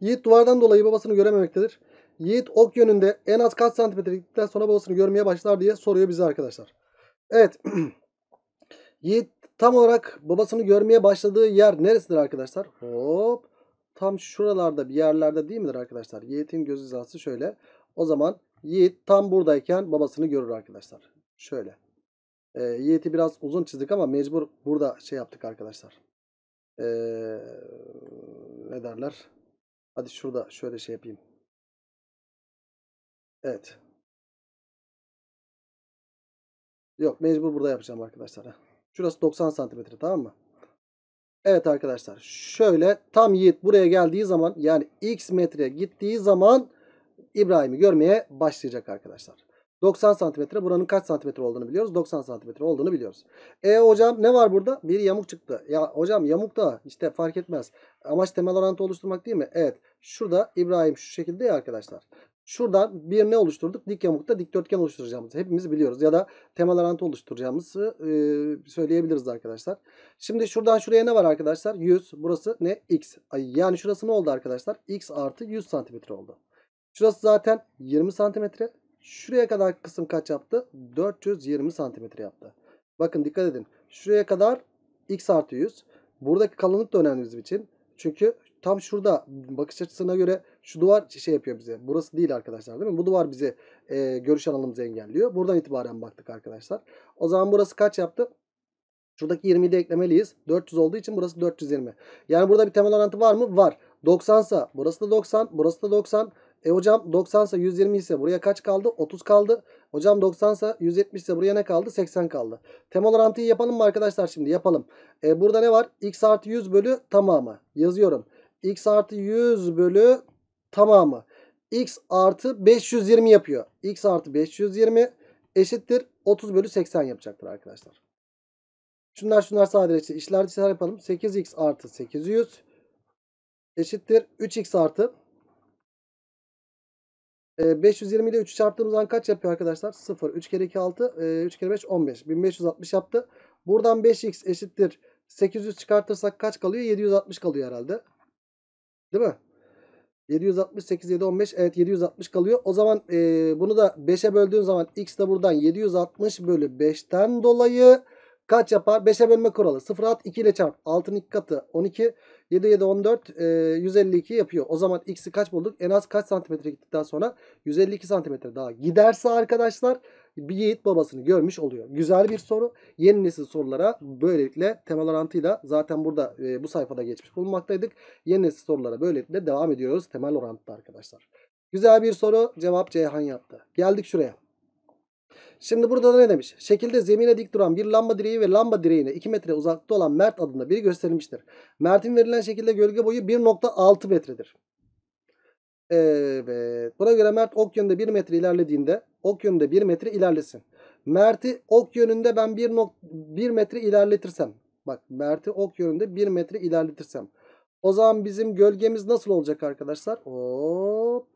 Yiğit duvardan dolayı babasını görememektedir. Yiğit ok yönünde en az kaç santimetre gittikten sonra babasını görmeye başlar diye soruyor bize arkadaşlar. Evet. [clears throat] Yiğit tam olarak babasını görmeye başladığı yer neresidir arkadaşlar? Hop. Tam şuralarda bir yerlerde değil midir arkadaşlar? Yiğit'in göz hizası şöyle. O zaman Yiğit tam buradayken babasını görür arkadaşlar. Şöyle. Ee, Yiğit'i biraz uzun çizdik ama mecbur burada şey yaptık arkadaşlar. Ee, ne derler? Hadi şurada şöyle şey yapayım. Evet. Yok mecbur burada yapacağım arkadaşlar. Şurası 90 santimetre tamam mı? Evet arkadaşlar şöyle tam Yiğit buraya geldiği zaman yani x metreye gittiği zaman İbrahim'i görmeye başlayacak arkadaşlar. 90 santimetre buranın kaç santimetre olduğunu biliyoruz. 90 santimetre olduğunu biliyoruz. E hocam ne var burada? Bir yamuk çıktı. Ya hocam yamuk da işte fark etmez. Amaç temel orantı oluşturmak değil mi? Evet. Şurada İbrahim şu şekilde ya arkadaşlar. Şurada bir ne oluşturduk? Dik yamukta dikdörtgen oluşturacağımızı hepimiz biliyoruz. Ya da temel arantı oluşturacağımızı e, söyleyebiliriz arkadaşlar. Şimdi şuradan şuraya ne var arkadaşlar? 100. Burası ne? X. Ay, yani şurası ne oldu arkadaşlar? X artı 100 santimetre oldu. Şurası zaten 20 santimetre. Şuraya kadar kısım kaç yaptı? 420 santimetre yaptı. Bakın dikkat edin. Şuraya kadar X artı 100. Buradaki kalınlık da önemli bizim için. Çünkü tam şurada bakış açısına göre şu duvar şey, şey yapıyor bize. Burası değil arkadaşlar değil mi? Bu duvar bize e, görüş alanımızı engelliyor. Buradan itibaren baktık arkadaşlar. O zaman burası kaç yaptı? Şuradaki 20'yi de eklemeliyiz. 400 olduğu için burası 420. Yani burada bir temel orantı var mı? Var. 90 sa burası da 90. Burası da 90. E hocam 90 sa 120 ise buraya kaç kaldı? 30 kaldı. Hocam 90 sa 170 ise buraya ne kaldı? 80 kaldı. Temel orantıyı yapalım mı arkadaşlar şimdi? Yapalım. E burada ne var? X artı 100 bölü tamamı. Yazıyorum. X artı 100 bölü tamamı x artı 520 yapıyor. x artı 520 eşittir 30 bölü 80 yapacaktır arkadaşlar. Şunlar şunlar sadeleşti. İşler dışarı yapalım. 8x artı 800 eşittir 3x artı 520 ee, ile 3'ü çarptığımız zaman kaç yapıyor arkadaşlar? 0. 3 kere 2 6. 3 kere 5 15. 1560 yaptı. Buradan 5x eşittir. 800 çıkartırsak kaç kalıyor? 760 kalıyor herhalde. Değil mi? 768 715 evet 760 kalıyor. O zaman e, bunu da 5'e böldüğün zaman x de buradan 760 bölü 5'ten dolayı kaç yapar? 5'e bölme kuralı. 0 at 2 ile çarp. 6'nın 2 katı 12. 7 7 14 e, 152 yapıyor. O zaman x'i kaç bulduk? En az kaç santimetre gittikten sonra? 152 santimetre daha giderse arkadaşlar bir yiğit babasını görmüş oluyor. Güzel bir soru. Yeni nesil sorulara böylelikle temel orantıyla zaten burada e, bu sayfada geçmiş bulunmaktaydık. Yeni nesil sorulara böylelikle devam ediyoruz temel orantıda arkadaşlar. Güzel bir soru. Cevap Ceyhan yaptı. Geldik şuraya. Şimdi burada da ne demiş? Şekilde zemine dik duran bir lamba direği ve lamba direğine 2 metre uzakta olan Mert adında biri gösterilmiştir. Mert'in verilen şekilde gölge boyu 1.6 metredir. Evet. Buna göre Mert ok yönünde 1 metre ilerlediğinde ok yönünde 1 metre ilerlesin. Mert'i ok yönünde ben 1, 1 metre ilerletirsem. Bak Mert'i ok yönünde 1 metre ilerletirsem. O zaman bizim gölgemiz nasıl olacak arkadaşlar? Hop.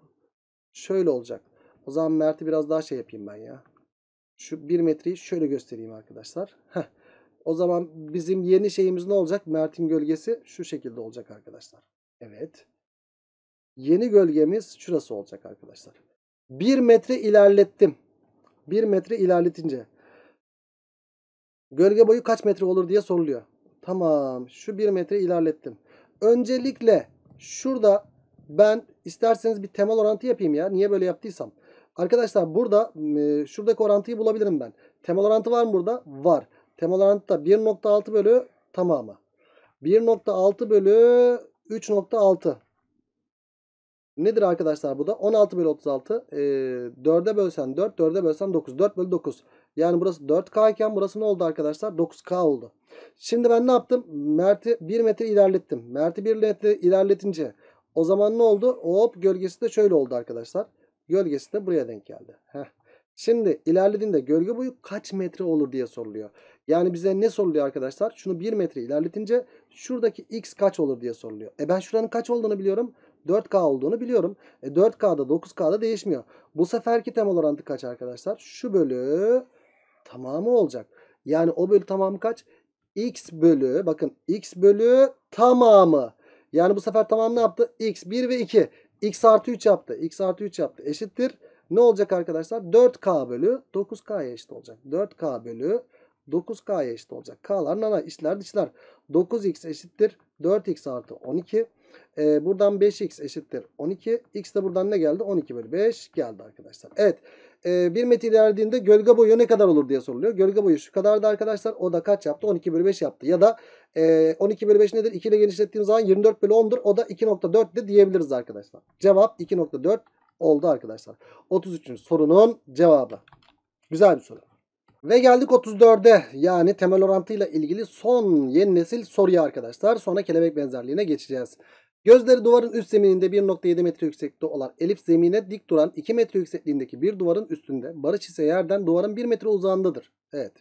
Şöyle olacak. O zaman Mert'i biraz daha şey yapayım ben ya. Şu 1 metreyi şöyle göstereyim arkadaşlar. Heh. O zaman bizim yeni şeyimiz ne olacak? Mert'in gölgesi şu şekilde olacak arkadaşlar. Evet. Yeni gölgemiz şurası olacak arkadaşlar. 1 metre ilerlettim. 1 metre ilerletince. Gölge boyu kaç metre olur diye soruluyor. Tamam şu 1 metre ilerlettim. Öncelikle şurada ben isterseniz bir temel orantı yapayım ya. Niye böyle yaptıysam. Arkadaşlar burada e, şuradaki orantıyı bulabilirim ben. Temel orantı var mı burada? Var. Temel orantı da 1.6 bölü tamamı. 1.6 bölü 3.6. Nedir arkadaşlar bu da? 16 bölü 36. E, 4'e bölsen 4, 4'e bölsen 9. 4 bölü 9. Yani burası 4K iken burası ne oldu arkadaşlar? 9K oldu. Şimdi ben ne yaptım? Mert'i 1 metre ilerlettim. Mert'i 1 metre ilerletince o zaman ne oldu? Hop gölgesi de şöyle oldu arkadaşlar. Gölgesi de buraya denk geldi. Heh. Şimdi ilerlediğinde gölge boyu kaç metre olur diye soruluyor. Yani bize ne soruluyor arkadaşlar? Şunu 1 metre ilerletince şuradaki x kaç olur diye soruluyor. E ben şuranın kaç olduğunu biliyorum. 4K olduğunu biliyorum. E 4K'da 9K'da değişmiyor. Bu seferki temel orantı kaç arkadaşlar? Şu bölü tamamı olacak. Yani o bölü tamamı kaç? X bölü bakın X bölü tamamı. Yani bu sefer tamam ne yaptı? X 1 ve 2. X artı 3 yaptı. X artı 3 yaptı. Eşittir. Ne olacak arkadaşlar? 4K bölü 9K'ya eşit olacak. 4K bölü 9K'ya eşit olacak. K'lar nana işler dişler. 9X eşittir. 4X artı 12. E, buradan 5x eşittir 12. X de buradan ne geldi? 12 bölü 5 geldi arkadaşlar. Evet. E, bir metre ilerlediğinde gölge boyu ne kadar olur diye soruluyor. Gölge boyu şu kadardı arkadaşlar. O da kaç yaptı? 12 bölü 5 yaptı. Ya da e, ee, 12 bölü 5 nedir? 2 ile genişlettiğimiz zaman 24 bölü 10'dur. O da 2.4 de diyebiliriz arkadaşlar. Cevap 2.4 oldu arkadaşlar. 33. sorunun cevabı. Güzel bir soru. Ve geldik 34'e yani temel orantıyla ilgili son yeni nesil soruya arkadaşlar. Sonra kelebek benzerliğine geçeceğiz. Gözleri duvarın üst zemininde 1.7 metre yüksekte olan elif zemine dik duran 2 metre yüksekliğindeki bir duvarın üstünde. Barış ise yerden duvarın 1 metre uzağındadır. Evet.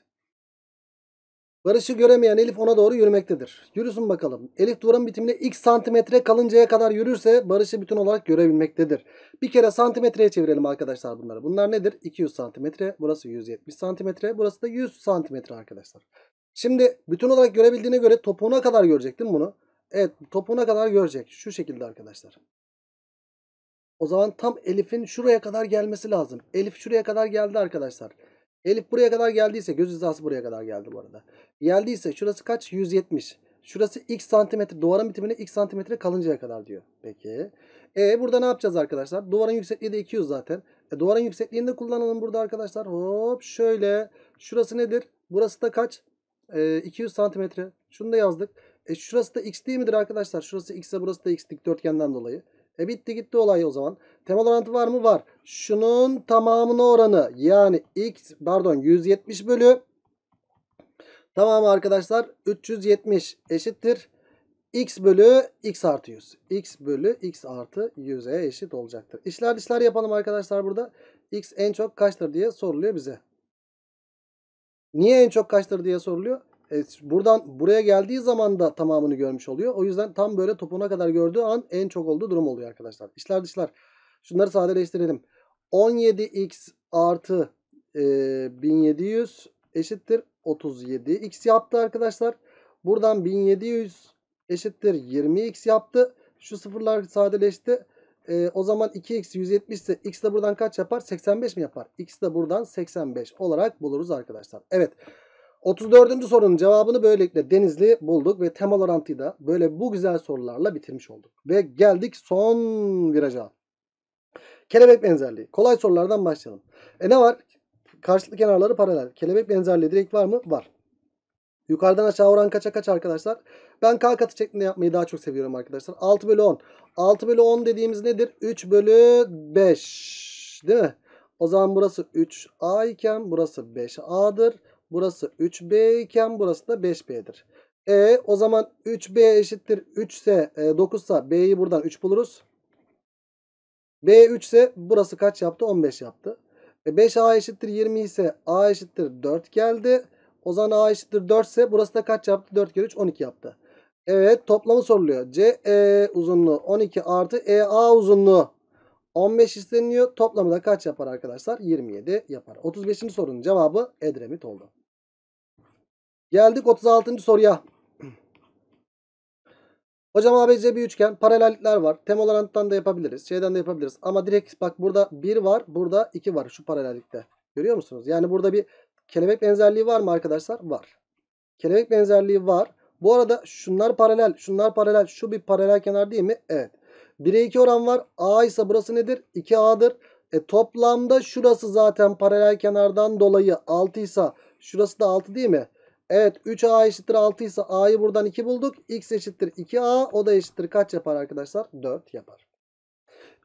Barış'ı göremeyen Elif ona doğru yürümektedir. Yürüsün bakalım. Elif duvarın bitimine x santimetre kalıncaya kadar yürürse Barış'ı bütün olarak görebilmektedir. Bir kere santimetreye çevirelim arkadaşlar bunları. Bunlar nedir? 200 santimetre. Burası 170 santimetre. Burası da 100 santimetre arkadaşlar. Şimdi bütün olarak görebildiğine göre topuğuna kadar görecektim bunu. Evet topuna kadar görecek. Şu şekilde arkadaşlar. O zaman tam Elif'in şuraya kadar gelmesi lazım. Elif şuraya kadar geldi arkadaşlar. Elif buraya kadar geldiyse göz hizası buraya kadar geldi bu arada. Geldiyse şurası kaç? 170. Şurası x santimetre duvarın bitimine x santimetre kalıncaya kadar diyor. Peki. E burada ne yapacağız arkadaşlar? Duvarın yüksekliği de 200 zaten. E, duvarın yüksekliğini de kullanalım burada arkadaşlar. Hop şöyle. Şurası nedir? Burası da kaç? E, 200 santimetre. Şunu da yazdık. E şurası da x değil midir arkadaşlar? Şurası x'e burası da x dikdörtgenden dolayı. E bitti gitti olay o zaman. Temel orantı var mı? Var. Şunun tamamına oranı yani x pardon 170 bölü tamamı arkadaşlar 370 eşittir. x bölü x artı 100. x bölü x artı 100'e eşit olacaktır. İşler işler yapalım arkadaşlar burada. x en çok kaçtır diye soruluyor bize. Niye en çok kaçtır diye soruluyor? e, buradan buraya geldiği zaman da tamamını görmüş oluyor. O yüzden tam böyle topuna kadar gördüğü an en çok olduğu durum oluyor arkadaşlar. İşler dışlar. Şunları sadeleştirelim. 17x artı e, 1700 eşittir 37x yaptı arkadaşlar. Buradan 1700 eşittir 20x yaptı. Şu sıfırlar sadeleşti. E, o zaman 2x 170 ise x de buradan kaç yapar? 85 mi yapar? x de buradan 85 olarak buluruz arkadaşlar. Evet. 34. sorunun cevabını böylelikle Denizli bulduk ve temel orantıyı da böyle bu güzel sorularla bitirmiş olduk. Ve geldik son viraja. Kelebek benzerliği. Kolay sorulardan başlayalım. E ne var? Karşılıklı kenarları paralel. Kelebek benzerliği direkt var mı? Var. Yukarıdan aşağı oran kaça kaç arkadaşlar? Ben k katı şeklinde yapmayı daha çok seviyorum arkadaşlar. 6 bölü 10. 6 bölü 10 dediğimiz nedir? 3 bölü 5. Değil mi? O zaman burası 3a iken burası 5a'dır. Burası 3B iken burası da 5B'dir. E o zaman 3B eşittir 3 s e, 9 ise B'yi buradan 3 buluruz. B 3 s burası kaç yaptı? 15 yaptı. E, 5A eşittir 20 ise A eşittir 4 geldi. O zaman A eşittir 4 ise burası da kaç yaptı? 4 kere 3 12 yaptı. Evet toplamı soruluyor. C, e uzunluğu 12 artı EA uzunluğu 15 isteniyor. Toplamı da kaç yapar arkadaşlar? 27 yapar. 35. sorunun cevabı Edremit oldu. Geldik 36. soruya. Hocam ABC bir üçgen. Paralellikler var. Temolarantıdan da yapabiliriz. Şeyden de yapabiliriz. Ama direkt bak burada 1 var. Burada 2 var. Şu paralellikte. Görüyor musunuz? Yani burada bir kelebek benzerliği var mı arkadaşlar? Var. Kelebek benzerliği var. Bu arada şunlar paralel. Şunlar paralel. Şu bir paralel kenar değil mi? Evet. 1'e 2 oran var. A ise burası nedir? 2A'dır. E, toplamda şurası zaten paralel kenardan dolayı 6 ise şurası da 6 değil mi? Evet 3a eşittir 6 ise a'yı buradan 2 bulduk. x eşittir 2a o da eşittir kaç yapar arkadaşlar? 4 yapar.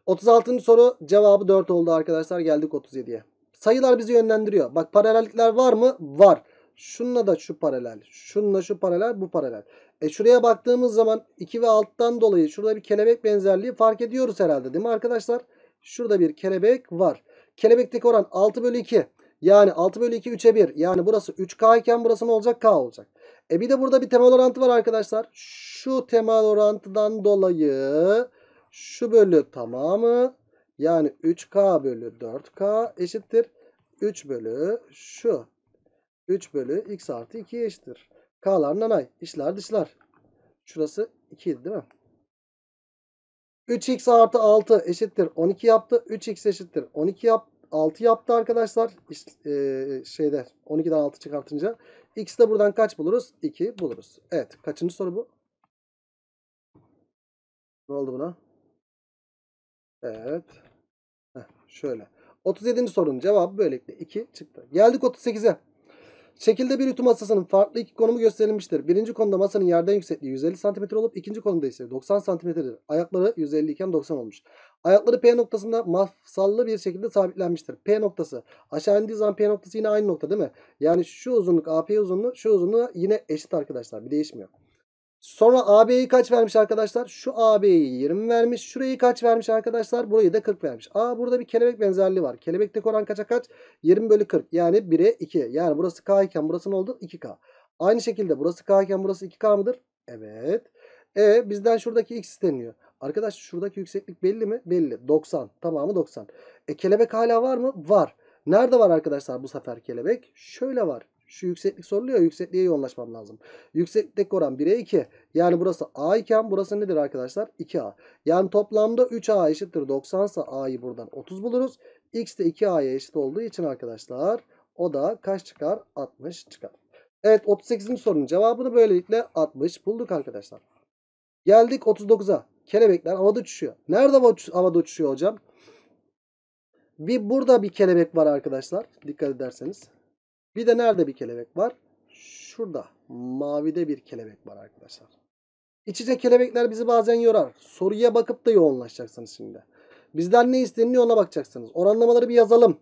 36. soru cevabı 4 oldu arkadaşlar. Geldik 37'ye. Sayılar bizi yönlendiriyor. Bak paralellikler var mı? Var. Şununla da şu paralel. Şununla şu paralel bu paralel. E şuraya baktığımız zaman 2 ve 6'dan dolayı şurada bir kelebek benzerliği fark ediyoruz herhalde değil mi arkadaşlar? Şurada bir kelebek var. Kelebekteki oran 6 bölü 2. Yani 6 bölü 2 3'e 1. Yani burası 3K iken burası ne olacak? K olacak. E bir de burada bir temel orantı var arkadaşlar. Şu temel orantıdan dolayı şu bölü tamamı yani 3K bölü 4K eşittir. 3 bölü şu. 3 bölü x artı 2 eşittir. K'lar nanay. İşler dışlar. Şurası 2 idi değil mi? 3x artı 6 eşittir 12 yaptı. 3x eşittir 12 yaptı. 6 yaptı arkadaşlar. İşte, e, şeyde 12'den 6 çıkartınca. X de buradan kaç buluruz? 2 buluruz. Evet. Kaçıncı soru bu? Ne oldu buna? Evet. Heh, şöyle. 37. sorunun cevabı böylelikle 2 çıktı. Geldik 38'e. Şekilde bir ütü masasının farklı iki konumu gösterilmiştir. Birinci konuda masanın yerden yüksekliği 150 cm olup ikinci konuda ise 90 cm'dir. Ayakları 150 iken 90 olmuş. Ayakları P noktasında mafsallı bir şekilde sabitlenmiştir. P noktası. Aşağı indiği zaman P noktası yine aynı nokta değil mi? Yani şu uzunluk AP uzunluğu şu uzunluğu yine eşit arkadaşlar. Bir değişmiyor. Sonra AB'yi kaç vermiş arkadaşlar? Şu AB'yi 20 vermiş. Şurayı kaç vermiş arkadaşlar? Burayı da 40 vermiş. Aa burada bir kelebek benzerliği var. Kelebekte oran kaça kaç? 20 bölü 40. Yani 1'e 2. Yani burası K iken burası ne oldu? 2K. Aynı şekilde burası K iken burası 2K mıdır? Evet. E bizden şuradaki X isteniyor. Arkadaş şuradaki yükseklik belli mi? Belli. 90. Tamamı 90. E kelebek hala var mı? Var. Nerede var arkadaşlar bu sefer kelebek? Şöyle var. Şu yükseklik soruluyor. Yüksekliğe yoğunlaşmam lazım. Yükseklik oran 1'e 2. Yani burası A iken burası nedir arkadaşlar? 2A. Yani toplamda 3A eşittir 90 ise A'yı buradan 30 buluruz. X de 2A'ya eşit olduğu için arkadaşlar o da kaç çıkar? 60 çıkar. Evet 38. sorunun cevabını böylelikle 60 bulduk arkadaşlar. Geldik 39'a. Kelebekler havada uçuşuyor. Nerede havada uçuşuyor hocam? Bir burada bir kelebek var arkadaşlar. Dikkat ederseniz. Bir de nerede bir kelebek var? Şurada. Mavide bir kelebek var arkadaşlar. İç içe kelebekler bizi bazen yorar. Soruya bakıp da yoğunlaşacaksınız şimdi. Bizden ne isteniyor ona bakacaksınız. Oranlamaları bir yazalım.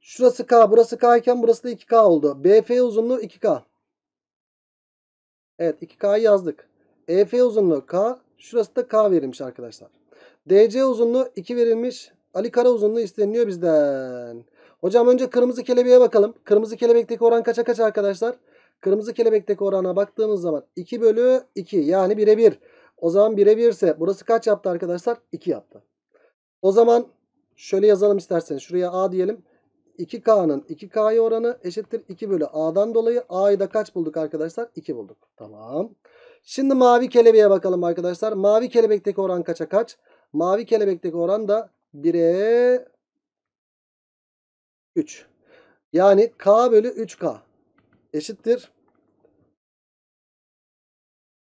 Şurası K, burası K iken burası da 2K oldu. BF uzunluğu 2K. Evet 2K'yı yazdık. EF uzunluğu K. Şurası da K verilmiş arkadaşlar. DC uzunluğu 2 verilmiş. Ali Kara uzunluğu isteniyor bizden. Hocam önce kırmızı kelebeğe bakalım. Kırmızı kelebekteki oran kaça kaç arkadaşlar? Kırmızı kelebekteki orana baktığımız zaman 2 bölü 2 yani birebir. O zaman birebir ise burası kaç yaptı arkadaşlar? 2 yaptı. O zaman şöyle yazalım isterseniz. Şuraya A diyelim. 2K'nın 2K'ya oranı eşittir 2 bölü A'dan dolayı A'yı da kaç bulduk arkadaşlar? 2 bulduk. Tamam. Şimdi mavi kelebeğe bakalım arkadaşlar. Mavi kelebekteki oran kaça kaç? Mavi kelebekteki oran da 1'e 3. Yani k bölü 3k eşittir.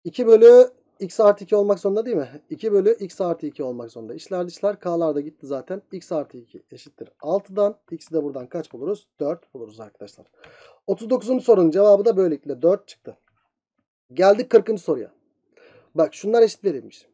2 bölü x artı 2 olmak zorunda değil mi? 2 bölü x artı 2 olmak zorunda. İşler dışlar k'lar da gitti zaten. x artı 2 eşittir 6'dan. x'i de buradan kaç buluruz? 4 buluruz arkadaşlar. 39. sorunun cevabı da böylelikle 4 çıktı. Geldik 40. soruya. Bak şunlar eşit verilmiş.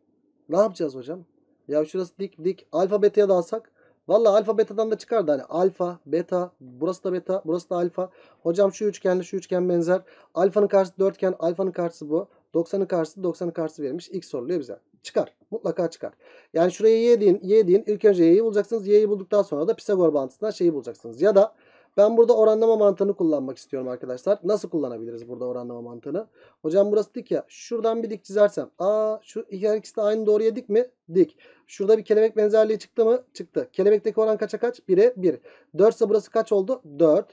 Ne yapacağız hocam? Ya şurası dik dik. Alfa beta'ya da alsak Valla alfa betadan da çıkardı. Hani alfa, beta, burası da beta, burası da alfa. Hocam şu üçgenle şu üçgen benzer. Alfanın karşısı dörtgen, alfanın karşısı bu. 90'ın karşısı 90'ın karşısı verilmiş. X soruluyor bize. Çıkar. Mutlaka çıkar. Yani şuraya y deyin. Y deyin. İlk önce y'yi bulacaksınız. Y'yi bulduktan sonra da Pisagor bağıntısından şeyi bulacaksınız. Ya da ben burada oranlama mantığını kullanmak istiyorum arkadaşlar. Nasıl kullanabiliriz burada oranlama mantığını? Hocam burası dik ya. Şuradan bir dik çizersem. Aa şu her ikisi de aynı doğruya dik mi? Dik. Şurada bir kelebek benzerliği çıktı mı? Çıktı. Kelebekteki oran kaça kaç? 1'e 1. 4 ise burası kaç oldu? 4.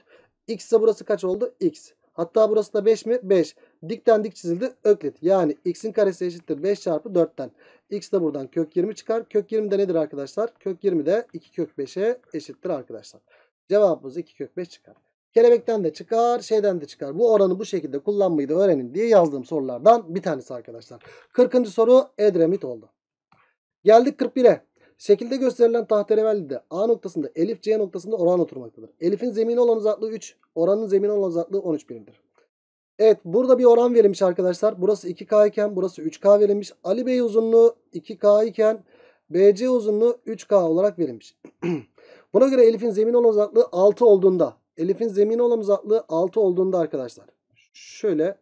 X ise burası kaç oldu? X. Hatta burası da 5 mi? 5. Dikten dik çizildi. Öklit. Yani x'in karesi eşittir 5 çarpı 4'ten. X de buradan kök 20 çıkar. Kök 20 de nedir arkadaşlar? Kök 20 de 2 kök 5'e eşittir arkadaşlar. Cevabımız 2 kök 5 çıkar. Kelebekten de çıkar, şeyden de çıkar. Bu oranı bu şekilde kullanmayı da öğrenin diye yazdığım sorulardan bir tanesi arkadaşlar. 40. soru Edremit oldu. Geldik 41'e. Şekilde gösterilen tahterevellide A noktasında Elif C noktasında oran oturmaktadır. Elif'in zemini olan uzaklığı 3, oranın zemini olan uzaklığı 13 birimdir. Evet burada bir oran verilmiş arkadaşlar. Burası 2K iken burası 3K verilmiş. Ali Bey uzunluğu 2K iken BC uzunluğu 3K olarak verilmiş. [clears throat] Buna göre Elif'in zemin olan uzaklığı 6 olduğunda. Elif'in zemin olan uzaklığı 6 olduğunda arkadaşlar. Şöyle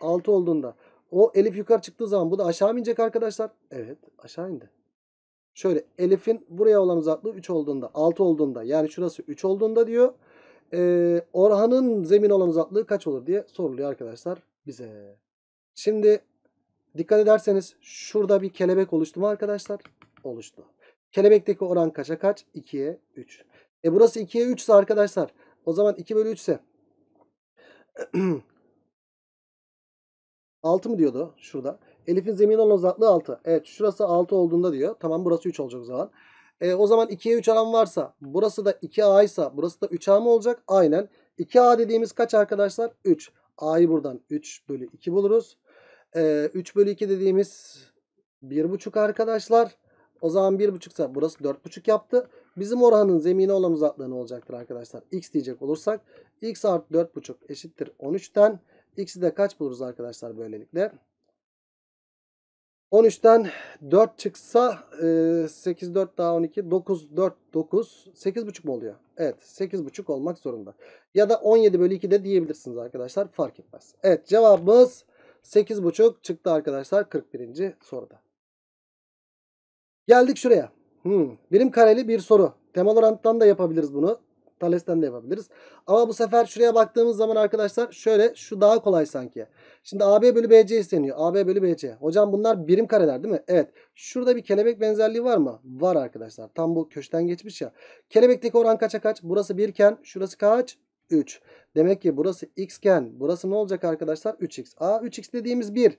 6 olduğunda. O Elif yukarı çıktığı zaman bu da aşağı mı inecek arkadaşlar? Evet aşağı indi. Şöyle Elif'in buraya olan uzaklığı 3 olduğunda 6 olduğunda yani şurası 3 olduğunda diyor. Ee, Orhan'ın zemin olan uzaklığı kaç olur diye soruluyor arkadaşlar bize. Şimdi dikkat ederseniz şurada bir kelebek oluştu mu arkadaşlar? Oluştu. Kelebekteki oran kaça kaç? 2'ye 3. E burası 2'ye 3 ise arkadaşlar o zaman 2 bölü 3 ise 6 mı diyordu şurada? Elif'in zemin olan uzaklığı 6. Evet şurası 6 olduğunda diyor. Tamam burası 3 olacak o zaman. E, o zaman 2'ye 3 alan varsa burası da 2A ise burası da 3A mı olacak? Aynen. 2A dediğimiz kaç arkadaşlar? 3. A'yı buradan 3 bölü 2 buluruz. E, 3 bölü 2 dediğimiz 1,5 arkadaşlar. O zaman 1,5 ise burası 4,5 yaptı. Bizim Orhan'ın zemini olan uzaklığı ne olacaktır arkadaşlar? X diyecek olursak x artı 4,5 eşittir 13'ten. X'i de kaç buluruz arkadaşlar böylelikle? 13'ten 4 çıksa 8, e, 4 daha 12, 9, 4, 9, 8,5 mu oluyor? Evet 8,5 olmak zorunda. Ya da 17 bölü 2 de diyebilirsiniz arkadaşlar fark etmez. Evet cevabımız 8,5 çıktı arkadaşlar 41. soruda. Geldik şuraya. Hmm. Birim kareli bir soru. Temal oranttan da yapabiliriz bunu. Talesten de yapabiliriz. Ama bu sefer şuraya baktığımız zaman arkadaşlar şöyle şu daha kolay sanki. Şimdi AB bölü BC isteniyor. AB bölü BC. Hocam bunlar birim kareler değil mi? Evet. Şurada bir kelebek benzerliği var mı? Var arkadaşlar. Tam bu köşeden geçmiş ya. Kelebekteki oran kaça kaç? Burası 1 iken şurası kaç? 3. Demek ki burası x iken burası ne olacak arkadaşlar? 3x. Aa 3x dediğimiz 1.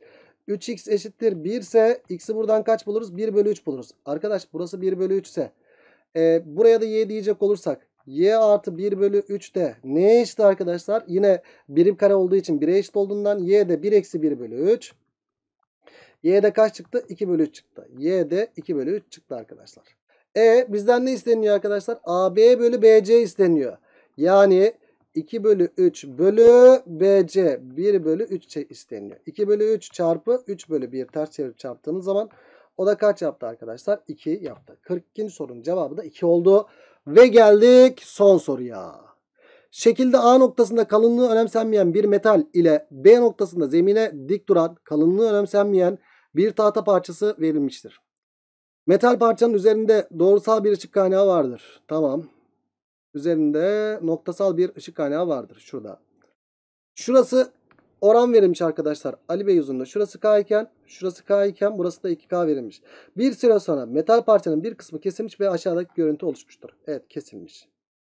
3x eşittir 1 ise x'i buradan kaç buluruz? 1 bölü 3 buluruz. Arkadaş burası 1 bölü 3 ise e, buraya da y diyecek olursak y artı 1 bölü 3 de neye eşit arkadaşlar? Yine birim kare olduğu için 1'e eşit olduğundan y de 1 eksi 1 bölü 3. Y de kaç çıktı? 2 bölü 3 çıktı. Y de 2 bölü 3 çıktı arkadaşlar. E bizden ne isteniyor arkadaşlar? AB bölü BC isteniyor. Yani 2 bölü 3 bölü BC 1 bölü 3 isteniyor. 2 bölü 3 çarpı 3 bölü 1 ters çevirip çarptığımız zaman o da kaç yaptı arkadaşlar? 2 yaptı. 42. sorunun cevabı da 2 oldu. Ve geldik son soruya. Şekilde A noktasında kalınlığı önemsenmeyen bir metal ile B noktasında zemine dik duran kalınlığı önemsenmeyen bir tahta parçası verilmiştir. Metal parçanın üzerinde doğrusal bir ışık kaynağı vardır. Tamam. Üzerinde noktasal bir ışık kaynağı vardır şurada. Şurası oran verilmiş arkadaşlar. Ali Bey uzunluğu şurası K iken şurası K iken burası da 2K verilmiş. Bir süre sonra metal parçanın bir kısmı kesilmiş ve aşağıdaki görüntü oluşmuştur. Evet kesilmiş.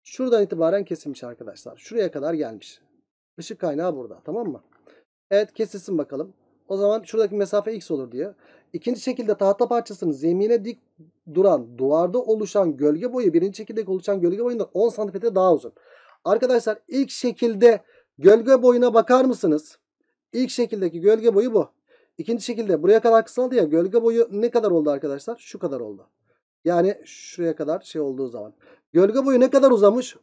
Şuradan itibaren kesilmiş arkadaşlar. Şuraya kadar gelmiş. Işık kaynağı burada tamam mı? Evet kesilsin bakalım. O zaman şuradaki mesafe x olur diye. İkinci şekilde tahta parçasının zemine dik duran duvarda oluşan gölge boyu birinci şekilde oluşan gölge boyundan 10 santimetre daha uzun. Arkadaşlar ilk şekilde gölge boyuna bakar mısınız? İlk şekildeki gölge boyu bu. İkinci şekilde buraya kadar kısaldı ya gölge boyu ne kadar oldu arkadaşlar? Şu kadar oldu. Yani şuraya kadar şey olduğu zaman. Gölge boyu ne kadar uzamış?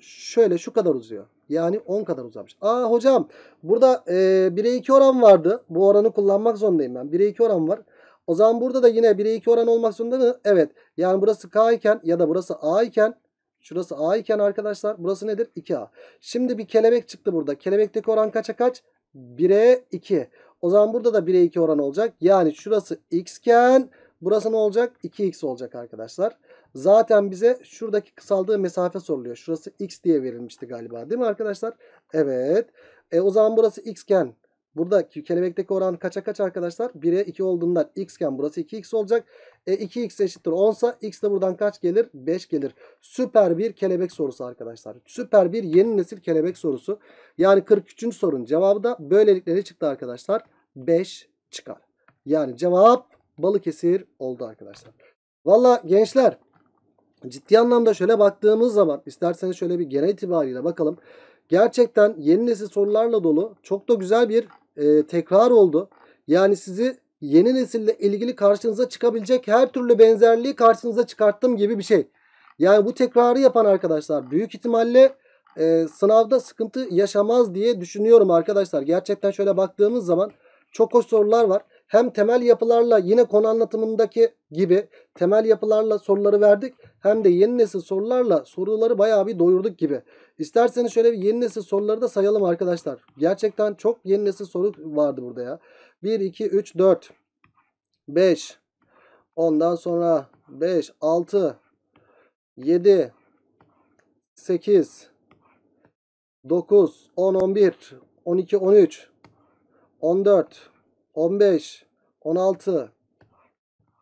Şöyle şu kadar uzuyor. Yani 10 kadar uzamış. Aa hocam burada e, 1'e 2 oran vardı. Bu oranı kullanmak zorundayım ben. 1'e 2 oran var. O zaman burada da yine 1'e 2 oran olmak zorunda mı? Evet. Yani burası K iken ya da burası A iken şurası A iken arkadaşlar burası nedir? 2A. Şimdi bir kelebek çıktı burada. Kelebekteki oran kaça kaç? 1'e 2. O zaman burada da 1'e 2 oran olacak. Yani şurası X iken burası ne olacak? 2X olacak arkadaşlar. Zaten bize şuradaki kısaldığı mesafe soruluyor. Şurası x diye verilmişti galiba değil mi arkadaşlar? Evet. E, o zaman burası x iken buradaki kelebekteki oran kaça kaç arkadaşlar? 1'e 2 olduğundan x iken burası 2x olacak. E, 2x eşittir 10 sa x de buradan kaç gelir? 5 gelir. Süper bir kelebek sorusu arkadaşlar. Süper bir yeni nesil kelebek sorusu. Yani 43. sorun, cevabı da böylelikle ne çıktı arkadaşlar? 5 çıkar. Yani cevap Balıkesir oldu arkadaşlar. Valla gençler ciddi anlamda şöyle baktığımız zaman isterseniz şöyle bir genel itibariyle bakalım. Gerçekten yeni nesil sorularla dolu çok da güzel bir e, tekrar oldu. Yani sizi yeni nesille ilgili karşınıza çıkabilecek her türlü benzerliği karşınıza çıkarttım gibi bir şey. Yani bu tekrarı yapan arkadaşlar büyük ihtimalle e, sınavda sıkıntı yaşamaz diye düşünüyorum arkadaşlar. Gerçekten şöyle baktığımız zaman çok hoş sorular var hem temel yapılarla yine konu anlatımındaki gibi temel yapılarla soruları verdik hem de yeni nesil sorularla soruları bayağı bir doyurduk gibi. İsterseniz şöyle bir yeni nesil soruları da sayalım arkadaşlar. Gerçekten çok yeni nesil soru vardı burada ya. 1, 2, 3, 4, 5, ondan sonra 5, 6, 7, 8, 9, 10, 11, 12, 13, 14, 15, 16,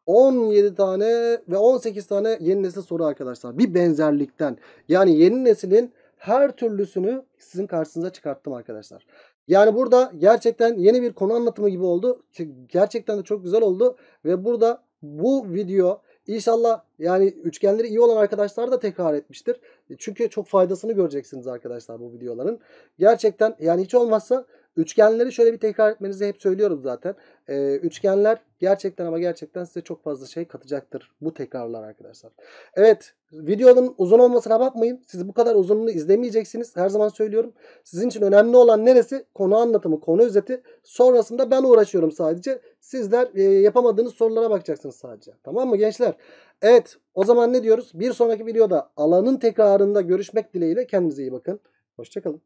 17 tane ve 18 tane yeni nesil soru arkadaşlar. Bir benzerlikten. Yani yeni neslin her türlüsünü sizin karşınıza çıkarttım arkadaşlar. Yani burada gerçekten yeni bir konu anlatımı gibi oldu. Gerçekten de çok güzel oldu. Ve burada bu video inşallah yani üçgenleri iyi olan arkadaşlar da tekrar etmiştir. E, çünkü çok faydasını göreceksiniz arkadaşlar bu videoların. Gerçekten yani hiç olmazsa Üçgenleri şöyle bir tekrar etmenizi hep söylüyoruz zaten. Ee, üçgenler gerçekten ama gerçekten size çok fazla şey katacaktır bu tekrarlar arkadaşlar. Evet videonun uzun olmasına bakmayın. Siz bu kadar uzunluğunu izlemeyeceksiniz. Her zaman söylüyorum. Sizin için önemli olan neresi? Konu anlatımı, konu özeti. Sonrasında ben uğraşıyorum sadece. Sizler e, yapamadığınız sorulara bakacaksınız sadece. Tamam mı gençler? Evet o zaman ne diyoruz? Bir sonraki videoda alanın tekrarında görüşmek dileğiyle kendinize iyi bakın. Hoşçakalın.